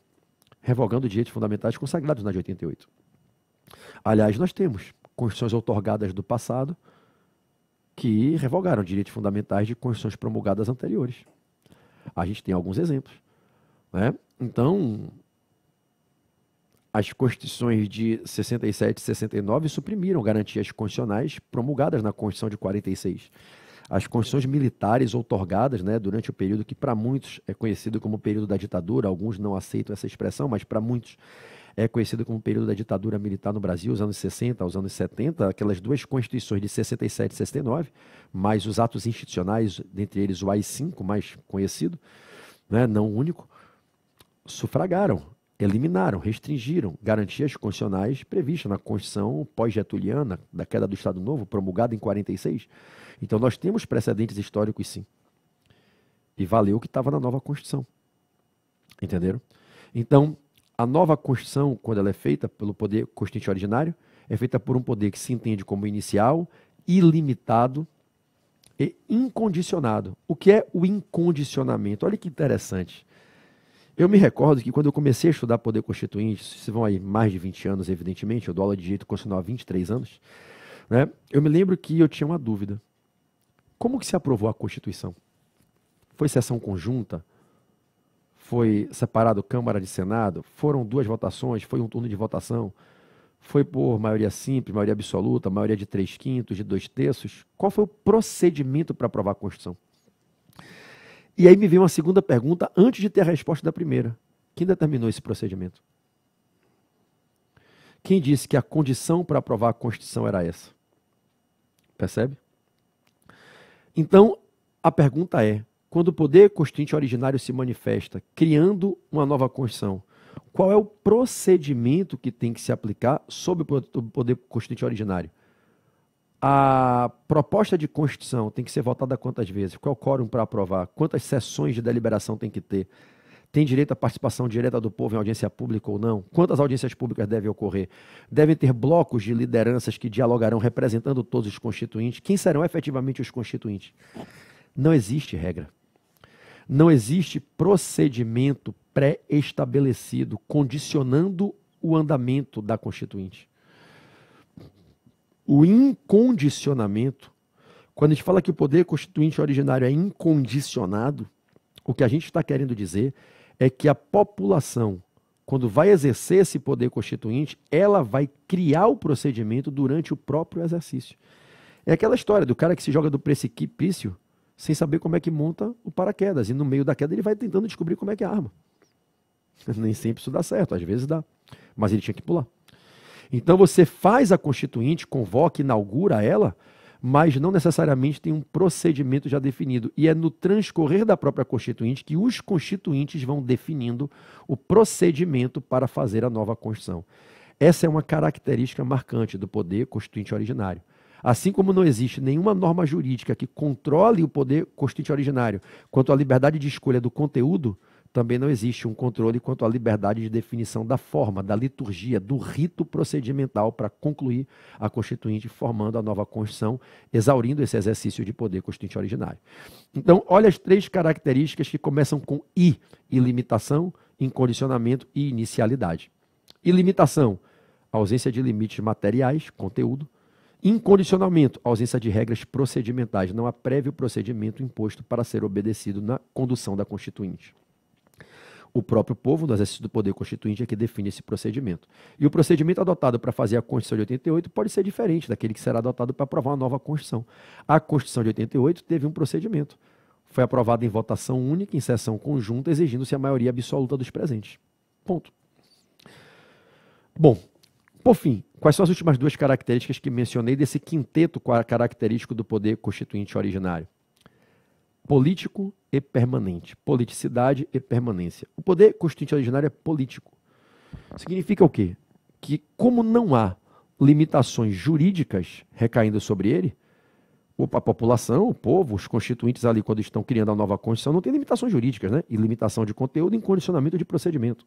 revogando direitos fundamentais consagrados na de 88. Aliás, nós temos constituições outorgadas do passado, que revogaram direitos fundamentais de constituições promulgadas anteriores. A gente tem alguns exemplos. Né? Então, as constituições de 67 e 69 suprimiram garantias constitucionais promulgadas na Constituição de 46. As constituições militares outorgadas né, durante o período que, para muitos, é conhecido como período da ditadura, alguns não aceitam essa expressão, mas para muitos é conhecido como o período da ditadura militar no Brasil, os anos 60 os anos 70, aquelas duas constituições de 67 e 69, mais os atos institucionais, dentre eles o AI-5, mais conhecido, né, não único, sufragaram, eliminaram, restringiram garantias constitucionais previstas na Constituição pós-getuliana, da queda do Estado Novo, promulgada em 46. Então nós temos precedentes históricos, sim. E valeu o que estava na nova Constituição. Entenderam? Então, a nova Constituição, quando ela é feita pelo poder constituinte originário, é feita por um poder que se entende como inicial, ilimitado e incondicionado. O que é o incondicionamento? Olha que interessante. Eu me recordo que quando eu comecei a estudar poder constituinte, se vão aí mais de 20 anos, evidentemente, eu dou aula de direito constitucional há 23 anos, né? eu me lembro que eu tinha uma dúvida. Como que se aprovou a Constituição? Foi sessão conjunta? foi separado Câmara de Senado, foram duas votações, foi um turno de votação, foi por maioria simples, maioria absoluta, maioria de três quintos, de dois terços. Qual foi o procedimento para aprovar a Constituição? E aí me veio uma segunda pergunta antes de ter a resposta da primeira. Quem determinou esse procedimento? Quem disse que a condição para aprovar a Constituição era essa? Percebe? Então, a pergunta é: quando o poder constituinte originário se manifesta, criando uma nova Constituição, qual é o procedimento que tem que se aplicar sob o poder constituinte originário? A proposta de Constituição tem que ser votada quantas vezes? Qual é o quórum para aprovar? Quantas sessões de deliberação tem que ter? Tem direito à participação direta do povo em audiência pública ou não? Quantas audiências públicas devem ocorrer? Devem ter blocos de lideranças que dialogarão representando todos os constituintes? Quem serão efetivamente os constituintes? Não existe regra. Não existe procedimento pré-estabelecido condicionando o andamento da Constituinte. O incondicionamento, quando a gente fala que o poder constituinte originário é incondicionado, o que a gente está querendo dizer é que a população, quando vai exercer esse poder constituinte, ela vai criar o procedimento durante o próprio exercício. É aquela história do cara que se joga do precipício sem saber como é que monta o paraquedas. E no meio da queda ele vai tentando descobrir como é que é arma. Nem sempre isso dá certo, às vezes dá. Mas ele tinha que pular. Então você faz a constituinte, convoca, inaugura ela, mas não necessariamente tem um procedimento já definido. E é no transcorrer da própria constituinte que os constituintes vão definindo o procedimento para fazer a nova Constituição. Essa é uma característica marcante do poder constituinte originário. Assim como não existe nenhuma norma jurídica que controle o poder constituinte originário quanto à liberdade de escolha do conteúdo, também não existe um controle quanto à liberdade de definição da forma, da liturgia, do rito procedimental para concluir a Constituinte, formando a nova Constituição, exaurindo esse exercício de poder constituinte originário. Então, olha as três características que começam com I: ilimitação, incondicionamento e inicialidade. Ilimitação, ausência de limites materiais, conteúdo. Incondicionamento, ausência de regras procedimentais, não há prévio procedimento imposto para ser obedecido na condução da Constituinte. O próprio povo, no exercício do poder constituinte, é que define esse procedimento. E o procedimento adotado para fazer a Constituição de 88 pode ser diferente daquele que será adotado para aprovar uma nova Constituição. A Constituição de 88 teve um procedimento. Foi aprovada em votação única, em sessão conjunta, exigindo-se a maioria absoluta dos presentes. Ponto. Bom, por fim, quais são as últimas duas características que mencionei desse quinteto característico do poder constituinte originário? Político e permanente. Politicidade e permanência. O poder constituinte originário é político. Significa o quê? Que, como não há limitações jurídicas recaindo sobre ele, a população, o povo, os constituintes ali, quando estão criando a nova Constituição, não tem limitações jurídicas, né? E limitação de conteúdo e condicionamento de procedimento.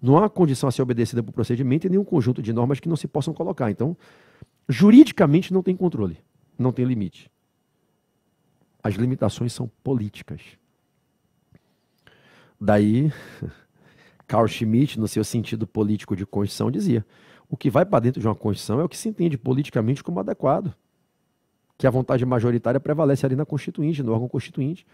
Não há condição a ser obedecida por procedimento e nenhum conjunto de normas que não se possam colocar. Então, juridicamente não tem controle, não tem limite. As limitações são políticas. Daí, Carl Schmitt, no seu sentido político de Constituição, dizia: o que vai para dentro de uma Constituição é o que se entende politicamente como adequado. Que a vontade majoritária prevalece ali na Constituinte, no órgão constituinte.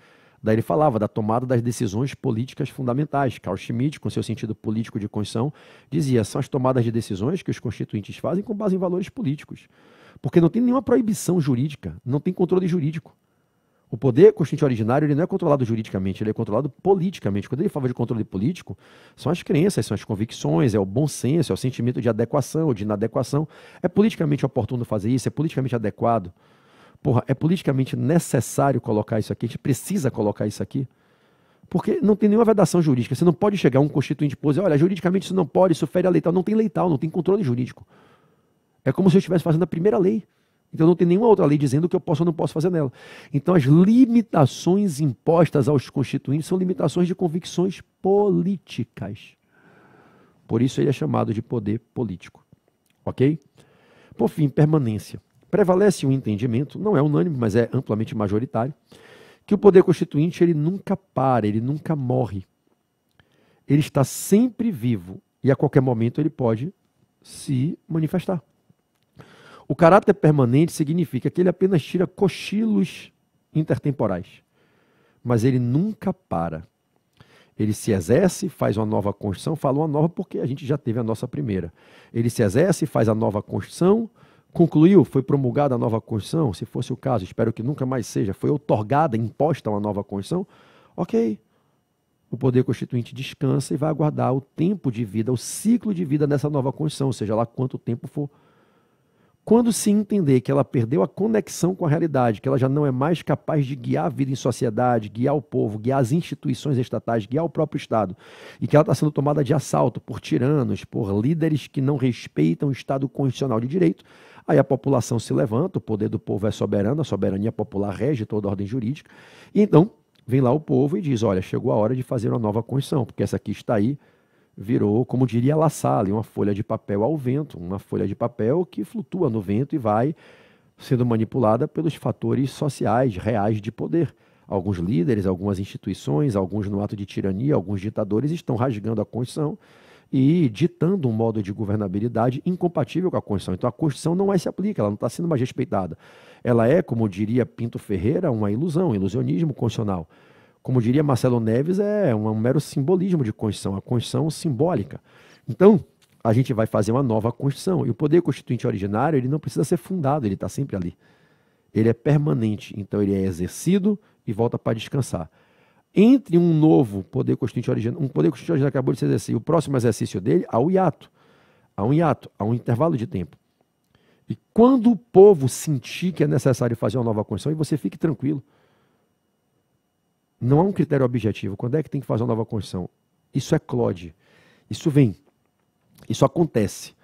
Daí ele falava da tomada das decisões políticas fundamentais. Carl Schmitt, com seu sentido político de construção, dizia: são as tomadas de decisões que os constituintes fazem com base em valores políticos. Porque não tem nenhuma proibição jurídica, não tem controle jurídico. O poder constituinte originário ele não é controlado juridicamente, ele é controlado politicamente. Quando ele fala de controle político, são as crenças, são as convicções, é o bom senso, é o sentimento de adequação ou de inadequação. É politicamente oportuno fazer isso, é politicamente adequado. Porra, é politicamente necessário colocar isso aqui, a gente precisa colocar isso aqui. Porque não tem nenhuma vedação jurídica. Você não pode chegar um constituinte e dizer, olha, juridicamente isso não pode, isso fere a leital. Não tem leital, não tem controle jurídico. É como se eu estivesse fazendo a primeira lei. Então não tem nenhuma outra lei dizendo o que eu posso ou não posso fazer nela. Então as limitações impostas aos constituintes são limitações de convicções políticas. Por isso ele é chamado de poder político. Ok? Por fim, permanência. Prevalece um entendimento, não é unânime, mas é amplamente majoritário, que o poder constituinte ele nunca para, ele nunca morre. Ele está sempre vivo e a qualquer momento ele pode se manifestar. O caráter permanente significa que ele apenas tira cochilos intertemporais, mas ele nunca para. Ele se exerce, faz uma nova construção, falo uma nova porque a gente já teve a nossa primeira. Ele se exerce, faz a nova construção, Concluiu, foi promulgada a nova Constituição, se fosse o caso, espero que nunca mais seja, foi otorgada, imposta uma nova Constituição, ok. O Poder Constituinte descansa e vai aguardar o tempo de vida, o ciclo de vida dessa nova Constituição, seja lá quanto tempo for. Quando se entender que ela perdeu a conexão com a realidade, que ela já não é mais capaz de guiar a vida em sociedade, guiar o povo, guiar as instituições estatais, guiar o próprio Estado, e que ela está sendo tomada de assalto por tiranos, por líderes que não respeitam o Estado constitucional de direito, Aí a população se levanta, o poder do povo é soberano, a soberania popular rege toda a ordem jurídica. E então vem lá o povo e diz: olha, chegou a hora de fazer uma nova Constituição, porque essa aqui está aí, virou, como diria La Salle, uma folha de papel ao vento, uma folha de papel que flutua no vento e vai sendo manipulada pelos fatores sociais, reais de poder. Alguns líderes, algumas instituições, alguns no ato de tirania, alguns ditadores estão rasgando a Constituição e ditando um modo de governabilidade incompatível com a Constituição. Então a Constituição não mais é se aplica, ela não está sendo mais respeitada. Ela é, como diria Pinto Ferreira, uma ilusão, ilusionismo constitucional. Como diria Marcelo Neves, é um, um mero simbolismo de Constituição, a Constituição simbólica. Então, a gente vai fazer uma nova Constituição. E o poder constituinte originário, ele não precisa ser fundado, ele está sempre ali. Ele é permanente, então ele é exercido e volta para descansar entre um novo poder constituinte original, um poder constituinte original acabou de ser e o próximo exercício dele, há um hiato. Há um hiato, há um intervalo de tempo. E quando o povo sentir que é necessário fazer uma nova Constituição, e você fique tranquilo, não há um critério objetivo. Quando é que tem que fazer uma nova Constituição? Isso é clode. Isso vem. Isso acontece.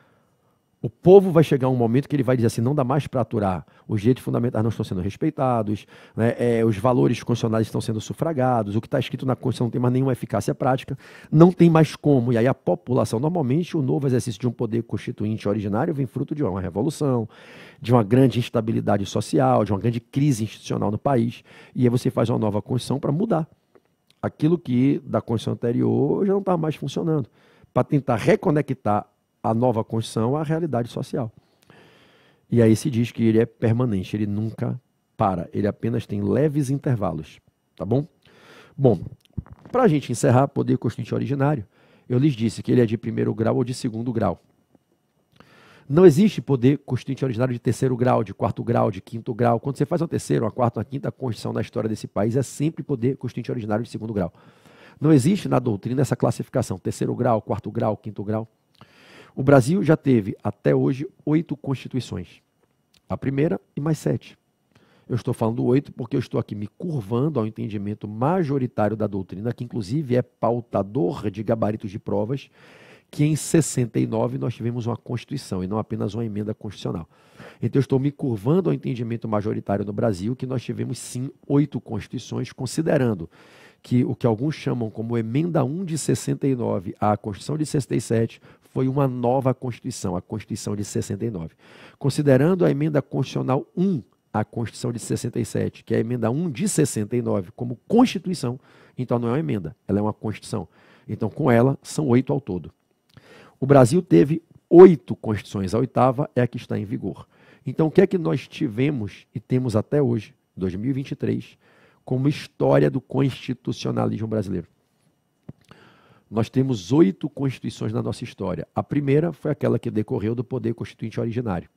O povo vai chegar um momento que ele vai dizer assim: não dá mais para aturar. Os direitos fundamentais não estão sendo respeitados, né? é, os valores constitucionais estão sendo sufragados, o que está escrito na Constituição não tem mais nenhuma eficácia prática, não tem mais como. E aí a população, normalmente, o novo exercício de um poder constituinte originário vem fruto de uma revolução, de uma grande instabilidade social, de uma grande crise institucional no país. E aí você faz uma nova Constituição para mudar aquilo que da Constituição anterior já não está mais funcionando, para tentar reconectar a nova Constituição à realidade social. E aí se diz que ele é permanente, ele nunca para, ele apenas tem leves intervalos, tá bom? Bom, para a gente encerrar poder constituinte originário, eu lhes disse que ele é de primeiro grau ou de segundo grau. Não existe poder constituinte originário de terceiro grau, de quarto grau, de quinto grau. Quando você faz uma terceira, uma quarta, uma quinta constituição na história desse país, é sempre poder constituinte originário de segundo grau. Não existe na doutrina essa classificação, terceiro grau, quarto grau, quinto grau. O Brasil já teve, até hoje, oito constituições. A primeira e mais sete. Eu estou falando oito porque eu estou aqui me curvando ao entendimento majoritário da doutrina, que inclusive é pautador de gabaritos de provas, que em 69 nós tivemos uma Constituição e não apenas uma emenda constitucional. Então eu estou me curvando ao entendimento majoritário no Brasil, que nós tivemos sim oito constituições, considerando que o que alguns chamam como emenda 1 de 69 à Constituição de 67 foi uma nova Constituição, a Constituição de 69. Considerando a emenda constitucional 1 à Constituição de 67, que é a emenda 1 de 69 como Constituição, então não é uma emenda, ela é uma Constituição. Então, com ela, são oito ao todo. O Brasil teve oito Constituições, a oitava é a que está em vigor. Então, o que é que nós tivemos e temos até hoje, 2023, como história do constitucionalismo brasileiro. Nós temos oito constituições na nossa história. A primeira foi aquela que decorreu do poder constituinte originário.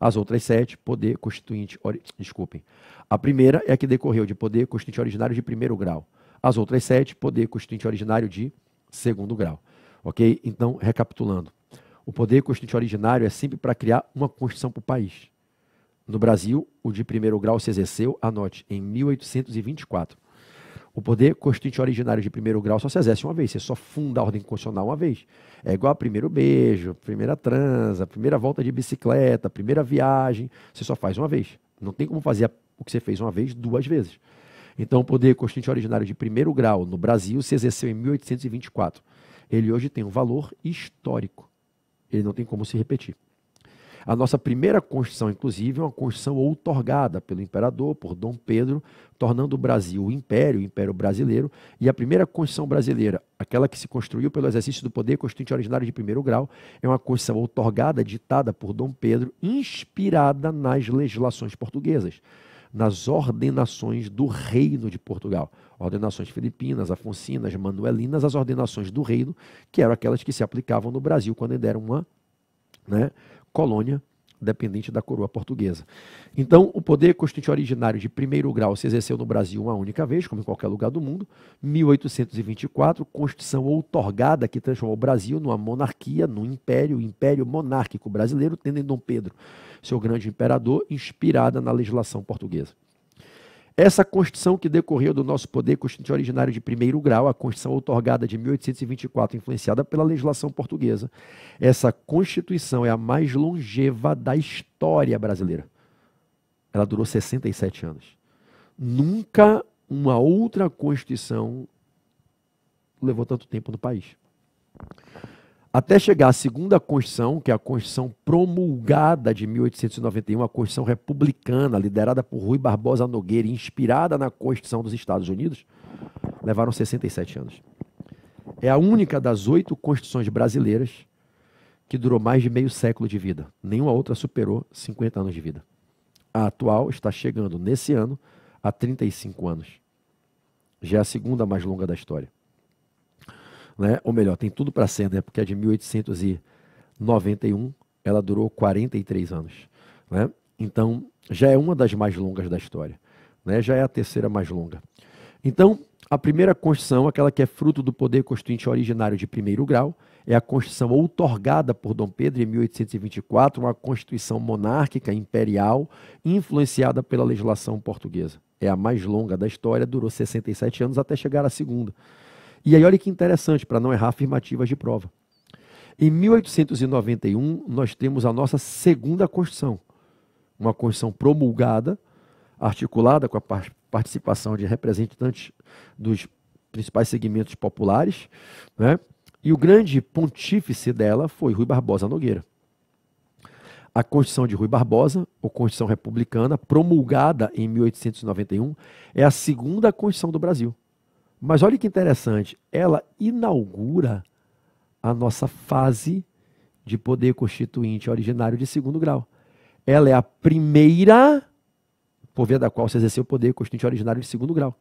As outras sete, poder constituinte. Ori... Desculpem. A primeira é a que decorreu de poder constituinte originário de primeiro grau. As outras sete, poder constituinte originário de segundo grau. Ok? Então, recapitulando. O poder constituinte originário é sempre para criar uma constituição para o país. No Brasil, o de primeiro grau se exerceu, anote, em 1824. O poder constituinte originário de primeiro grau só se exerce uma vez, você só funda a ordem constitucional uma vez. É igual a primeiro beijo, primeira transa, primeira volta de bicicleta, primeira viagem, você só faz uma vez. Não tem como fazer o que você fez uma vez duas vezes. Então, o poder constituinte originário de primeiro grau no Brasil se exerceu em 1824. Ele hoje tem um valor histórico. Ele não tem como se repetir. A nossa primeira Constituição, inclusive, é uma Constituição outorgada pelo imperador, por Dom Pedro, tornando o Brasil o império, o império brasileiro, e a primeira Constituição brasileira, aquela que se construiu pelo exercício do poder constituinte originário de primeiro grau, é uma Constituição outorgada, ditada por Dom Pedro, inspirada nas legislações portuguesas nas ordenações do reino de Portugal. Ordenações filipinas, afoncinas, manuelinas, as ordenações do reino, que eram aquelas que se aplicavam no Brasil quando ainda era uma, né, colônia dependente da coroa portuguesa. Então, o poder constituinte originário de primeiro grau se exerceu no Brasil uma única vez, como em qualquer lugar do mundo, 1824, Constituição outorgada que transformou o Brasil numa monarquia, num império, império monárquico brasileiro, tendo em Dom Pedro, seu grande imperador, inspirada na legislação portuguesa. Essa Constituição que decorreu do nosso poder constituinte originário de primeiro grau, a Constituição otorgada de 1824, influenciada pela legislação portuguesa, essa Constituição é a mais longeva da história brasileira. Ela durou 67 anos. Nunca uma outra Constituição levou tanto tempo no país até chegar à segunda Constituição, que é a Constituição promulgada de 1891, a Constituição republicana, liderada por Rui Barbosa Nogueira, inspirada na Constituição dos Estados Unidos, levaram 67 anos. É a única das oito Constituições brasileiras que durou mais de meio século de vida. Nenhuma outra superou 50 anos de vida. A atual está chegando, nesse ano, a 35 anos. Já é a segunda mais longa da história né? ou melhor, tem tudo para ser, né? porque a de 1891 ela durou 43 anos. Né? Então, já é uma das mais longas da história. Né? Já é a terceira mais longa. Então, a primeira Constituição, aquela que é fruto do poder constituinte originário de primeiro grau, é a Constituição outorgada por Dom Pedro em 1824, uma Constituição monárquica imperial influenciada pela legislação portuguesa. É a mais longa da história, durou 67 anos até chegar à segunda. E aí olha que interessante, para não errar afirmativas de prova. Em 1891, nós temos a nossa segunda Constituição, uma Constituição promulgada, articulada com a participação de representantes dos principais segmentos populares, né? e o grande pontífice dela foi Rui Barbosa Nogueira. A Constituição de Rui Barbosa, ou Constituição Republicana, promulgada em 1891, é a segunda Constituição do Brasil. Mas olha que interessante, ela inaugura a nossa fase de poder constituinte originário de segundo grau. Ela é a primeira por via da qual se exerceu o poder constituinte originário de segundo grau.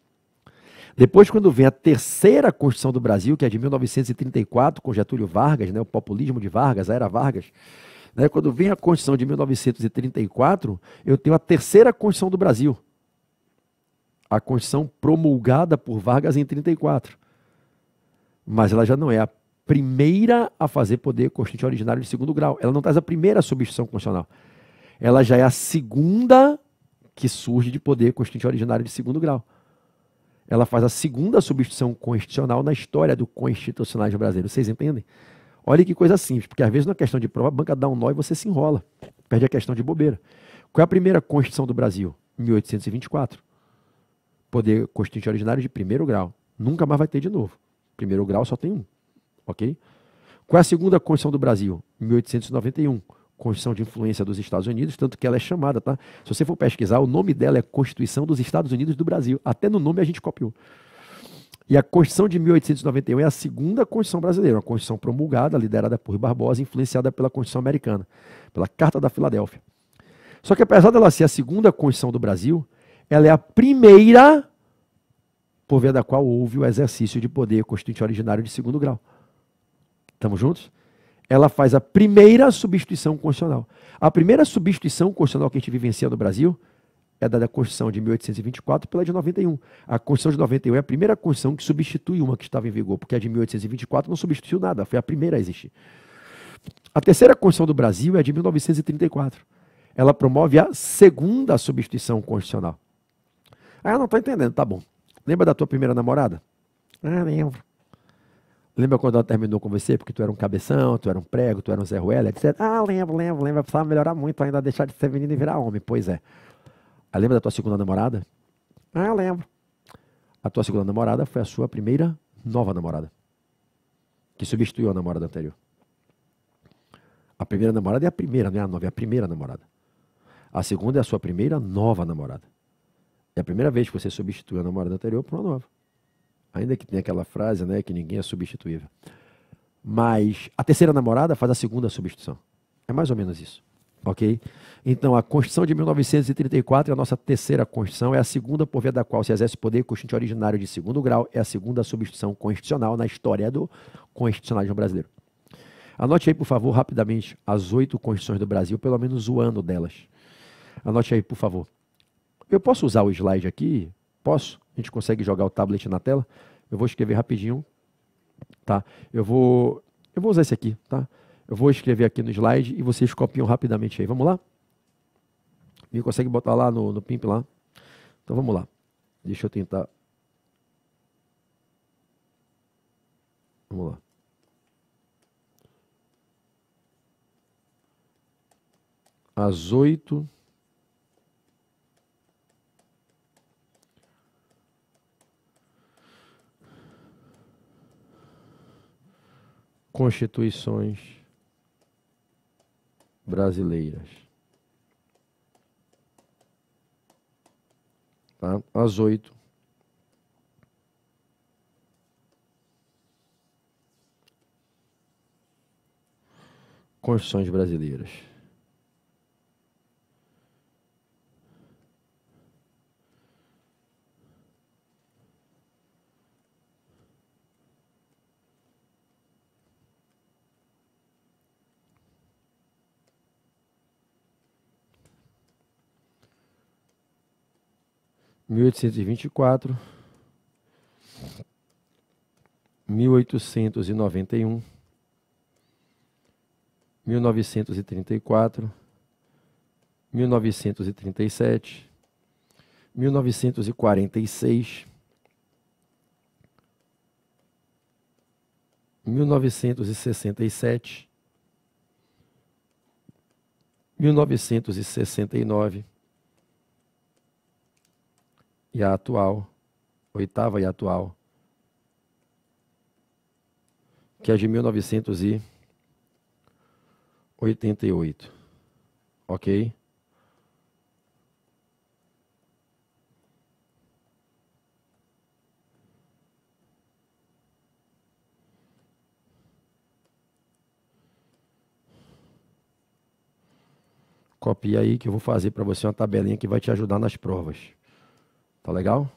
Depois, quando vem a terceira Constituição do Brasil, que é de 1934, com Getúlio Vargas, né, o populismo de Vargas, a era Vargas, né, quando vem a Constituição de 1934, eu tenho a terceira Constituição do Brasil, a Constituição promulgada por Vargas em 1934. Mas ela já não é a primeira a fazer poder constituinte originário de segundo grau. Ela não traz a primeira substituição constitucional. Ela já é a segunda que surge de poder constituinte originário de segundo grau. Ela faz a segunda substituição constitucional na história do constitucionalismo brasileiro. Vocês entendem? Olha que coisa simples, porque às vezes na questão de prova, a banca dá um nó e você se enrola. Perde a questão de bobeira. Qual é a primeira Constituição do Brasil? 1824 poder constituinte originário de primeiro grau. Nunca mais vai ter de novo. Primeiro grau só tem um. Ok? Qual é a segunda Constituição do Brasil? 1891. Constituição de Influência dos Estados Unidos, tanto que ela é chamada, tá? Se você for pesquisar, o nome dela é Constituição dos Estados Unidos do Brasil. Até no nome a gente copiou. E a Constituição de 1891 é a segunda Constituição brasileira, uma Constituição promulgada, liderada por Barbosa, influenciada pela Constituição americana, pela Carta da Filadélfia. Só que apesar dela ser a segunda Constituição do Brasil, ela é a primeira por via da qual houve o exercício de poder constituinte originário de segundo grau. Estamos juntos? Ela faz a primeira substituição constitucional. A primeira substituição constitucional que a gente vivencia no Brasil é da Constituição de 1824 pela de 91. A Constituição de 91 é a primeira Constituição que substitui uma que estava em vigor, porque a de 1824 não substituiu nada, foi a primeira a existir. A terceira Constituição do Brasil é a de 1934. Ela promove a segunda substituição constitucional. Ah, não tô entendendo, tá bom. Lembra da tua primeira namorada? Ah, lembro. Lembra quando ela terminou com você porque tu era um cabeção, tu era um prego, tu era um Zé Ruela, etc? Ah, lembro, lembro, lembro. Precisava melhorar muito ainda, deixar de ser menino e virar homem. Pois é. Ah, lembra da tua segunda namorada? Ah, lembro. A tua segunda namorada foi a sua primeira nova namorada, que substituiu a namorada anterior. A primeira namorada é a primeira, não é a nova, é a primeira namorada. A segunda é a sua primeira nova namorada. É a primeira vez que você substitui a namorada anterior por uma nova. Ainda que tenha aquela frase, né, que ninguém é substituível. Mas a terceira namorada faz a segunda substituição. É mais ou menos isso. Ok? Então, a Constituição de 1934 é a nossa terceira Constituição, é a segunda por via da qual se exerce o poder constituinte originário de segundo grau, é a segunda substituição constitucional na história do constitucionalismo brasileiro. Anote aí, por favor, rapidamente, as oito Constituições do Brasil, pelo menos o ano delas. Anote aí, por favor. Eu posso usar o slide aqui? Posso? A gente consegue jogar o tablet na tela? Eu vou escrever rapidinho, tá? Eu vou, eu vou usar esse aqui, tá? Eu vou escrever aqui no slide e vocês copiam rapidamente aí. Vamos lá? Me consegue botar lá no, no pimp lá? Então vamos lá. Deixa eu tentar. Vamos lá. Às oito. 8... constituições brasileiras. Tá? As oito. Constituições brasileiras. 1824, 1891, 1934, 1937, 1946, 1967, 1969, e a atual, oitava e atual, que é de 1988. Ok? Copia aí que eu vou fazer para você uma tabelinha que vai te ajudar nas provas. Tá legal?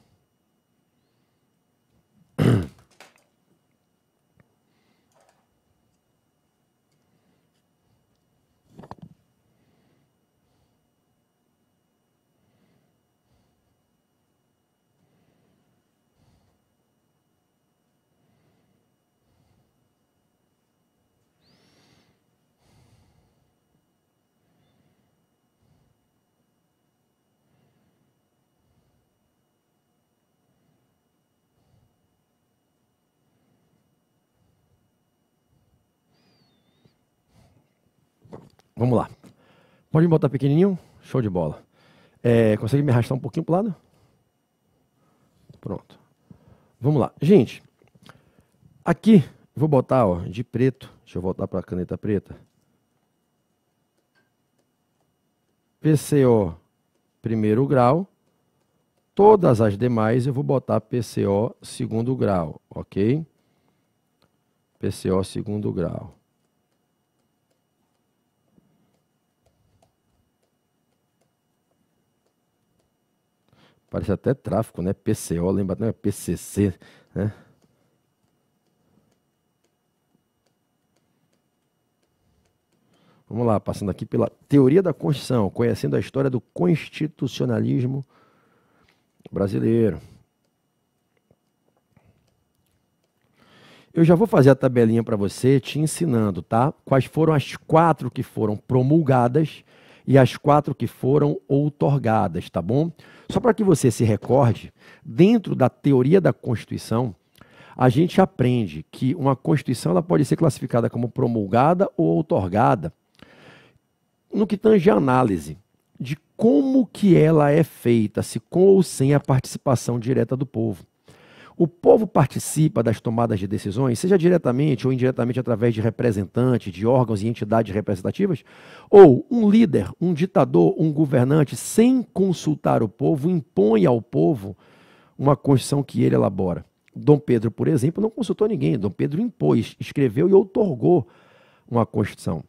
Pode me botar pequenininho? Show de bola. É, consegue me arrastar um pouquinho para lado? Pronto. Vamos lá. Gente, aqui, vou botar ó, de preto. Deixa eu voltar para a caneta preta. PCO primeiro grau. Todas as demais eu vou botar PCO segundo grau, ok? PCO segundo grau. Parece até tráfico, né? PCO, lembra? Não, é PCC, né? Vamos lá, passando aqui pela teoria da Constituição, conhecendo a história do constitucionalismo brasileiro. Eu já vou fazer a tabelinha para você, te ensinando, tá? Quais foram as quatro que foram promulgadas e as quatro que foram outorgadas, tá bom? Só para que você se recorde, dentro da teoria da Constituição, a gente aprende que uma Constituição ela pode ser classificada como promulgada ou outorgada, no que tange a análise de como que ela é feita, se com ou sem a participação direta do povo. O povo participa das tomadas de decisões, seja diretamente ou indiretamente através de representantes, de órgãos e entidades representativas, ou um líder, um ditador, um governante, sem consultar o povo, impõe ao povo uma constituição que ele elabora. Dom Pedro, por exemplo, não consultou ninguém. Dom Pedro impôs, escreveu e outorgou uma constituição.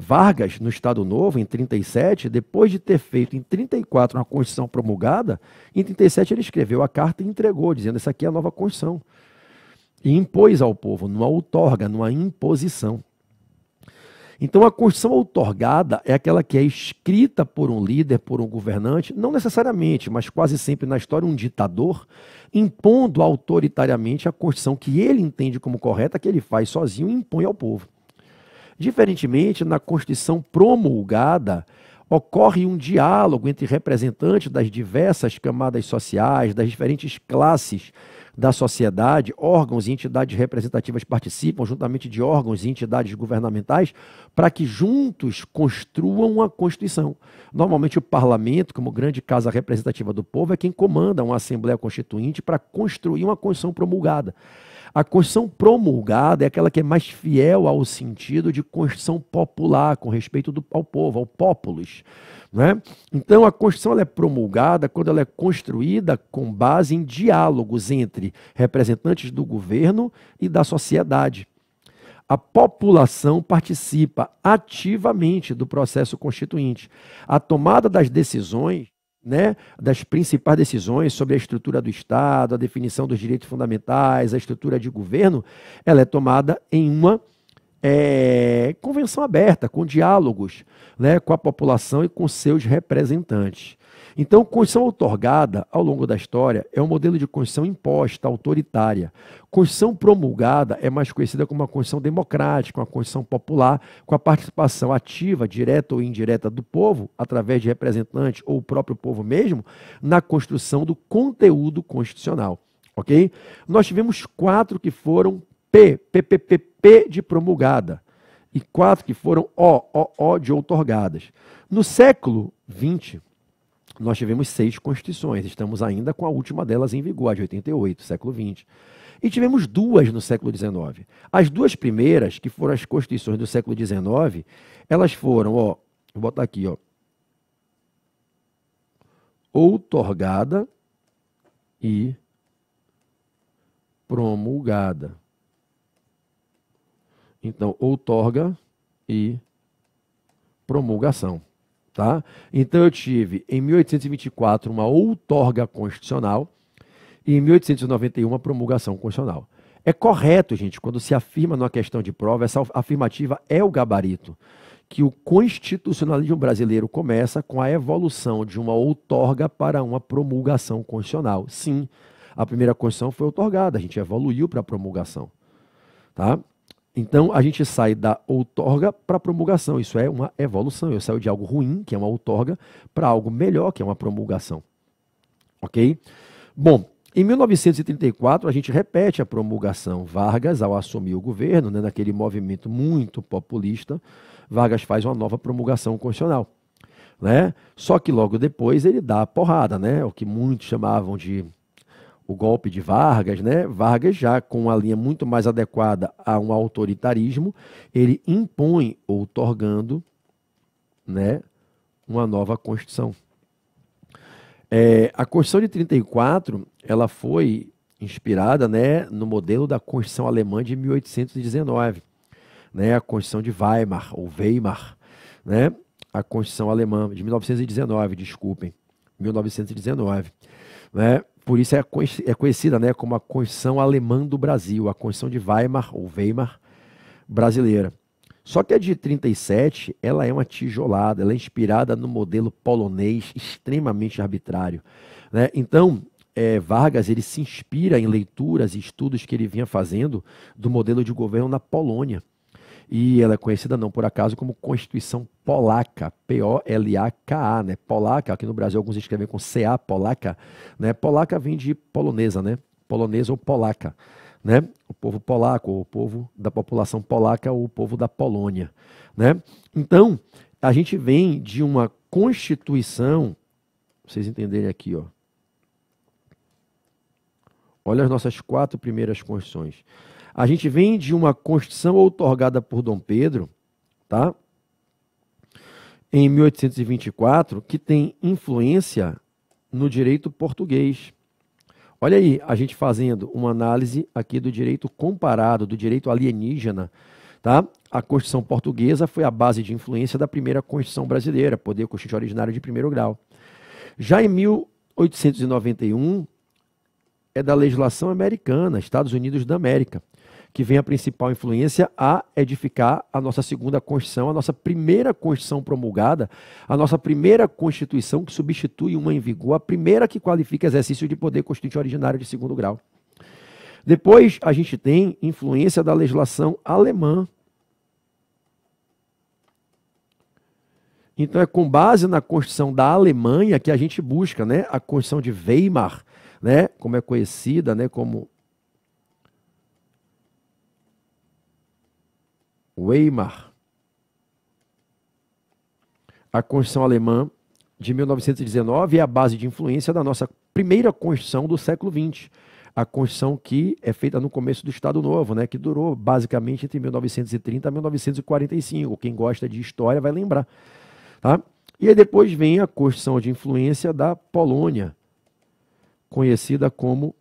Vargas, no Estado Novo, em 37, depois de ter feito em 34 uma Constituição promulgada, em 37 ele escreveu a carta e entregou, dizendo: essa aqui é a nova Constituição. E impôs ao povo, numa outorga, numa imposição. Então, a Constituição outorgada é aquela que é escrita por um líder, por um governante, não necessariamente, mas quase sempre na história, um ditador, impondo autoritariamente a Constituição que ele entende como correta, que ele faz sozinho e impõe ao povo. Diferentemente, na Constituição promulgada, ocorre um diálogo entre representantes das diversas camadas sociais, das diferentes classes da sociedade, órgãos e entidades representativas participam, juntamente de órgãos e entidades governamentais, para que juntos construam a Constituição. Normalmente, o parlamento, como grande casa representativa do povo, é quem comanda uma Assembleia Constituinte para construir uma Constituição promulgada. A Constituição promulgada é aquela que é mais fiel ao sentido de Constituição popular, com respeito do, ao povo, ao populus. Né? Então, a Constituição é promulgada quando ela é construída com base em diálogos entre representantes do governo e da sociedade. A população participa ativamente do processo constituinte. A tomada das decisões né, das principais decisões sobre a estrutura do Estado, a definição dos direitos fundamentais, a estrutura de governo, ela é tomada em uma é, convenção aberta, com diálogos né, com a população e com seus representantes. Então, Constituição otorgada, ao longo da história, é um modelo de Constituição imposta, autoritária. Constituição promulgada é mais conhecida como uma Constituição democrática, uma Constituição popular, com a participação ativa, direta ou indireta do povo, através de representantes ou o próprio povo mesmo, na construção do conteúdo constitucional. Ok? Nós tivemos quatro que foram P, PPPP de promulgada e quatro que foram o o o de outorgadas. No século XX, nós tivemos seis constituições, estamos ainda com a última delas em vigor, a de 88, século 20. E tivemos duas no século XIX. As duas primeiras, que foram as constituições do século XIX, elas foram, ó, vou botar aqui, ó, outorgada e promulgada. Então, outorga e promulgação. Tá? Então eu tive em 1824 uma outorga constitucional e em 1891 uma promulgação constitucional. É correto, gente, quando se afirma numa questão de prova, essa afirmativa é o gabarito, que o constitucionalismo brasileiro começa com a evolução de uma outorga para uma promulgação constitucional. Sim, a primeira Constituição foi outorgada, a gente evoluiu para a promulgação. Tá? Então a gente sai da outorga para a promulgação. Isso é uma evolução. Eu saio de algo ruim, que é uma outorga, para algo melhor, que é uma promulgação. Ok? Bom, em 1934, a gente repete a promulgação. Vargas, ao assumir o governo, né, naquele movimento muito populista, Vargas faz uma nova promulgação constitucional. Né? Só que logo depois ele dá a porrada, né? o que muitos chamavam de o golpe de Vargas, né? Vargas já com uma linha muito mais adequada a um autoritarismo, ele impõe outorgando, né, uma nova constituição. É, a Constituição de 34, ela foi inspirada, né, no modelo da Constituição alemã de 1819, né, a Constituição de Weimar ou Weimar, né, a Constituição alemã de 1919, desculpem, 1919, né? Por isso é, é conhecida né, como a Constituição Alemã do Brasil, a Constituição de Weimar ou Weimar brasileira. Só que a de 37, ela é uma tijolada, ela é inspirada no modelo polonês extremamente arbitrário. Né? Então, é, Vargas ele se inspira em leituras e estudos que ele vinha fazendo do modelo de governo na Polônia. E ela é conhecida não por acaso como Constituição Polaca, P-O-L-A-K-A, né? Polaca, aqui no Brasil alguns escrevem com C-A, polaca, né? Polaca vem de polonesa, né? Polonesa ou polaca, né? O povo polaco, o povo da população polaca ou o povo da Polônia, né? Então, a gente vem de uma constituição, vocês entenderem aqui, ó. Olha as nossas quatro primeiras constituições. A gente vem de uma Constituição outorgada por Dom Pedro, tá? Em 1824, que tem influência no direito português. Olha aí, a gente fazendo uma análise aqui do direito comparado, do direito alienígena, tá? A Constituição portuguesa foi a base de influência da primeira Constituição brasileira, poder constituinte originário de primeiro grau. Já em 1891 é da legislação americana, Estados Unidos da América que vem a principal influência a edificar a nossa segunda Constituição, a nossa primeira Constituição promulgada, a nossa primeira Constituição que substitui uma em vigor, a primeira que qualifica exercício de poder constituinte originário de segundo grau. Depois a gente tem influência da legislação alemã. Então é com base na Constituição da Alemanha que a gente busca, né, a Constituição de Weimar, né, como é conhecida, né, como Weimar. A Constituição Alemã de 1919 é a base de influência da nossa primeira Constituição do século XX. A Constituição que é feita no começo do Estado Novo, né, que durou basicamente entre 1930 e 1945. Quem gosta de história vai lembrar. Tá? E aí depois vem a Constituição de Influência da Polônia, conhecida como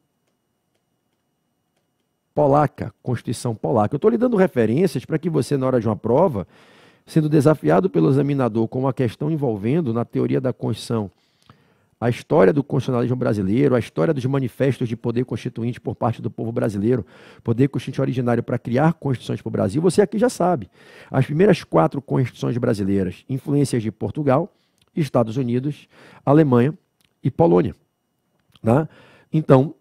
polaca, Constituição polaca. Eu estou lhe dando referências para que você, na hora de uma prova, sendo desafiado pelo examinador com uma questão envolvendo, na teoria da Constituição, a história do constitucionalismo brasileiro, a história dos manifestos de poder constituinte por parte do povo brasileiro, poder constituinte originário para criar constituições para o Brasil, você aqui já sabe. As primeiras quatro constituições brasileiras, influências de Portugal, Estados Unidos, Alemanha e Polônia. Né? Então,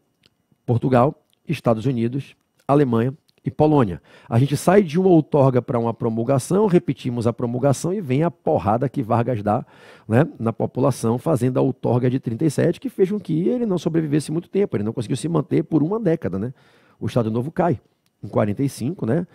Portugal, Estados Unidos, Alemanha e Polônia. A gente sai de uma outorga para uma promulgação, repetimos a promulgação e vem a porrada que Vargas dá né, na população, fazendo a outorga de 37, que fez com que ele não sobrevivesse muito tempo, ele não conseguiu se manter por uma década. Né? O Estado Novo cai em 45, né?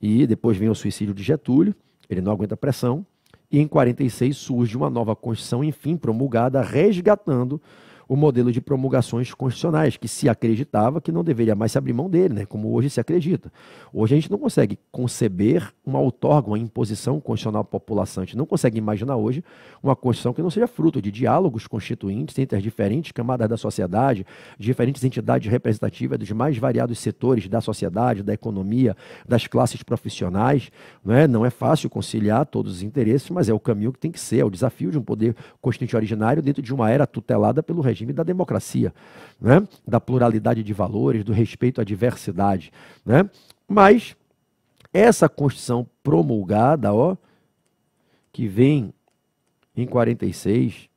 e depois vem o suicídio de Getúlio, ele não aguenta pressão, e em 46 surge uma nova Constituição, enfim, promulgada, resgatando o modelo de promulgações constitucionais, que se acreditava que não deveria mais se abrir mão dele, né? como hoje se acredita. Hoje a gente não consegue conceber uma outorga, uma imposição constitucional população. A gente não consegue imaginar hoje uma Constituição que não seja fruto de diálogos constituintes entre as diferentes camadas da sociedade, diferentes entidades representativas dos mais variados setores da sociedade, da economia, das classes profissionais. né? não é fácil conciliar todos os interesses, mas é o caminho que tem que ser, é o desafio de um poder constituinte originário dentro de uma era tutelada pelo regime regime da democracia, né? da pluralidade de valores, do respeito à diversidade. Né? Mas essa Constituição promulgada, ó, que vem em 46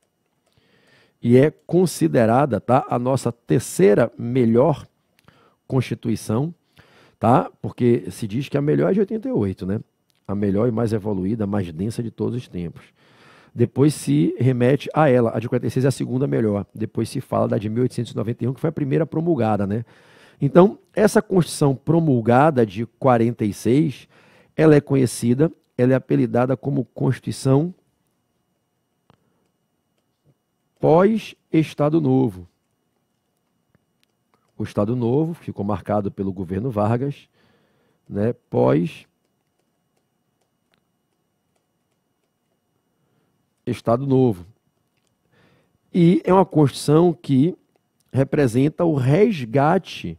e é considerada tá, a nossa terceira melhor Constituição, tá? porque se diz que a melhor é de 88, né? a melhor e mais evoluída, mais densa de todos os tempos depois se remete a ela. A de 46 é a segunda melhor. Depois se fala da de 1891, que foi a primeira promulgada, né? Então, essa Constituição promulgada de 46, ela é conhecida, ela é apelidada como Constituição pós-Estado Novo. O Estado Novo ficou marcado pelo governo Vargas, né? Pós Estado Novo. E é uma Constituição que representa o resgate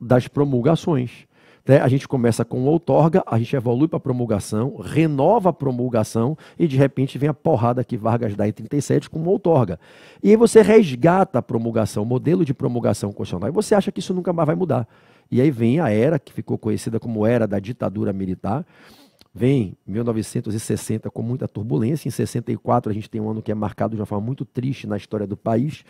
das promulgações. Né? A gente começa com outorga, a gente evolui para a promulgação, renova a promulgação e de repente vem a porrada que Vargas dá em 37 com outorga. E aí você resgata a promulgação, o modelo de promulgação constitucional, e você acha que isso nunca mais vai mudar. E aí vem a era que ficou conhecida como era da ditadura militar, vem 1960 com muita turbulência. Em 64 a gente tem um ano que é marcado de uma forma muito triste na história do país,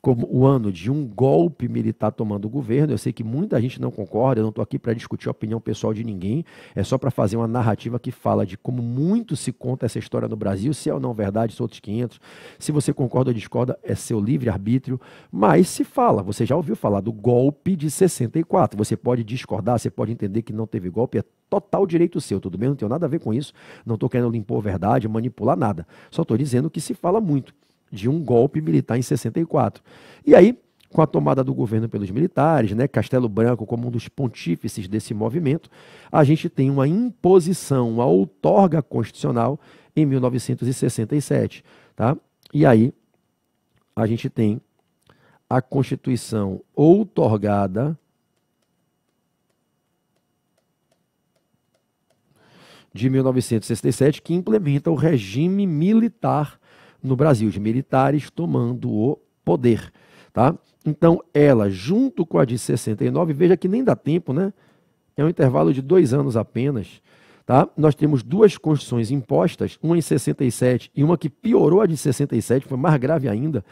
como o ano de um golpe militar tomando o governo. Eu sei que muita gente não concorda, eu não estou aqui para discutir a opinião pessoal de ninguém, é só para fazer uma narrativa que fala de como muito se conta essa história no Brasil, se é ou não verdade, são outros 500. Se você concorda ou discorda, é seu livre arbítrio, mas se fala, você já ouviu falar do golpe de 64. Você pode discordar, você pode entender que não teve golpe, é total direito seu, tudo bem? Não tenho nada a ver com isso, não estou querendo impor verdade, manipular nada. Só estou dizendo que se fala muito de um golpe militar em 64. E aí, com a tomada do governo pelos militares, né, Castelo Branco como um dos pontífices desse movimento, a gente tem uma imposição, uma outorga constitucional em 1967, tá? E aí a gente tem a Constituição outorgada de 1967, que implementa o regime militar no Brasil, de militares tomando o poder. Tá? Então, ela, junto com a de 69, veja que nem dá tempo, né? É um intervalo de dois anos apenas. Tá? Nós temos duas constituições impostas, uma em 67 e uma que piorou a de 67, foi mais grave ainda,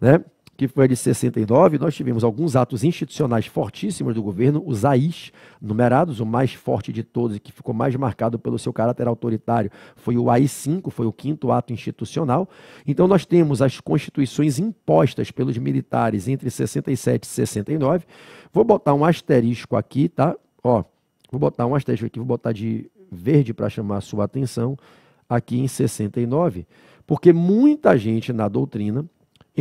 né? que foi a de 69, nós tivemos alguns atos institucionais fortíssimos do governo, os AIS, numerados, o mais forte de todos e que ficou mais marcado pelo seu caráter autoritário, foi o AI-5, foi o quinto ato institucional. Então nós temos as constituições impostas pelos militares entre 67 e 69. Vou botar um asterisco aqui, tá? Ó, vou botar um asterisco aqui, vou botar de verde para chamar a sua atenção aqui em 69, porque muita gente na doutrina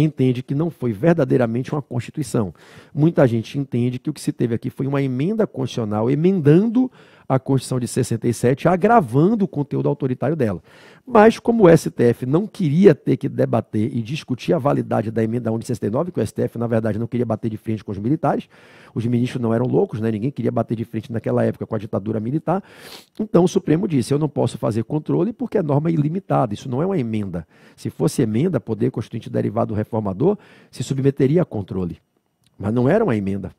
entende que não foi verdadeiramente uma Constituição. Muita gente entende que o que se teve aqui foi uma emenda constitucional emendando a Constituição de 67, agravando o conteúdo autoritário dela. Mas, como o STF não queria ter que debater e discutir a validade da emenda 1 de 69, que o STF, na verdade, não queria bater de frente com os militares, os ministros não eram loucos, né? ninguém queria bater de frente naquela época com a ditadura militar. Então, o Supremo disse: eu não posso fazer controle porque a é norma é ilimitada, isso não é uma emenda. Se fosse emenda, poder constituinte derivado do reformador se submeteria a controle. Mas não era uma emenda.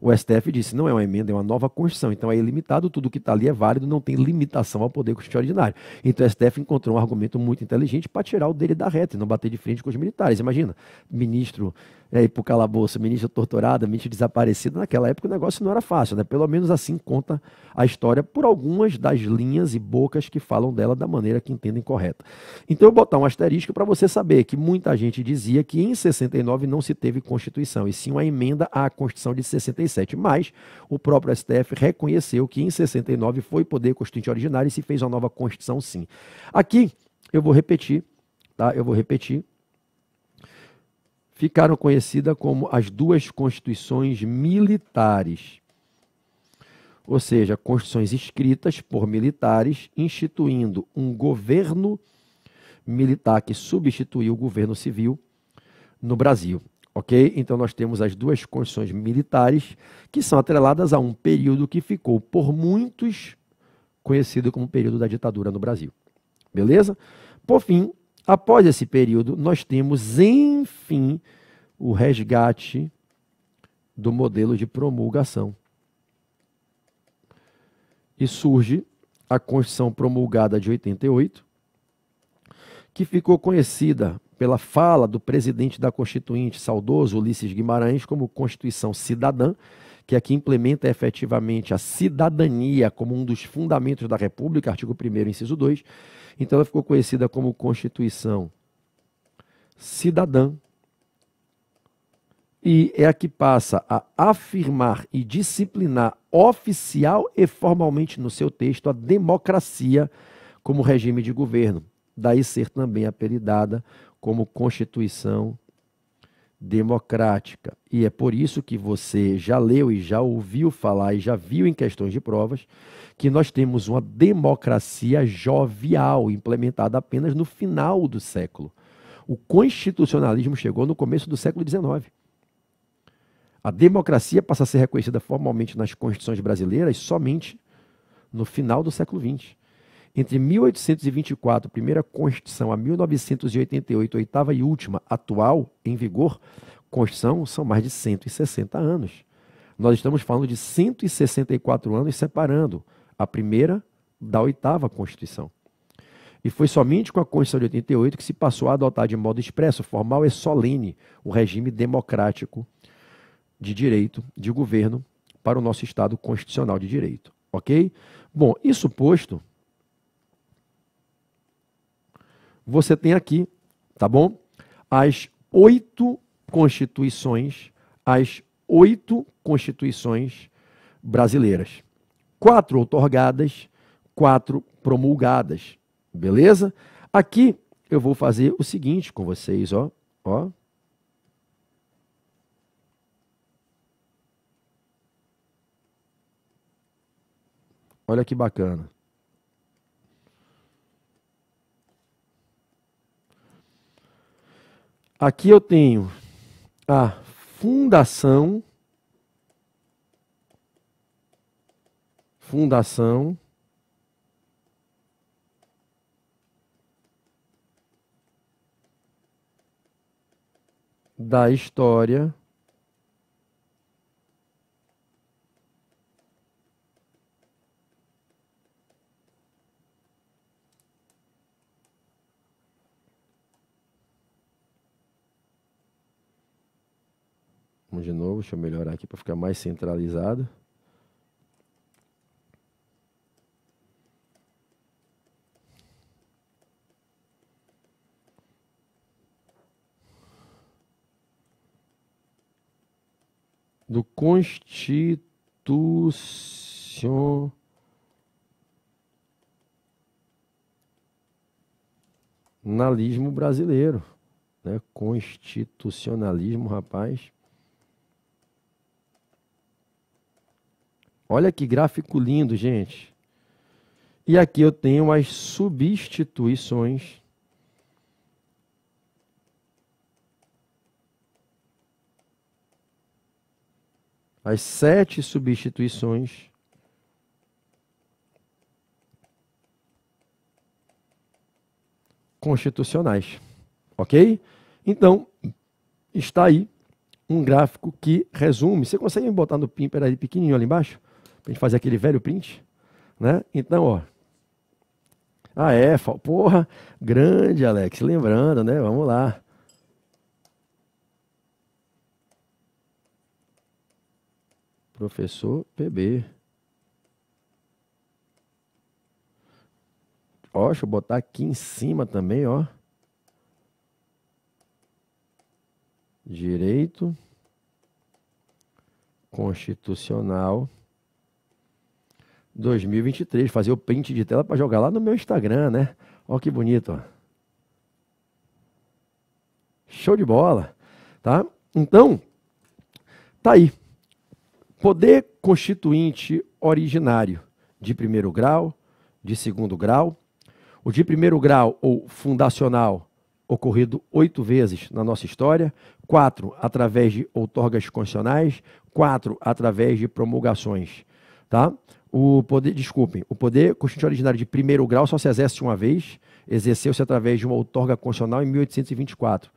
O STF disse, não é uma emenda, é uma nova Constituição. Então é ilimitado, tudo que está ali é válido, não tem limitação ao poder constitucional Então o STF encontrou um argumento muito inteligente para tirar o dele da reta e não bater de frente com os militares. Imagina, ministro é, ir para o calabouço, ministro torturado, ministro desaparecido. naquela época o negócio não era fácil, né? Pelo menos assim conta a história por algumas das linhas e bocas que falam dela da maneira que entendem correta. Então eu vou botar um asterisco para você saber que muita gente dizia que em 69 não se teve Constituição, e sim uma emenda à Constituição de 67, mas o próprio STF reconheceu que em 69 foi poder constituinte originário e se fez uma nova Constituição sim. Aqui eu vou repetir, tá? Eu vou repetir ficaram conhecidas como as duas constituições militares, ou seja, constituições escritas por militares instituindo um governo militar que substituiu o governo civil no Brasil. Ok? Então nós temos as duas constituições militares que são atreladas a um período que ficou por muitos conhecido como período da ditadura no Brasil. Beleza? Por fim, Após esse período, nós temos, enfim, o resgate do modelo de promulgação. E surge a Constituição promulgada de 88, que ficou conhecida pela fala do presidente da Constituinte, saudoso Ulisses Guimarães, como Constituição Cidadã, que aqui implementa efetivamente a cidadania como um dos fundamentos da República, artigo 1, inciso 2. Então, ela ficou conhecida como Constituição Cidadã. E é a que passa a afirmar e disciplinar oficial e formalmente no seu texto a democracia como regime de governo. Daí ser também apelidada como Constituição Cidadã democrática. E é por isso que você já leu e já ouviu falar e já viu em questões de provas que nós temos uma democracia jovial implementada apenas no final do século. O constitucionalismo chegou no começo do século XIX. A democracia passa a ser reconhecida formalmente nas constituições brasileiras somente no final do século XX. Entre 1824, primeira Constituição, a 1988, oitava e última, atual, em vigor, Constituição, são mais de 160 anos. Nós estamos falando de 164 anos separando a primeira da oitava Constituição. E foi somente com a Constituição de 88 que se passou a adotar de modo expresso, formal e solene o regime democrático de direito de governo para o nosso Estado constitucional de direito. Ok? Bom, isso posto, você tem aqui, tá bom? As oito constituições, as oito constituições brasileiras. Quatro otorgadas, quatro promulgadas, beleza? Aqui eu vou fazer o seguinte com vocês, ó, ó. Olha que bacana. Aqui eu tenho a fundação. Fundação. Da história. de novo, deixa eu melhorar aqui para ficar mais centralizado. Do constitucionalismo Nalismo brasileiro, né? Constitucionalismo, rapaz. Olha que gráfico lindo, gente. E aqui eu tenho as substituições. As sete substituições. Constitucionais. Ok? Então, está aí um gráfico que resume. Você consegue botar no pimper ali pequenininho ali embaixo? a gente fazer aquele velho print, né? Então, ó. Ah, é, porra, grande, Alex. Lembrando, né? Vamos lá. Professor PB. Ó, deixa eu botar aqui em cima também, ó. Direito constitucional 2023, fazer o print de tela para jogar lá no meu Instagram, né? Olha que bonito, ó. Show de bola, tá? Então, tá aí. Poder constituinte originário de primeiro grau, de segundo grau. O de primeiro grau ou fundacional ocorrido oito vezes na nossa história, quatro através de outorgas constitucionais, quatro através de promulgações, tá? O poder, desculpem, o poder constituinte originário de primeiro grau só se exerce uma vez, exerceu-se através de uma outorga constitucional em 1824.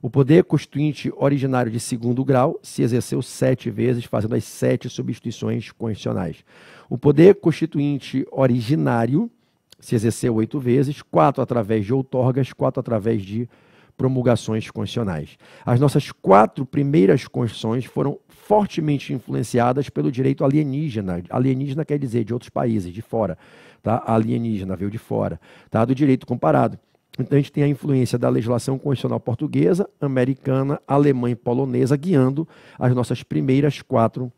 O poder constituinte originário de segundo grau se exerceu sete vezes, fazendo as sete substituições constitucionais. O poder constituinte originário se exerceu oito vezes, quatro através de outorgas, quatro através de promulgações constitucionais. As nossas quatro primeiras constituições foram fortemente influenciadas pelo direito alienígena. Alienígena quer dizer de outros países, de fora. Tá? Alienígena veio de fora, tá? do direito comparado. Então a gente tem a influência da legislação constitucional portuguesa, americana, alemã e polonesa guiando as nossas primeiras quatro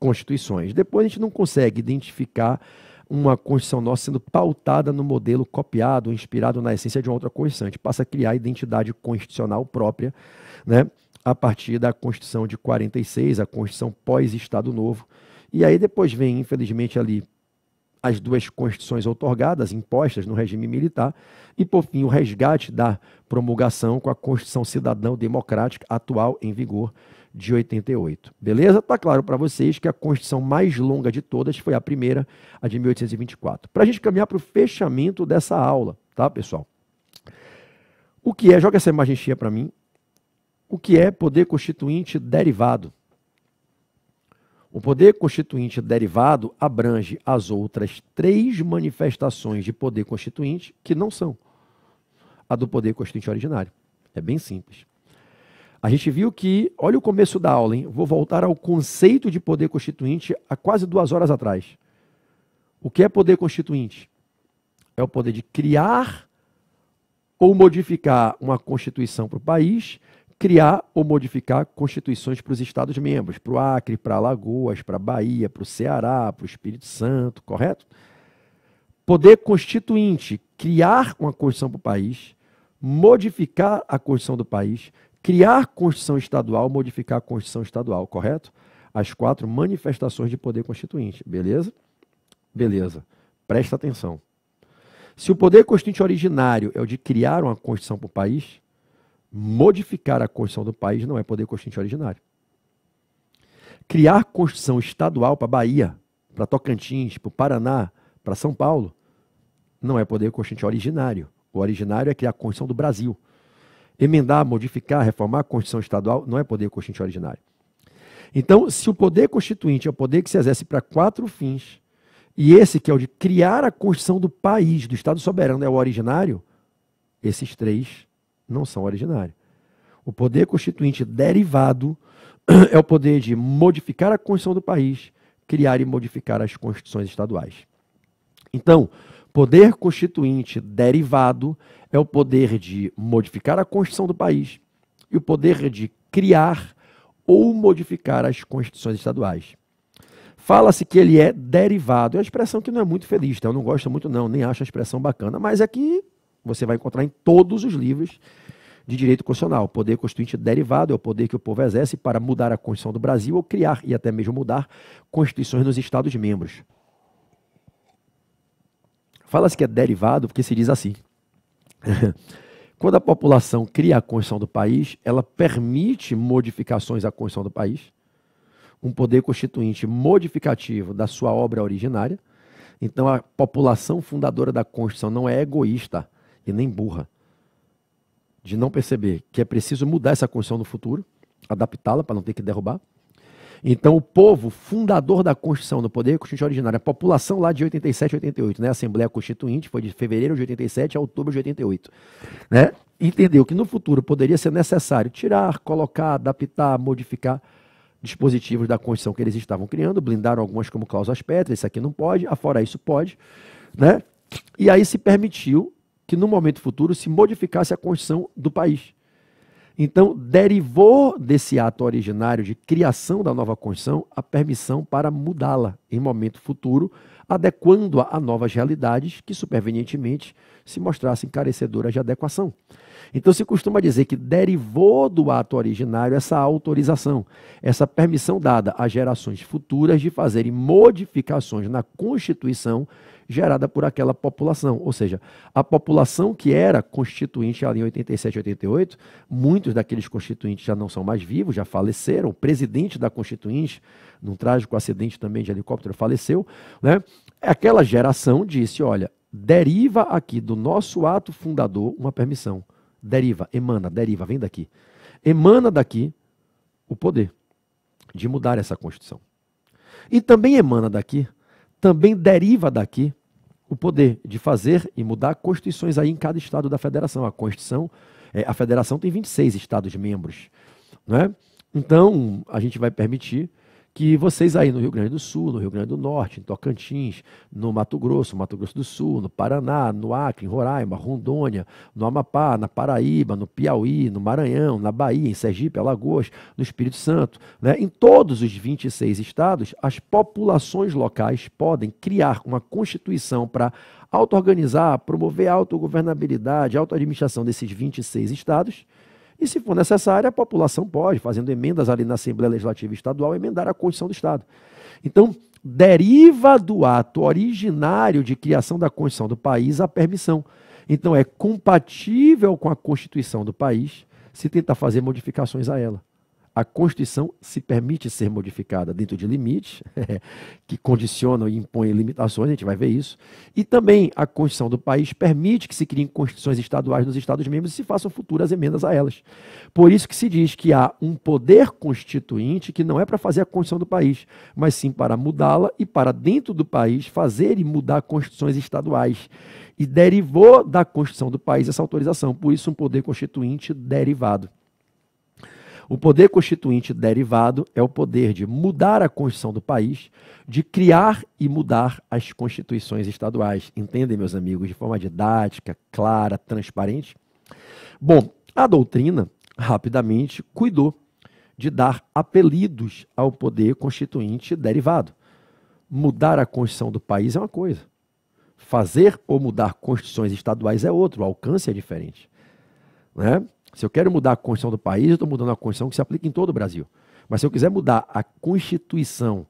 constituições. Depois a gente não consegue identificar uma constituição nossa sendo pautada no modelo copiado, inspirado na essência de uma outra constituição. A gente passa a criar a identidade constitucional própria, né? a partir da Constituição de 46, a Constituição pós-Estado Novo. E aí depois vem, infelizmente, ali as duas constituições otorgadas, impostas no regime militar, e por fim o resgate da promulgação com a Constituição Cidadão Democrática atual em vigor de 88. Beleza? Tá claro para vocês que a Constituição mais longa de todas foi a primeira, a de 1824. Para a gente caminhar para o fechamento dessa aula, tá, pessoal? O que é, joga essa imagem cheia para mim, o que é poder constituinte derivado. O poder constituinte derivado abrange as outras três manifestações de poder constituinte que não são a do poder constituinte originário. É bem simples. A gente viu que, olha o começo da aula, hein? Vou voltar ao conceito de poder constituinte há quase duas horas atrás. O que é poder constituinte? É o poder de criar ou modificar uma constituição para o país criar ou modificar constituições para os Estados-membros, para o Acre, para Alagoas, para a Bahia, para o Ceará, para o Espírito Santo, correto? Poder constituinte, criar uma Constituição para o país, modificar a Constituição do país, criar Constituição estadual, modificar a Constituição estadual, correto? As quatro manifestações de poder constituinte, beleza? Beleza. Presta atenção. Se o poder constituinte originário é o de criar uma Constituição para o país, Modificar a Constituição do país não é poder constituinte originário. Criar Constituição estadual para Bahia, para Tocantins, para Paraná, para São Paulo, não é poder constituinte originário. O originário é criar a Constituição do Brasil. Emendar, modificar, reformar a Constituição estadual não é poder constituinte originário. Então, se o poder constituinte é o poder que se exerce para quatro fins, e esse que é o de criar a Constituição do país, do Estado soberano, é o originário, esses três não são originários. O poder constituinte derivado é o poder de modificar a Constituição do país, criar e modificar as constituições estaduais. Então, poder constituinte derivado é o poder de modificar a Constituição do país e o poder de criar ou modificar as constituições estaduais. Fala-se que ele é derivado, é uma expressão que não é muito feliz, tá? eu não gosto muito não, nem acho a expressão bacana, mas é que você vai encontrar em todos os livros de direito constitucional. O poder constituinte é derivado é o poder que o povo exerce para mudar a Constituição do Brasil ou criar e até mesmo mudar constituições nos Estados-membros. Fala-se que é derivado porque se diz assim. Quando a população cria a Constituição do país, ela permite modificações à Constituição do país, um poder constituinte modificativo da sua obra originária. Então, a população fundadora da Constituição não é egoísta, e nem burra de não perceber que é preciso mudar essa Constituição no futuro, adaptá-la para não ter que derrubar. Então, o povo fundador da Constituição, no poder constituinte originário, a população lá de 87 88, né? A Assembleia Constituinte foi de fevereiro de 87 a outubro de 88, né? Entendeu que no futuro poderia ser necessário tirar, colocar, adaptar, modificar dispositivos da Constituição que eles estavam criando, blindaram algumas como cláusulas pétreas, isso aqui não pode, afora isso pode, né? E aí se permitiu que no momento futuro se modificasse a Constituição do país. Então, derivou desse ato originário de criação da nova Constituição a permissão para mudá-la em momento futuro, adequando-a a novas realidades que, supervenientemente, se mostrassem carecedoras de adequação. Então, se costuma dizer que derivou do ato originário essa autorização, essa permissão dada às gerações futuras de fazerem modificações na Constituição gerada por aquela população. Ou seja, a população que era constituinte ali em 87, 88, muitos daqueles constituintes já não são mais vivos, já faleceram. O presidente da constituinte, num trágico acidente também de helicóptero, faleceu. Né? Aquela geração disse: olha, deriva aqui do nosso ato fundador uma permissão. Deriva, emana, deriva, vem daqui. Emana daqui o poder de mudar essa Constituição. E também emana daqui, também deriva daqui o poder de fazer e mudar constituições aí em cada estado da federação. A Constituição, é, a federação tem 26 estados membros, né? Então, a gente vai permitir que vocês aí no Rio Grande do Sul, no Rio Grande do Norte, em Tocantins, no Mato Grosso, Mato Grosso do Sul, no Paraná, no Acre, em Roraima, Rondônia, no Amapá, na Paraíba, no Piauí, no Maranhão, na Bahia, em Sergipe, Alagoas, no Espírito Santo, né? em todos os 26 estados, as populações locais podem criar uma constituição para auto-organizar, promover a autogovernabilidade, auto-administração desses 26 estados e, se for necessário, a população pode, fazendo emendas ali na Assembleia Legislativa Estadual, emendar a Constituição do Estado. Então, deriva do ato originário de criação da Constituição do país a permissão. Então, é compatível com a Constituição do país se tentar fazer modificações a ela a Constituição se permite ser modificada dentro de limites, que condicionam e impõem limitações, a gente vai ver isso. E também a Constituição do país permite que se criem constituições estaduais nos Estados-membros e se façam futuras emendas a elas. Por isso que se diz que há um poder constituinte que não é para fazer a Constituição do país, mas sim para mudá-la e para, dentro do país, fazer e mudar constituições estaduais. E derivou da Constituição do país essa autorização, por isso um poder constituinte derivado. O poder constituinte derivado é o poder de mudar a Constituição do país, de criar e mudar as constituições estaduais. Entendem, meus amigos, de forma didática, clara, transparente? Bom, a doutrina, rapidamente, cuidou de dar apelidos ao poder constituinte derivado. Mudar a Constituição do país é uma coisa. Fazer ou mudar constituições estaduais é outro, o alcance é diferente. Né? Se eu quero mudar a Constituição do país, eu estou mudando a Constituição que se aplica em todo o Brasil. Mas se eu quiser mudar a Constituição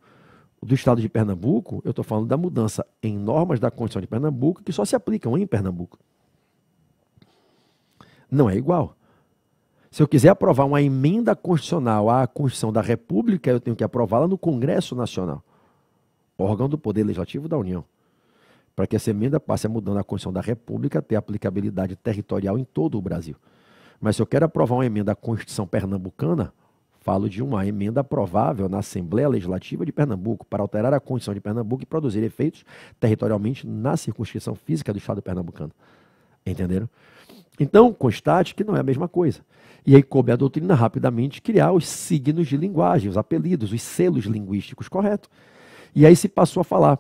do Estado de Pernambuco, eu estou falando da mudança em normas da Constituição de Pernambuco que só se aplicam em Pernambuco. Não é igual. Se eu quiser aprovar uma emenda constitucional à Constituição da República, eu tenho que aprová-la no Congresso Nacional, órgão do Poder Legislativo da União, para que essa emenda passe a mudando a Constituição da República ter aplicabilidade territorial em todo o Brasil. Mas se eu quero aprovar uma emenda à Constituição Pernambucana, falo de uma emenda aprovável na Assembleia Legislativa de Pernambuco para alterar a Constituição de Pernambuco e produzir efeitos territorialmente na circunscrição física do Estado pernambucano. Entenderam? Então, constate que não é a mesma coisa. E aí coube a doutrina rapidamente criar os signos de linguagem, os apelidos, os selos linguísticos, correto? E aí se passou a falar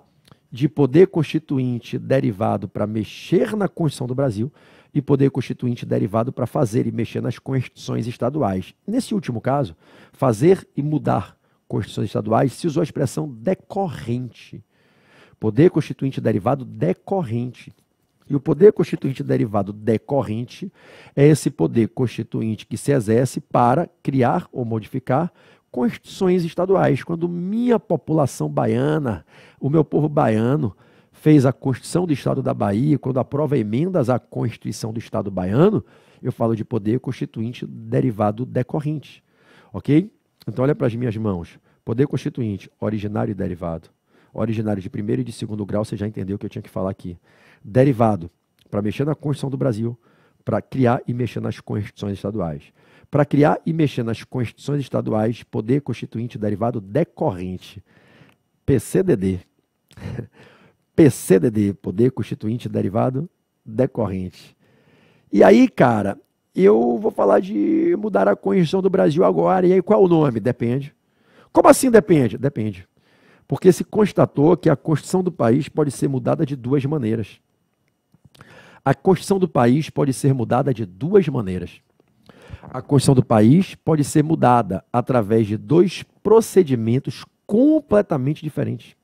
de poder constituinte derivado para mexer na Constituição do Brasil, e poder constituinte derivado para fazer e mexer nas constituições estaduais. Nesse último caso, fazer e mudar constituições estaduais se usou a expressão decorrente. Poder constituinte derivado decorrente. E o poder constituinte derivado decorrente é esse poder constituinte que se exerce para criar ou modificar constituições estaduais. Quando minha população baiana, o meu povo baiano, fez a Constituição do Estado da Bahia, quando aprova emendas à Constituição do Estado baiano, eu falo de poder constituinte derivado decorrente. Ok? Então, olha para as minhas mãos. Poder constituinte, originário e derivado. Originário de primeiro e de segundo grau, você já entendeu o que eu tinha que falar aqui. Derivado, para mexer na Constituição do Brasil, para criar e mexer nas constituições estaduais. Para criar e mexer nas constituições estaduais, poder constituinte derivado decorrente. PCDD. PCDD, Poder Constituinte Derivado Decorrente. E aí, cara, eu vou falar de mudar a Constituição do Brasil agora. E aí, qual é o nome? Depende. Como assim depende? Depende. Porque se constatou que a Constituição do país pode ser mudada de duas maneiras. A Constituição do país pode ser mudada de duas maneiras. A Constituição do país pode ser mudada através de dois procedimentos completamente diferentes.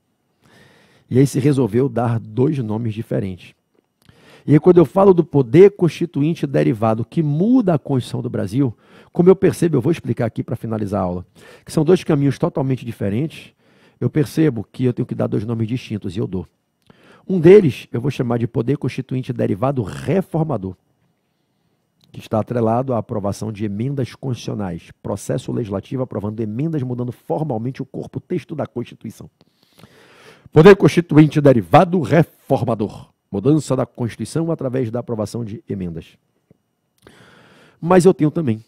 E aí se resolveu dar dois nomes diferentes. E aí, quando eu falo do poder constituinte derivado que muda a Constituição do Brasil, como eu percebo, eu vou explicar aqui para finalizar a aula, que são dois caminhos totalmente diferentes, eu percebo que eu tenho que dar dois nomes distintos e eu dou. Um deles eu vou chamar de poder constituinte derivado reformador, que está atrelado à aprovação de emendas constitucionais, processo legislativo aprovando emendas mudando formalmente o corpo texto da Constituição. Poder Constituinte derivado reformador. Mudança da Constituição através da aprovação de emendas. Mas eu tenho também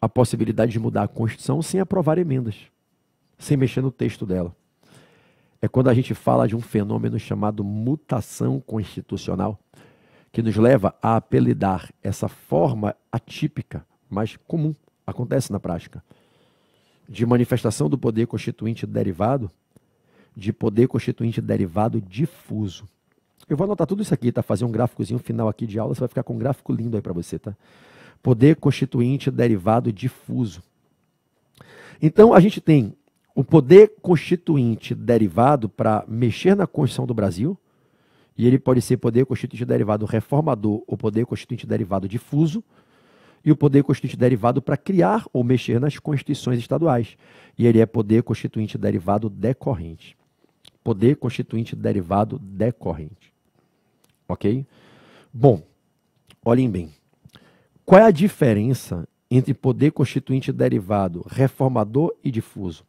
a possibilidade de mudar a Constituição sem aprovar emendas, sem mexer no texto dela. É quando a gente fala de um fenômeno chamado mutação constitucional, que nos leva a apelidar essa forma atípica, mas comum, acontece na prática, de manifestação do poder constituinte derivado de poder constituinte derivado difuso. Eu vou anotar tudo isso aqui, tá? Fazer um gráficozinho final aqui de aula, você vai ficar com um gráfico lindo aí para você, tá? Poder constituinte derivado difuso. Então, a gente tem o poder constituinte derivado para mexer na Constituição do Brasil, e ele pode ser poder constituinte derivado reformador ou poder constituinte derivado difuso, e o poder constituinte derivado para criar ou mexer nas constituições estaduais, e ele é poder constituinte derivado decorrente poder constituinte derivado decorrente. Ok? Bom, olhem bem. Qual é a diferença entre poder constituinte derivado reformador e difuso?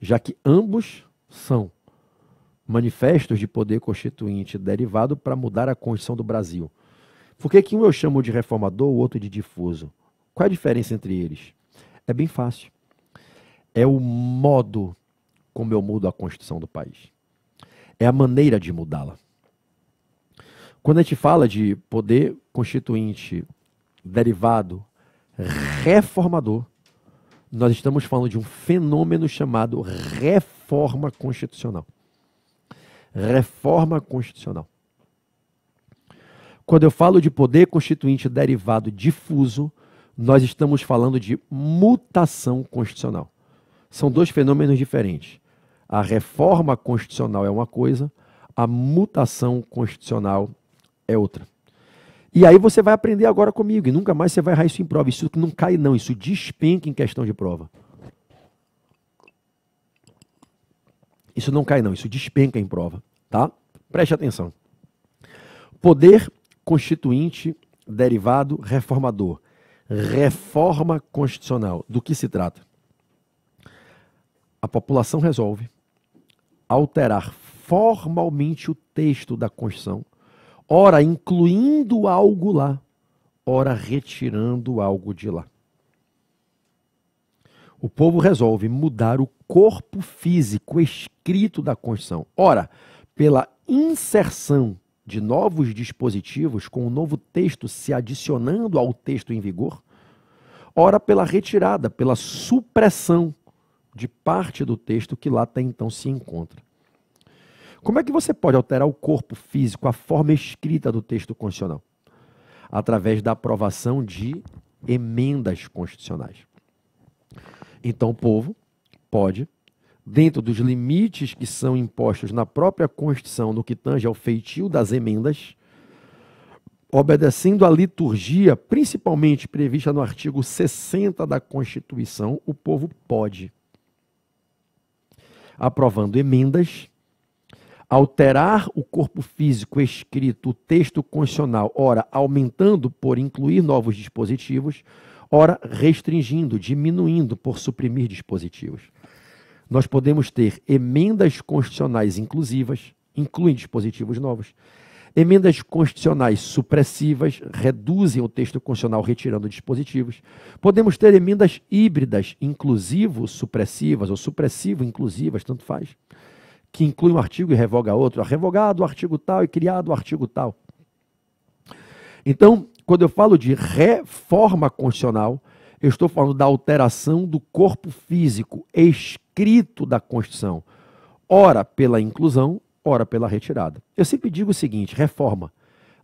Já que ambos são manifestos de poder constituinte derivado para mudar a Constituição do Brasil. Por que, que um eu chamo de reformador, o outro de difuso? Qual é a diferença entre eles? É bem fácil. É o modo como eu mudo a Constituição do país. É a maneira de mudá-la. Quando a gente fala de poder constituinte derivado reformador, nós estamos falando de um fenômeno chamado reforma constitucional. Reforma constitucional. Quando eu falo de poder constituinte derivado difuso, nós estamos falando de mutação constitucional são dois fenômenos diferentes. A reforma constitucional é uma coisa, a mutação constitucional é outra. E aí você vai aprender agora comigo, e nunca mais você vai errar isso em prova. Isso não cai, não, isso despenca em questão de prova. Isso não cai, não, isso despenca em prova, tá? Preste atenção. Poder constituinte derivado reformador. Reforma constitucional. Do que se trata? a população resolve alterar formalmente o texto da Constituição, ora incluindo algo lá, ora retirando algo de lá. O povo resolve mudar o corpo físico escrito da Constituição, ora pela inserção de novos dispositivos com o um novo texto se adicionando ao texto em vigor, ora pela retirada, pela supressão de parte do texto que lá até então se encontra. Como é que você pode alterar o corpo físico, a forma escrita do texto constitucional? Através da aprovação de emendas constitucionais. Então o povo pode, dentro dos limites que são impostos na própria Constituição no que tange ao feitio das emendas, obedecendo à liturgia, principalmente prevista no artigo 60 da Constituição, o povo pode aprovando emendas, alterar o corpo físico escrito, o texto constitucional, ora aumentando por incluir novos dispositivos, ora restringindo, diminuindo por suprimir dispositivos. Nós podemos ter emendas constitucionais inclusivas, incluem dispositivos novos, Emendas constitucionais supressivas reduzem o texto constitucional retirando dispositivos. Podemos ter emendas híbridas, inclusivo-supressivas ou supressivo-inclusivas, tanto faz, que inclui um artigo e revoga outro, revogado o artigo tal e criado o artigo tal. Então, quando eu falo de reforma constitucional, eu estou falando da alteração do corpo físico escrito da Constituição, ora pela inclusão, ora pela retirada. Eu sempre digo o seguinte: reforma.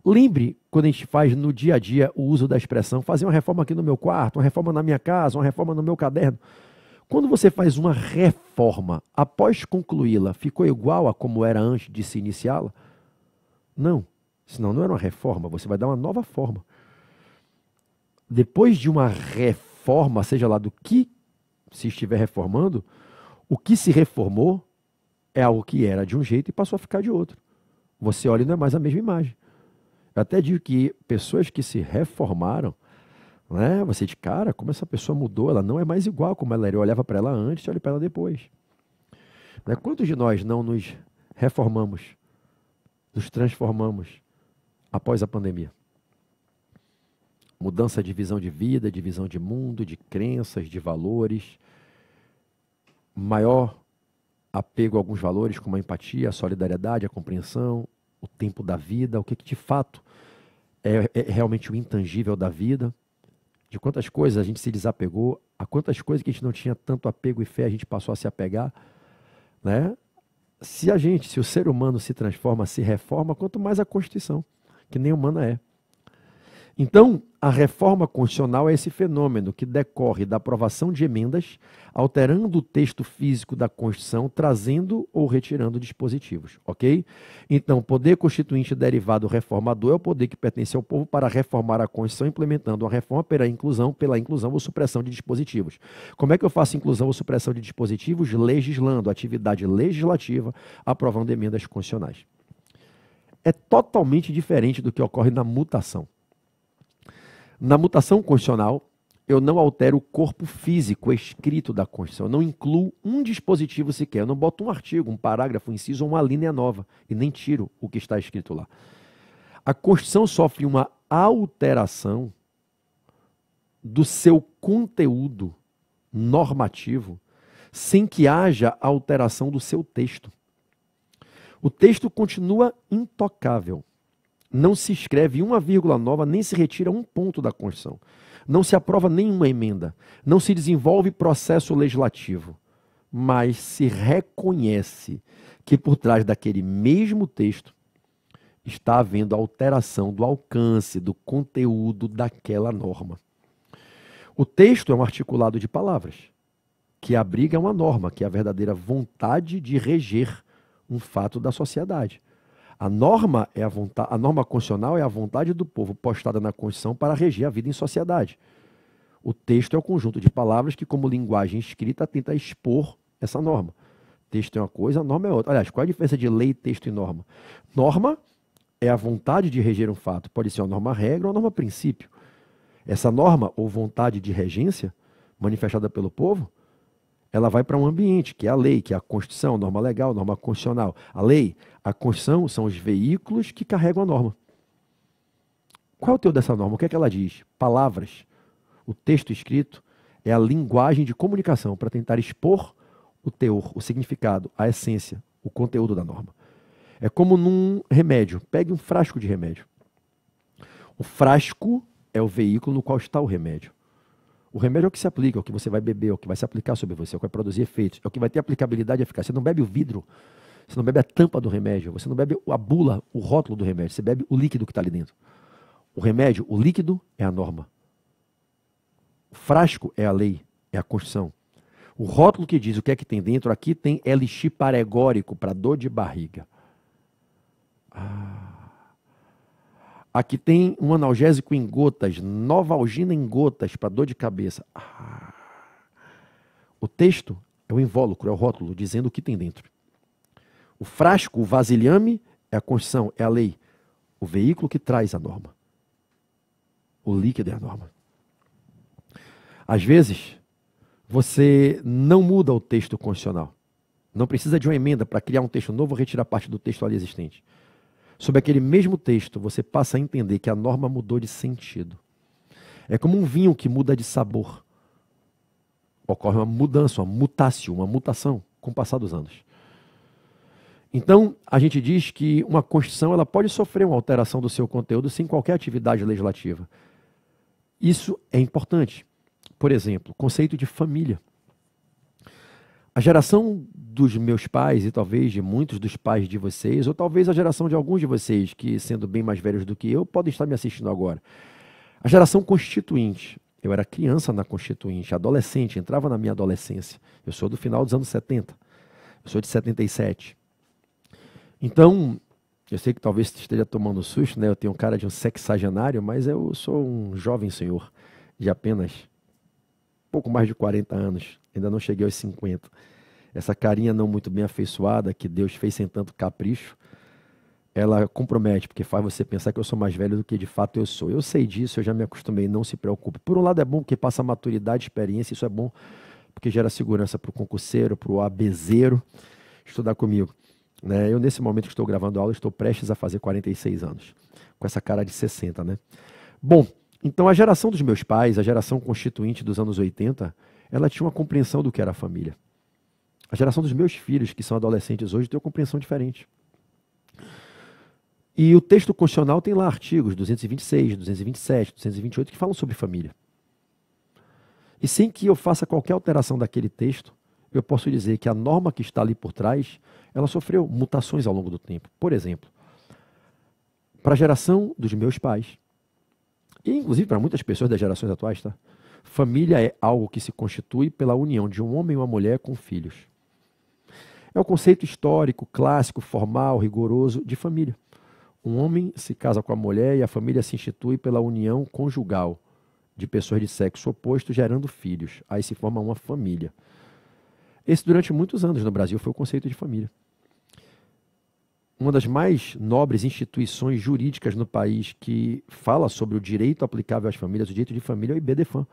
Lembre, quando a gente faz no dia a dia o uso da expressão, fazer uma reforma aqui no meu quarto, uma reforma na minha casa, uma reforma no meu caderno. Quando você faz uma reforma, após concluí-la, ficou igual a como era antes de se iniciá-la? Não. Senão não era uma reforma, você vai dar uma nova forma. Depois de uma reforma, seja lá do que se estiver reformando, o que se reformou é algo que era de um jeito e passou a ficar de outro. Você olha e não é mais a mesma imagem. Eu até digo que pessoas que se reformaram, né? Você de cara, como essa pessoa mudou, ela não é mais igual como ela era. Eu olhava para ela antes e olho para ela depois. Né? Quantos de nós não nos reformamos, nos transformamos após a pandemia? Mudança de visão de vida, de visão de mundo, de crenças, de valores, maior apego a alguns valores como a empatia, a solidariedade, a compreensão, o tempo da vida, o que, que de fato é, é realmente o intangível da vida, de quantas coisas a gente se desapegou, a quantas coisas que a gente não tinha tanto apego e fé a gente passou a se apegar, né? Se a gente, se o ser humano se transforma, se reforma, quanto mais a Constituição, que nem humana é. Então, a reforma constitucional é esse fenômeno que decorre da aprovação de emendas, alterando o texto físico da Constituição, trazendo ou retirando dispositivos, ok? Então, o poder constituinte derivado reformador é o poder que pertence ao povo para reformar a Constituição, implementando a reforma pela inclusão, pela inclusão ou supressão de dispositivos. Como é que eu faço inclusão ou supressão de dispositivos? Legislando, atividade legislativa, aprovando emendas constitucionais. É totalmente diferente do que ocorre na mutação. Na mutação constitucional, eu não altero o corpo físico escrito da Constituição. Eu não incluo um dispositivo sequer. Eu não boto um artigo, um parágrafo, um inciso ou uma linha nova. E nem tiro o que está escrito lá. A Constituição sofre uma alteração do seu conteúdo normativo sem que haja alteração do seu texto. O texto continua intocável. Não se escreve uma vírgula nova, nem se retira um ponto da Constituição. Não se aprova nenhuma emenda. Não se desenvolve processo legislativo. Mas se reconhece que por trás daquele mesmo texto está havendo alteração do alcance, do conteúdo daquela norma. O texto é um articulado de palavras que abriga uma norma, que é a verdadeira vontade de reger um fato da sociedade. A norma é a vontade, a norma constitucional é a vontade do povo postada na Constituição para reger a vida em sociedade. O texto é o conjunto de palavras que, como linguagem escrita, tenta expor essa norma. Texto é uma coisa, norma é outra. Aliás, qual é a diferença de lei, texto e norma? Norma é a vontade de reger um fato. Pode ser uma norma regra ou uma norma princípio. Essa norma ou vontade de regência manifestada pelo povo ela vai para um ambiente que é a lei, que é a Constituição, norma legal, norma constitucional. A lei, a Constituição são os veículos que carregam a norma. Qual é o teu dessa norma? O que é que ela diz? Palavras. O texto escrito é a linguagem de comunicação para tentar expor o teor, o significado, a essência, o conteúdo da norma. É como num remédio. Pegue um frasco de remédio. O frasco é o veículo no qual está o remédio. O remédio é o que se aplica, é o que você vai beber, é o que vai se aplicar sobre você, é o que vai produzir efeitos, é o que vai ter aplicabilidade e eficácia. Você não bebe o vidro, você não bebe a tampa do remédio, você não bebe a bula, o rótulo do remédio, você bebe o líquido que está ali dentro. O remédio, o líquido é a norma. O frasco é a lei, é a construção. O rótulo que diz o que é que tem dentro, aqui tem elixir paregórico para dor de barriga. Ah. Aqui tem um analgésico em gotas, novalgina em gotas para dor de cabeça. Ah. O texto é o invólucro, é o rótulo, dizendo o que tem dentro. O frasco, o vasilhame, é a Constituição, é a lei. O veículo que traz a norma. O líquido é a norma. Às vezes, você não muda o texto constitucional. Não precisa de uma emenda para criar um texto novo ou retirar parte do texto ali existente. Sob aquele mesmo texto, você passa a entender que a norma mudou de sentido. É como um vinho que muda de sabor. Ocorre uma mudança, uma mutácio, uma mutação com o passar dos anos. Então, a gente diz que uma Constituição ela pode sofrer uma alteração do seu conteúdo sem qualquer atividade legislativa. Isso é importante. Por exemplo, conceito de família. A geração dos meus pais, e talvez de muitos dos pais de vocês, ou talvez a geração de alguns de vocês que, sendo bem mais velhos do que eu, podem estar me assistindo agora. A geração constituinte. Eu era criança na constituinte, adolescente, entrava na minha adolescência. Eu sou do final dos anos 70. Eu sou de 77. Então, eu sei que talvez esteja tomando susto, né? Eu tenho cara de um sexagenário, mas eu sou um jovem senhor de apenas pouco mais de 40 anos, ainda não cheguei aos 50. Essa carinha não muito bem afeiçoada que Deus fez sem tanto capricho, ela compromete, porque faz você pensar que eu sou mais velho do que de fato eu sou. Eu sei disso, eu já me acostumei, não se preocupe. Por um lado é bom porque passa maturidade, experiência, isso é bom porque gera segurança para o concurseiro, para o abezeiro estudar comigo. Né? Eu, nesse momento que estou gravando aula, estou prestes a fazer 46 anos, com essa cara de 60, né? Bom, então a geração dos meus pais, a geração constituinte dos anos 80, ela tinha uma compreensão do que era a família. A geração dos meus filhos, que são adolescentes hoje, tem uma compreensão diferente. E o texto constitucional tem lá artigos 226, 227, 228 que falam sobre família. E sem que eu faça qualquer alteração daquele texto, eu posso dizer que a norma que está ali por trás, ela sofreu mutações ao longo do tempo. Por exemplo, para a geração dos meus pais, e inclusive para muitas pessoas das gerações atuais, tá? Família é algo que se constitui pela união de um homem e uma mulher com filhos. É o conceito histórico, clássico, formal, rigoroso de família. Um homem se casa com a mulher e a família se institui pela união conjugal de pessoas de sexo oposto gerando filhos. Aí se forma uma família. Esse durante muitos anos no Brasil foi o conceito de família. Uma das mais nobres instituições jurídicas no país que fala sobre o direito aplicável às famílias, o direito de família, é o IBDFAM,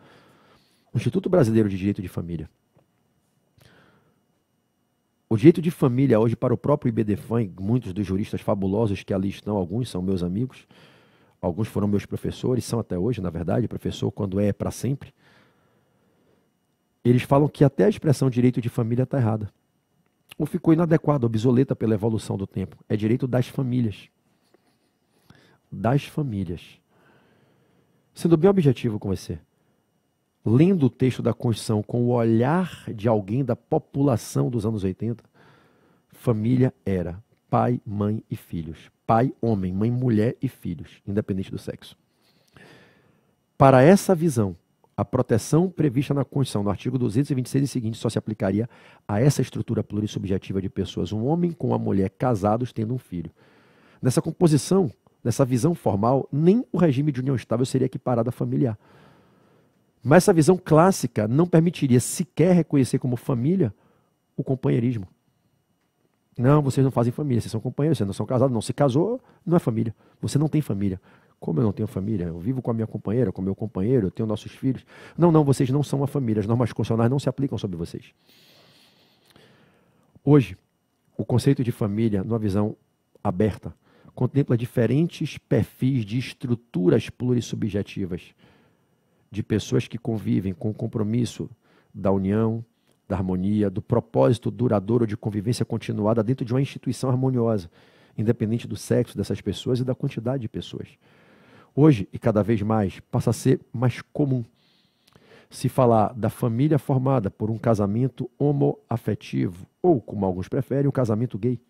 o Instituto Brasileiro de Direito de Família. O direito de família hoje para o próprio IBDFAM, muitos dos juristas fabulosos que ali estão, alguns são meus amigos, alguns foram meus professores, são até hoje, na verdade, professor quando é, é para sempre. Eles falam que até a expressão direito de família está errada. Ou ficou inadequada, obsoleta pela evolução do tempo. É direito das famílias. Das famílias. Sendo bem objetivo com você lendo o texto da Constituição com o olhar de alguém da população dos anos 80, família era pai, mãe e filhos. Pai, homem, mãe, mulher e filhos, independente do sexo. Para essa visão, a proteção prevista na Constituição, no artigo 226 e seguinte, só se aplicaria a essa estrutura plurissubjetiva de pessoas, um homem com uma mulher casados tendo um filho. Nessa composição, nessa visão formal, nem o regime de união estável seria equiparado a familiar. Mas essa visão clássica não permitiria sequer reconhecer como família o companheirismo. Não, vocês não fazem família, vocês são companheiros, vocês não são casados, não se casou, não é família. Você não tem família. Como eu não tenho família? Eu vivo com a minha companheira, com o meu companheiro, eu tenho nossos filhos. Não, não, vocês não são uma família. As normas constitucionais não se aplicam sobre vocês. Hoje, o conceito de família, numa visão aberta, contempla diferentes perfis de estruturas plurissubjetivas de pessoas que convivem com o compromisso da união, da harmonia, do propósito duradouro de convivência continuada dentro de uma instituição harmoniosa, independente do sexo dessas pessoas e da quantidade de pessoas. Hoje, e cada vez mais, passa a ser mais comum se falar da família formada por um casamento homoafetivo, ou, como alguns preferem, o um casamento gay.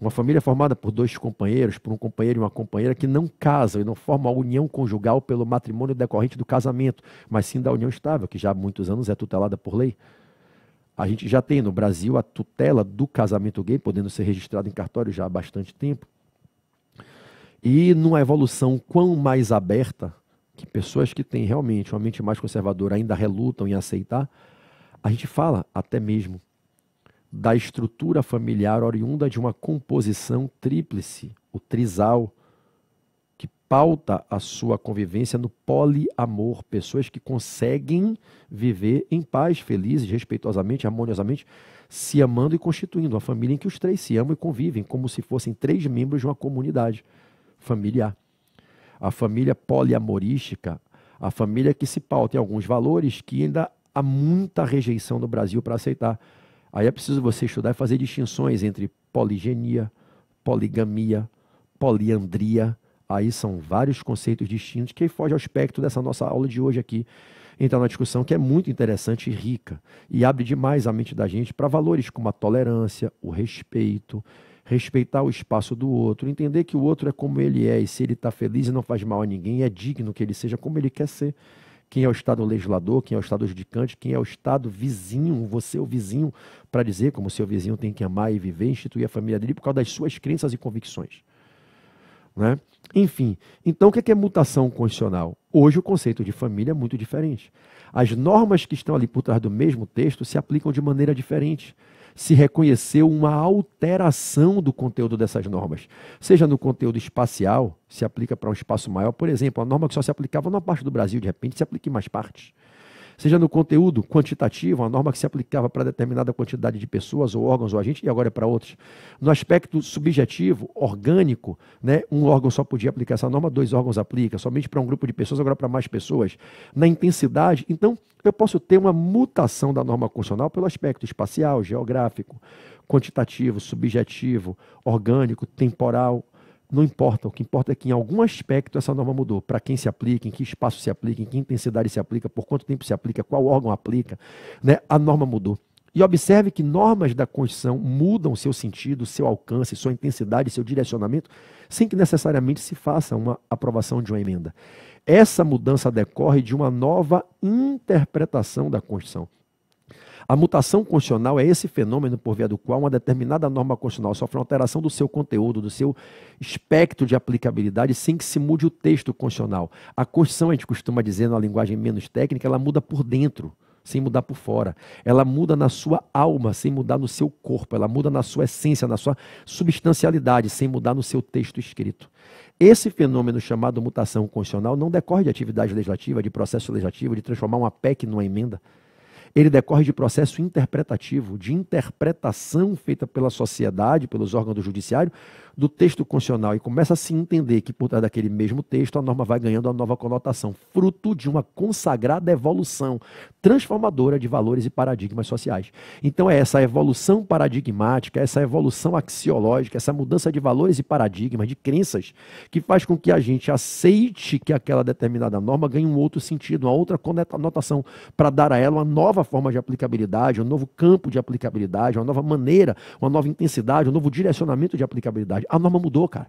Uma família formada por dois companheiros, por um companheiro e uma companheira que não casam e não formam a união conjugal pelo matrimônio decorrente do casamento, mas sim da união estável, que já há muitos anos é tutelada por lei. A gente já tem no Brasil a tutela do casamento gay, podendo ser registrado em cartório já há bastante tempo. E numa evolução quão mais aberta, que pessoas que têm realmente uma mente mais conservadora ainda relutam em aceitar, a gente fala até mesmo da estrutura familiar oriunda de uma composição tríplice, o trisal, que pauta a sua convivência no poliamor, pessoas que conseguem viver em paz, felizes, respeitosamente, harmoniosamente, se amando e constituindo uma família em que os três se amam e convivem, como se fossem três membros de uma comunidade familiar. A família poliamorística, a família que se pauta em alguns valores que ainda há muita rejeição no Brasil para aceitar Aí é preciso você estudar e fazer distinções entre poligenia, poligamia, poliandria. Aí são vários conceitos distintos que fogem ao espectro dessa nossa aula de hoje aqui. Então, uma discussão que é muito interessante e rica e abre demais a mente da gente para valores como a tolerância, o respeito, respeitar o espaço do outro, entender que o outro é como ele é e se ele está feliz e não faz mal a ninguém, é digno que ele seja como ele quer ser quem é o Estado legislador, quem é o Estado judicante, quem é o Estado vizinho, você, é o vizinho, para dizer como seu vizinho tem que amar e viver, instituir a família dele por causa das suas crenças e convicções. Né? Enfim, então o que é, que é mutação constitucional? Hoje o conceito de família é muito diferente. As normas que estão ali por trás do mesmo texto se aplicam de maneira diferente se reconheceu uma alteração do conteúdo dessas normas, seja no conteúdo espacial, se aplica para um espaço maior, por exemplo, a norma que só se aplicava numa parte do Brasil, de repente se aplica em mais partes seja no conteúdo quantitativo, a norma que se aplicava para determinada quantidade de pessoas ou órgãos ou agentes, e agora é para outros. No aspecto subjetivo, orgânico, né, um órgão só podia aplicar essa norma, dois órgãos aplica, somente para um grupo de pessoas, agora para mais pessoas. Na intensidade, então, eu posso ter uma mutação da norma constitucional pelo aspecto espacial, geográfico, quantitativo, subjetivo, orgânico, temporal, não importa. O que importa é que em algum aspecto essa norma mudou. Para quem se aplica, em que espaço se aplica, em que intensidade se aplica, por quanto tempo se aplica, qual órgão aplica, né? a norma mudou. E observe que normas da Constituição mudam seu sentido, seu alcance, sua intensidade, seu direcionamento, sem que necessariamente se faça uma aprovação de uma emenda. Essa mudança decorre de uma nova interpretação da Constituição. A mutação constitucional é esse fenômeno por via do qual uma determinada norma constitucional sofre uma alteração do seu conteúdo, do seu espectro de aplicabilidade, sem que se mude o texto constitucional. A Constituição, a gente costuma dizer, na linguagem menos técnica, ela muda por dentro sem mudar por fora. Ela muda na sua alma, sem mudar no seu corpo. Ela muda na sua essência, na sua substancialidade, sem mudar no seu texto escrito. Esse fenômeno chamado mutação constitucional não decorre de atividade legislativa, de processo legislativo, de transformar uma PEC numa emenda ele decorre de processo interpretativo, de interpretação feita pela sociedade, pelos órgãos do judiciário, do texto constitucional e começa a se entender que por trás daquele mesmo texto a norma vai ganhando uma nova conotação, fruto de uma consagrada evolução transformadora de valores e paradigmas sociais. Então é essa evolução paradigmática, essa evolução axiológica, essa mudança de valores e paradigmas, de crenças, que faz com que a gente aceite que aquela determinada norma ganhe um outro sentido, uma outra conotação, para dar a ela uma nova forma de aplicabilidade, um novo campo de aplicabilidade, uma nova maneira, uma nova intensidade, um novo direcionamento de aplicabilidade moralidade. A norma mudou, cara.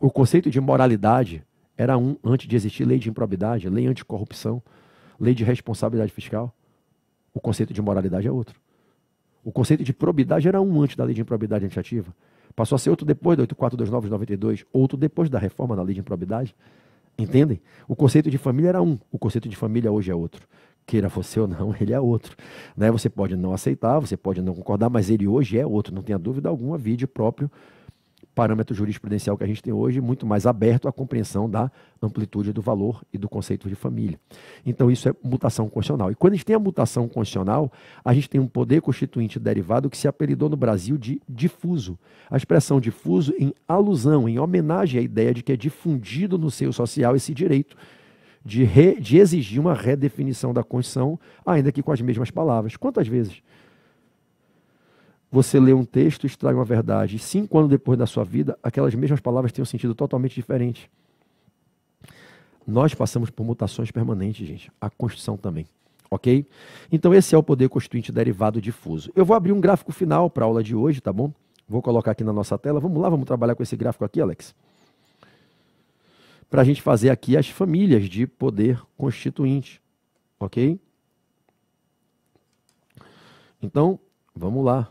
O conceito de moralidade era um antes de existir lei de improbidade, lei anticorrupção, lei de responsabilidade fiscal. O conceito de moralidade é outro. O conceito de probidade era um antes da lei de improbidade iniciativa, Passou a ser outro depois da 8429 de 92, outro depois da reforma da lei de improbidade. Entendem? O conceito de família era um, o conceito de família hoje é outro. Queira você ou não, ele é outro. Né? Você pode não aceitar, você pode não concordar, mas ele hoje é outro, não tenha dúvida alguma, vídeo próprio parâmetro jurisprudencial que a gente tem hoje, muito mais aberto à compreensão da amplitude do valor e do conceito de família. Então, isso é mutação constitucional. E quando a gente tem a mutação constitucional, a gente tem um poder constituinte derivado que se apelidou no Brasil de difuso. A expressão difuso em alusão, em homenagem à ideia de que é difundido no seio social esse direito de, re, de exigir uma redefinição da Constituição, ainda que com as mesmas palavras. Quantas vezes? você lê um texto e extrai uma verdade, e cinco anos depois da sua vida, aquelas mesmas palavras têm um sentido totalmente diferente. Nós passamos por mutações permanentes, gente. A Constituição também. Ok? Então, esse é o poder constituinte derivado difuso. Eu vou abrir um gráfico final para a aula de hoje, tá bom? Vou colocar aqui na nossa tela. Vamos lá, vamos trabalhar com esse gráfico aqui, Alex? Para a gente fazer aqui as famílias de poder constituinte. Ok? Então, vamos lá.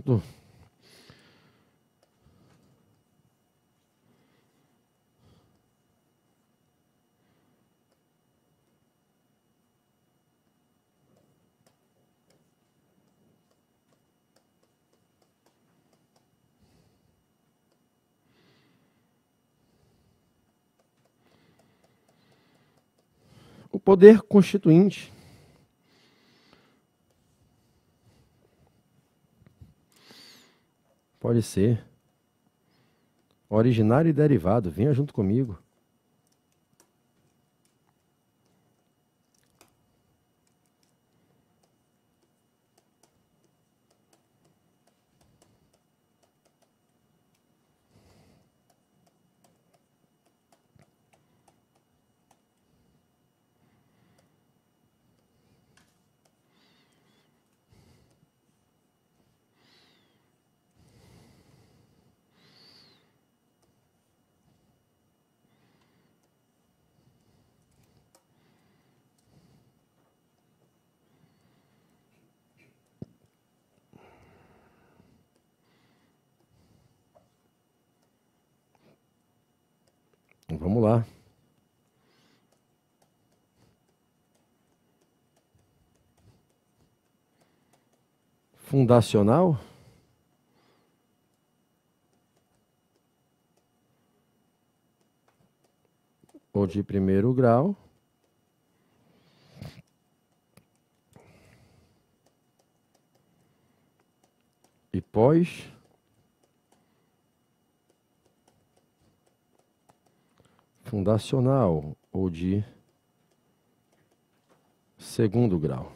Pronto. O poder constituinte Pode ser. Originário e derivado, venha junto comigo. Vamos lá. Fundacional? Ou de primeiro grau? E pós? fundacional ou de segundo grau.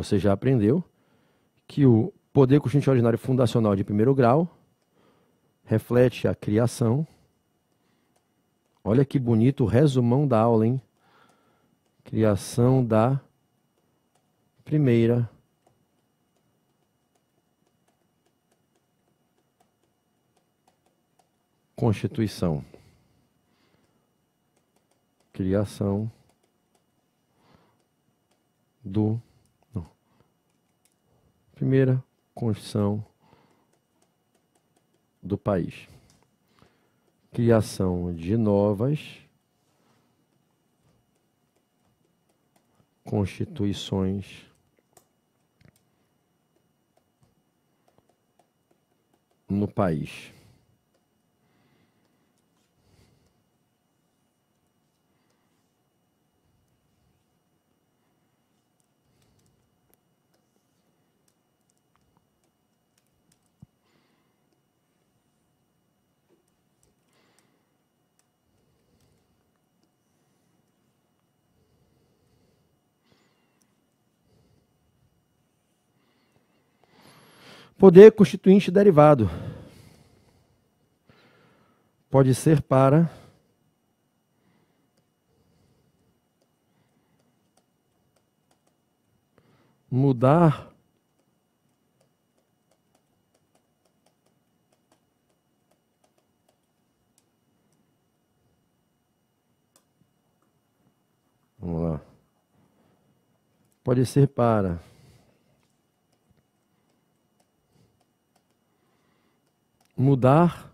Você já aprendeu que o poder constituinte ordinário fundacional de primeiro grau reflete a criação. Olha que bonito o resumão da aula, hein? Criação da primeira Constituição. Criação do Primeira Constituição do país. Criação de novas constituições no país. Poder constituinte derivado. Pode ser para mudar Vamos lá. Pode ser para mudar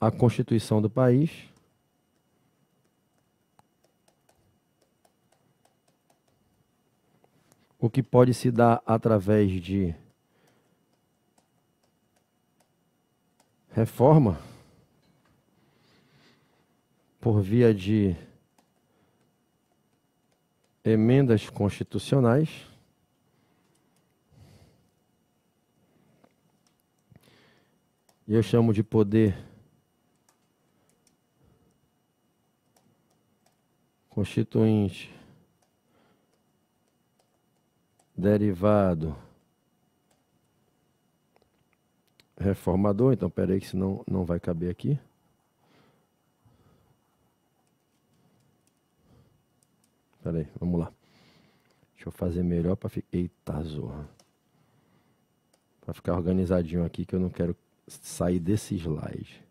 a Constituição do país. O que pode se dar através de reforma por via de emendas constitucionais. E eu chamo de poder constituinte derivado reformador, então peraí que senão não vai caber aqui. Pera aí, vamos lá. Deixa eu fazer melhor para ficar... Eita, zorra. Pra ficar organizadinho aqui, que eu não quero sair desse slide.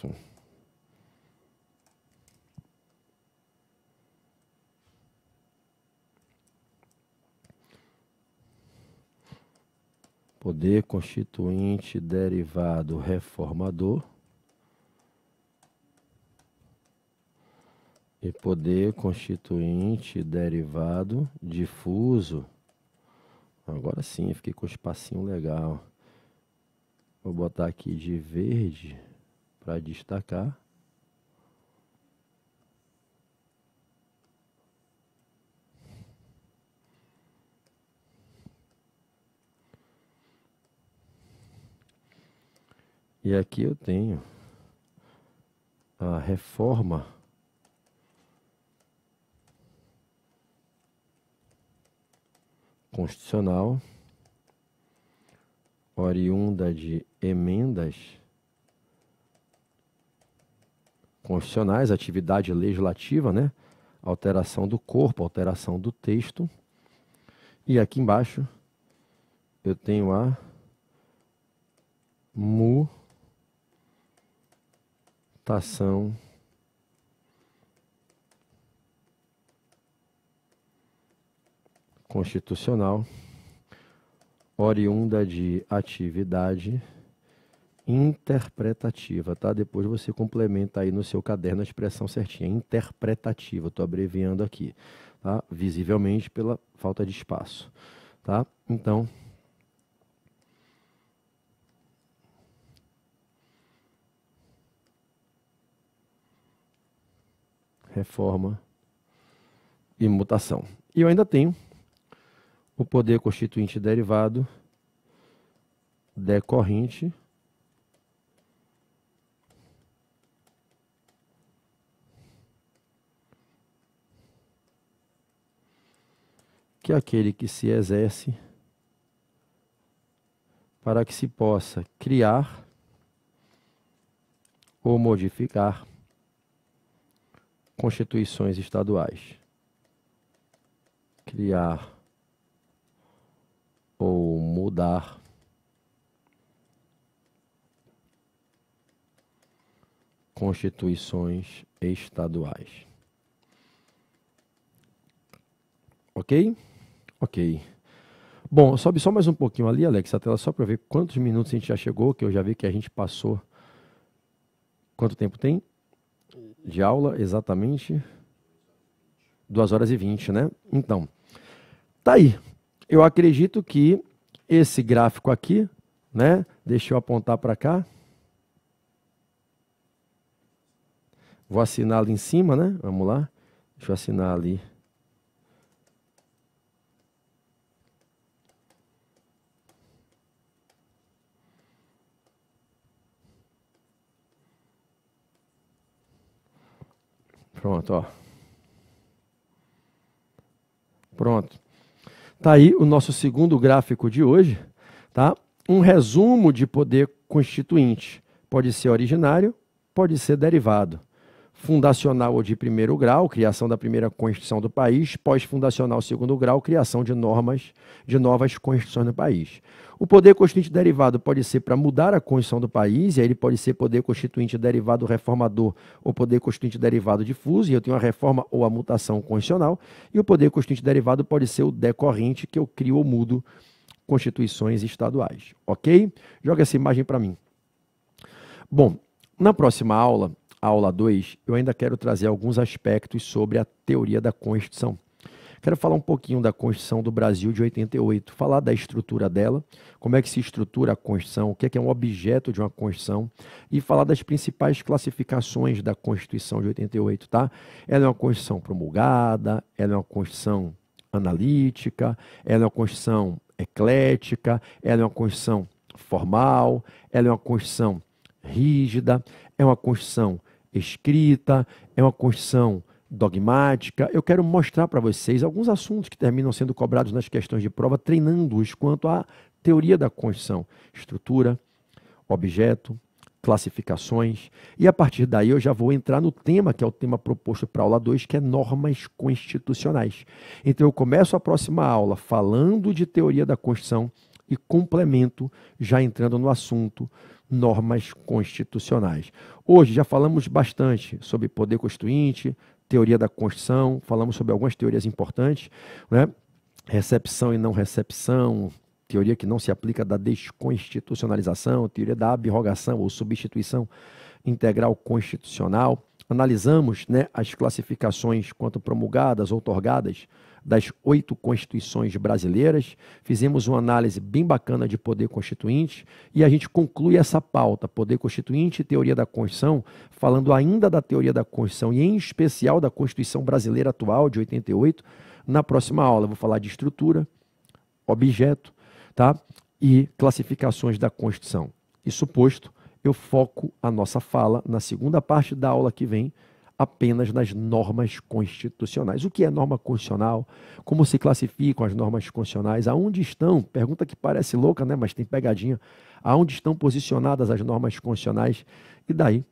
certo. Poder constituinte derivado reformador e poder constituinte derivado difuso. Agora sim, fiquei com um espacinho legal. Vou botar aqui de verde para destacar. E aqui eu tenho a reforma constitucional oriunda de emendas constitucionais, atividade legislativa, né? alteração do corpo, alteração do texto. E aqui embaixo eu tenho a mutação constitucional oriunda de atividade interpretativa, tá? Depois você complementa aí no seu caderno a expressão certinha, interpretativa, estou abreviando aqui, tá? Visivelmente pela falta de espaço, tá? Então, reforma e mutação. E eu ainda tenho o poder constituinte derivado decorrente que aquele que se exerce para que se possa criar ou modificar constituições estaduais. Criar ou mudar constituições estaduais. Ok? Ok. Bom, sobe só mais um pouquinho ali, Alex, a tela só para ver quantos minutos a gente já chegou, que eu já vi que a gente passou. Quanto tempo tem de aula exatamente? 2 horas e 20, né? Então, tá aí. Eu acredito que esse gráfico aqui, né? Deixa eu apontar para cá. Vou assinar ali em cima, né? Vamos lá. Deixa eu assinar ali. Pronto, ó. Pronto. Tá aí o nosso segundo gráfico de hoje, tá? Um resumo de poder constituinte. Pode ser originário, pode ser derivado fundacional ou de primeiro grau, criação da primeira constituição do país, pós-fundacional segundo grau, criação de normas de novas constituições no país. O poder constituinte derivado pode ser para mudar a constituição do país, e aí ele pode ser poder constituinte derivado reformador ou poder constituinte derivado difuso, e eu tenho a reforma ou a mutação constitucional, e o poder constituinte derivado pode ser o decorrente que eu crio ou mudo constituições estaduais, OK? Joga essa imagem para mim. Bom, na próxima aula aula 2, eu ainda quero trazer alguns aspectos sobre a teoria da Constituição. Quero falar um pouquinho da Constituição do Brasil de 88, falar da estrutura dela, como é que se estrutura a Constituição, o que é, que é um objeto de uma Constituição e falar das principais classificações da Constituição de 88, tá? Ela é uma Constituição promulgada, ela é uma Constituição analítica, ela é uma Constituição eclética, ela é uma Constituição formal, ela é uma Constituição rígida, é uma Constituição escrita, é uma construção dogmática. Eu quero mostrar para vocês alguns assuntos que terminam sendo cobrados nas questões de prova, treinando-os quanto à teoria da construção, estrutura, objeto, classificações. E a partir daí eu já vou entrar no tema que é o tema proposto para a aula 2, que é normas constitucionais. Então eu começo a próxima aula falando de teoria da Constituição e complemento já entrando no assunto normas constitucionais. Hoje já falamos bastante sobre poder constituinte, teoria da Constituição, falamos sobre algumas teorias importantes, né? recepção e não recepção, teoria que não se aplica da desconstitucionalização, teoria da abrogação ou substituição integral constitucional. Analisamos né, as classificações quanto promulgadas, outorgadas das oito constituições brasileiras, fizemos uma análise bem bacana de poder constituinte e a gente conclui essa pauta, poder constituinte e teoria da Constituição, falando ainda da teoria da Constituição e em especial da Constituição brasileira atual de 88. Na próxima aula vou falar de estrutura, objeto, tá? E classificações da Constituição. e suposto eu foco a nossa fala na segunda parte da aula que vem, apenas nas normas constitucionais. O que é norma constitucional? Como se classificam as normas constitucionais? Aonde estão? Pergunta que parece louca, né? Mas tem pegadinha. Aonde estão posicionadas as normas constitucionais? E daí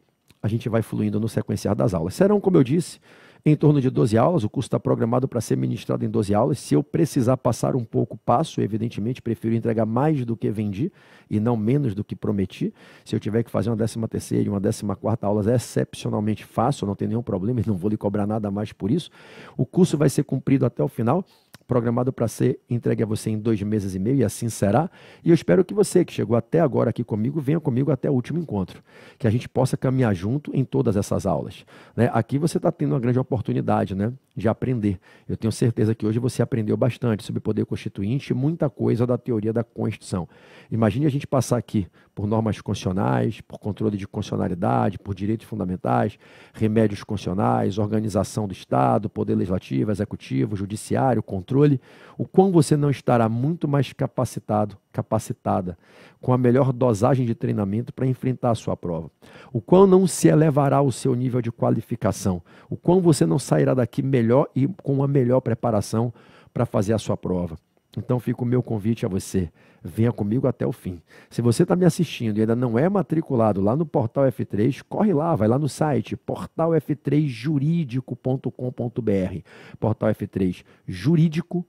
a gente vai fluindo no sequenciar das aulas. Serão, como eu disse, em torno de 12 aulas. O curso está programado para ser ministrado em 12 aulas. Se eu precisar passar um pouco, passo. Evidentemente, prefiro entregar mais do que vendi e não menos do que prometi. Se eu tiver que fazer uma 13 terceira e uma 14 quarta aulas, é excepcionalmente fácil, não tem nenhum problema e não vou lhe cobrar nada mais por isso. O curso vai ser cumprido até o final programado para ser entregue a você em dois meses e meio, e assim será. E eu espero que você, que chegou até agora aqui comigo, venha comigo até o último encontro, que a gente possa caminhar junto em todas essas aulas. Né? Aqui você está tendo uma grande oportunidade né, de aprender. Eu tenho certeza que hoje você aprendeu bastante sobre poder constituinte e muita coisa da teoria da Constituição. Imagine a gente passar aqui por normas constitucionais, por controle de constitucionalidade, por direitos fundamentais, remédios constitucionais, organização do Estado, poder legislativo, executivo, judiciário, controle controle, o quão você não estará muito mais capacitado, capacitada, com a melhor dosagem de treinamento para enfrentar a sua prova. O quão não se elevará o seu nível de qualificação, o quão você não sairá daqui melhor e com uma melhor preparação para fazer a sua prova. Então fica o meu convite a você. Venha comigo até o fim. Se você está me assistindo e ainda não é matriculado lá no portal F3, corre lá, vai lá no site portalf3juridico.com.br. Portal F3 jurídico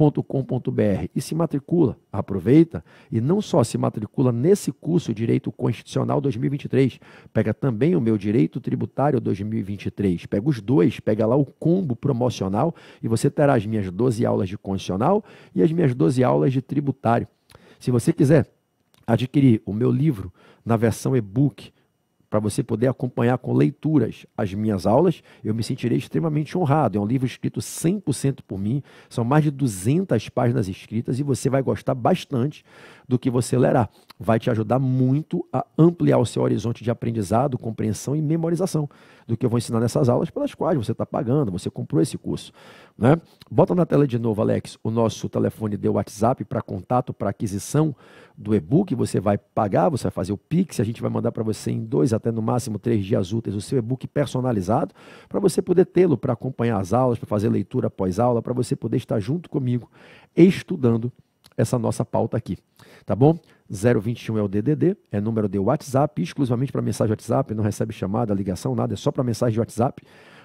www.direitoconstitucional.com.br e se matricula, aproveita e não só se matricula nesse curso Direito Constitucional 2023, pega também o meu Direito Tributário 2023, pega os dois, pega lá o combo promocional e você terá as minhas 12 aulas de constitucional e as minhas 12 aulas de tributário. Se você quiser adquirir o meu livro na versão e-book, para você poder acompanhar com leituras as minhas aulas, eu me sentirei extremamente honrado. É um livro escrito 100% por mim, são mais de 200 páginas escritas e você vai gostar bastante, do que você lerá. Vai te ajudar muito a ampliar o seu horizonte de aprendizado, compreensão e memorização do que eu vou ensinar nessas aulas, pelas quais você está pagando, você comprou esse curso. Né? Bota na tela de novo, Alex, o nosso telefone de WhatsApp para contato, para aquisição do e-book. Você vai pagar, você vai fazer o Pix, a gente vai mandar para você em dois, até no máximo três dias úteis, o seu e-book personalizado, para você poder tê-lo para acompanhar as aulas, para fazer leitura após aula, para você poder estar junto comigo, estudando essa nossa pauta aqui, tá bom? 021 é o DDD, é número de WhatsApp, exclusivamente para mensagem WhatsApp, não recebe chamada, ligação, nada, é só para mensagem de WhatsApp.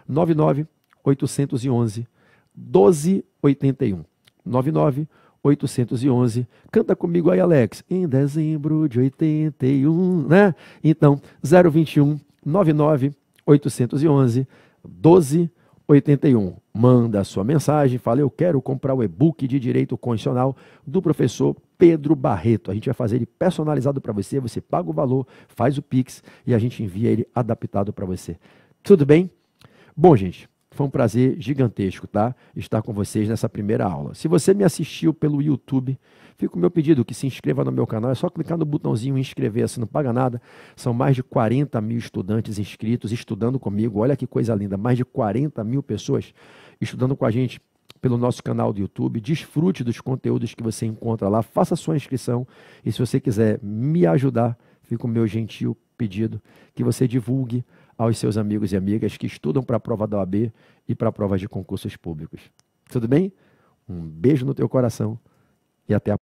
99 811 1281. 99 811. Canta comigo aí, Alex. Em dezembro de 81, né? Então, 021 99 811 1281 manda a sua mensagem, fala eu quero comprar o e-book de direito constitucional do professor Pedro Barreto. A gente vai fazer ele personalizado para você, você paga o valor, faz o Pix e a gente envia ele adaptado para você. Tudo bem? Bom, gente, foi um prazer gigantesco, tá? Estar com vocês nessa primeira aula. Se você me assistiu pelo YouTube, fica o meu pedido que se inscreva no meu canal. É só clicar no botãozinho inscrever, assim não paga nada. São mais de 40 mil estudantes inscritos, estudando comigo. Olha que coisa linda, mais de 40 mil pessoas estudando com a gente pelo nosso canal do YouTube. Desfrute dos conteúdos que você encontra lá, faça sua inscrição e se você quiser me ajudar, fica o meu gentil pedido que você divulgue aos seus amigos e amigas que estudam para a prova da OAB e para provas de concursos públicos. Tudo bem? Um beijo no teu coração e até a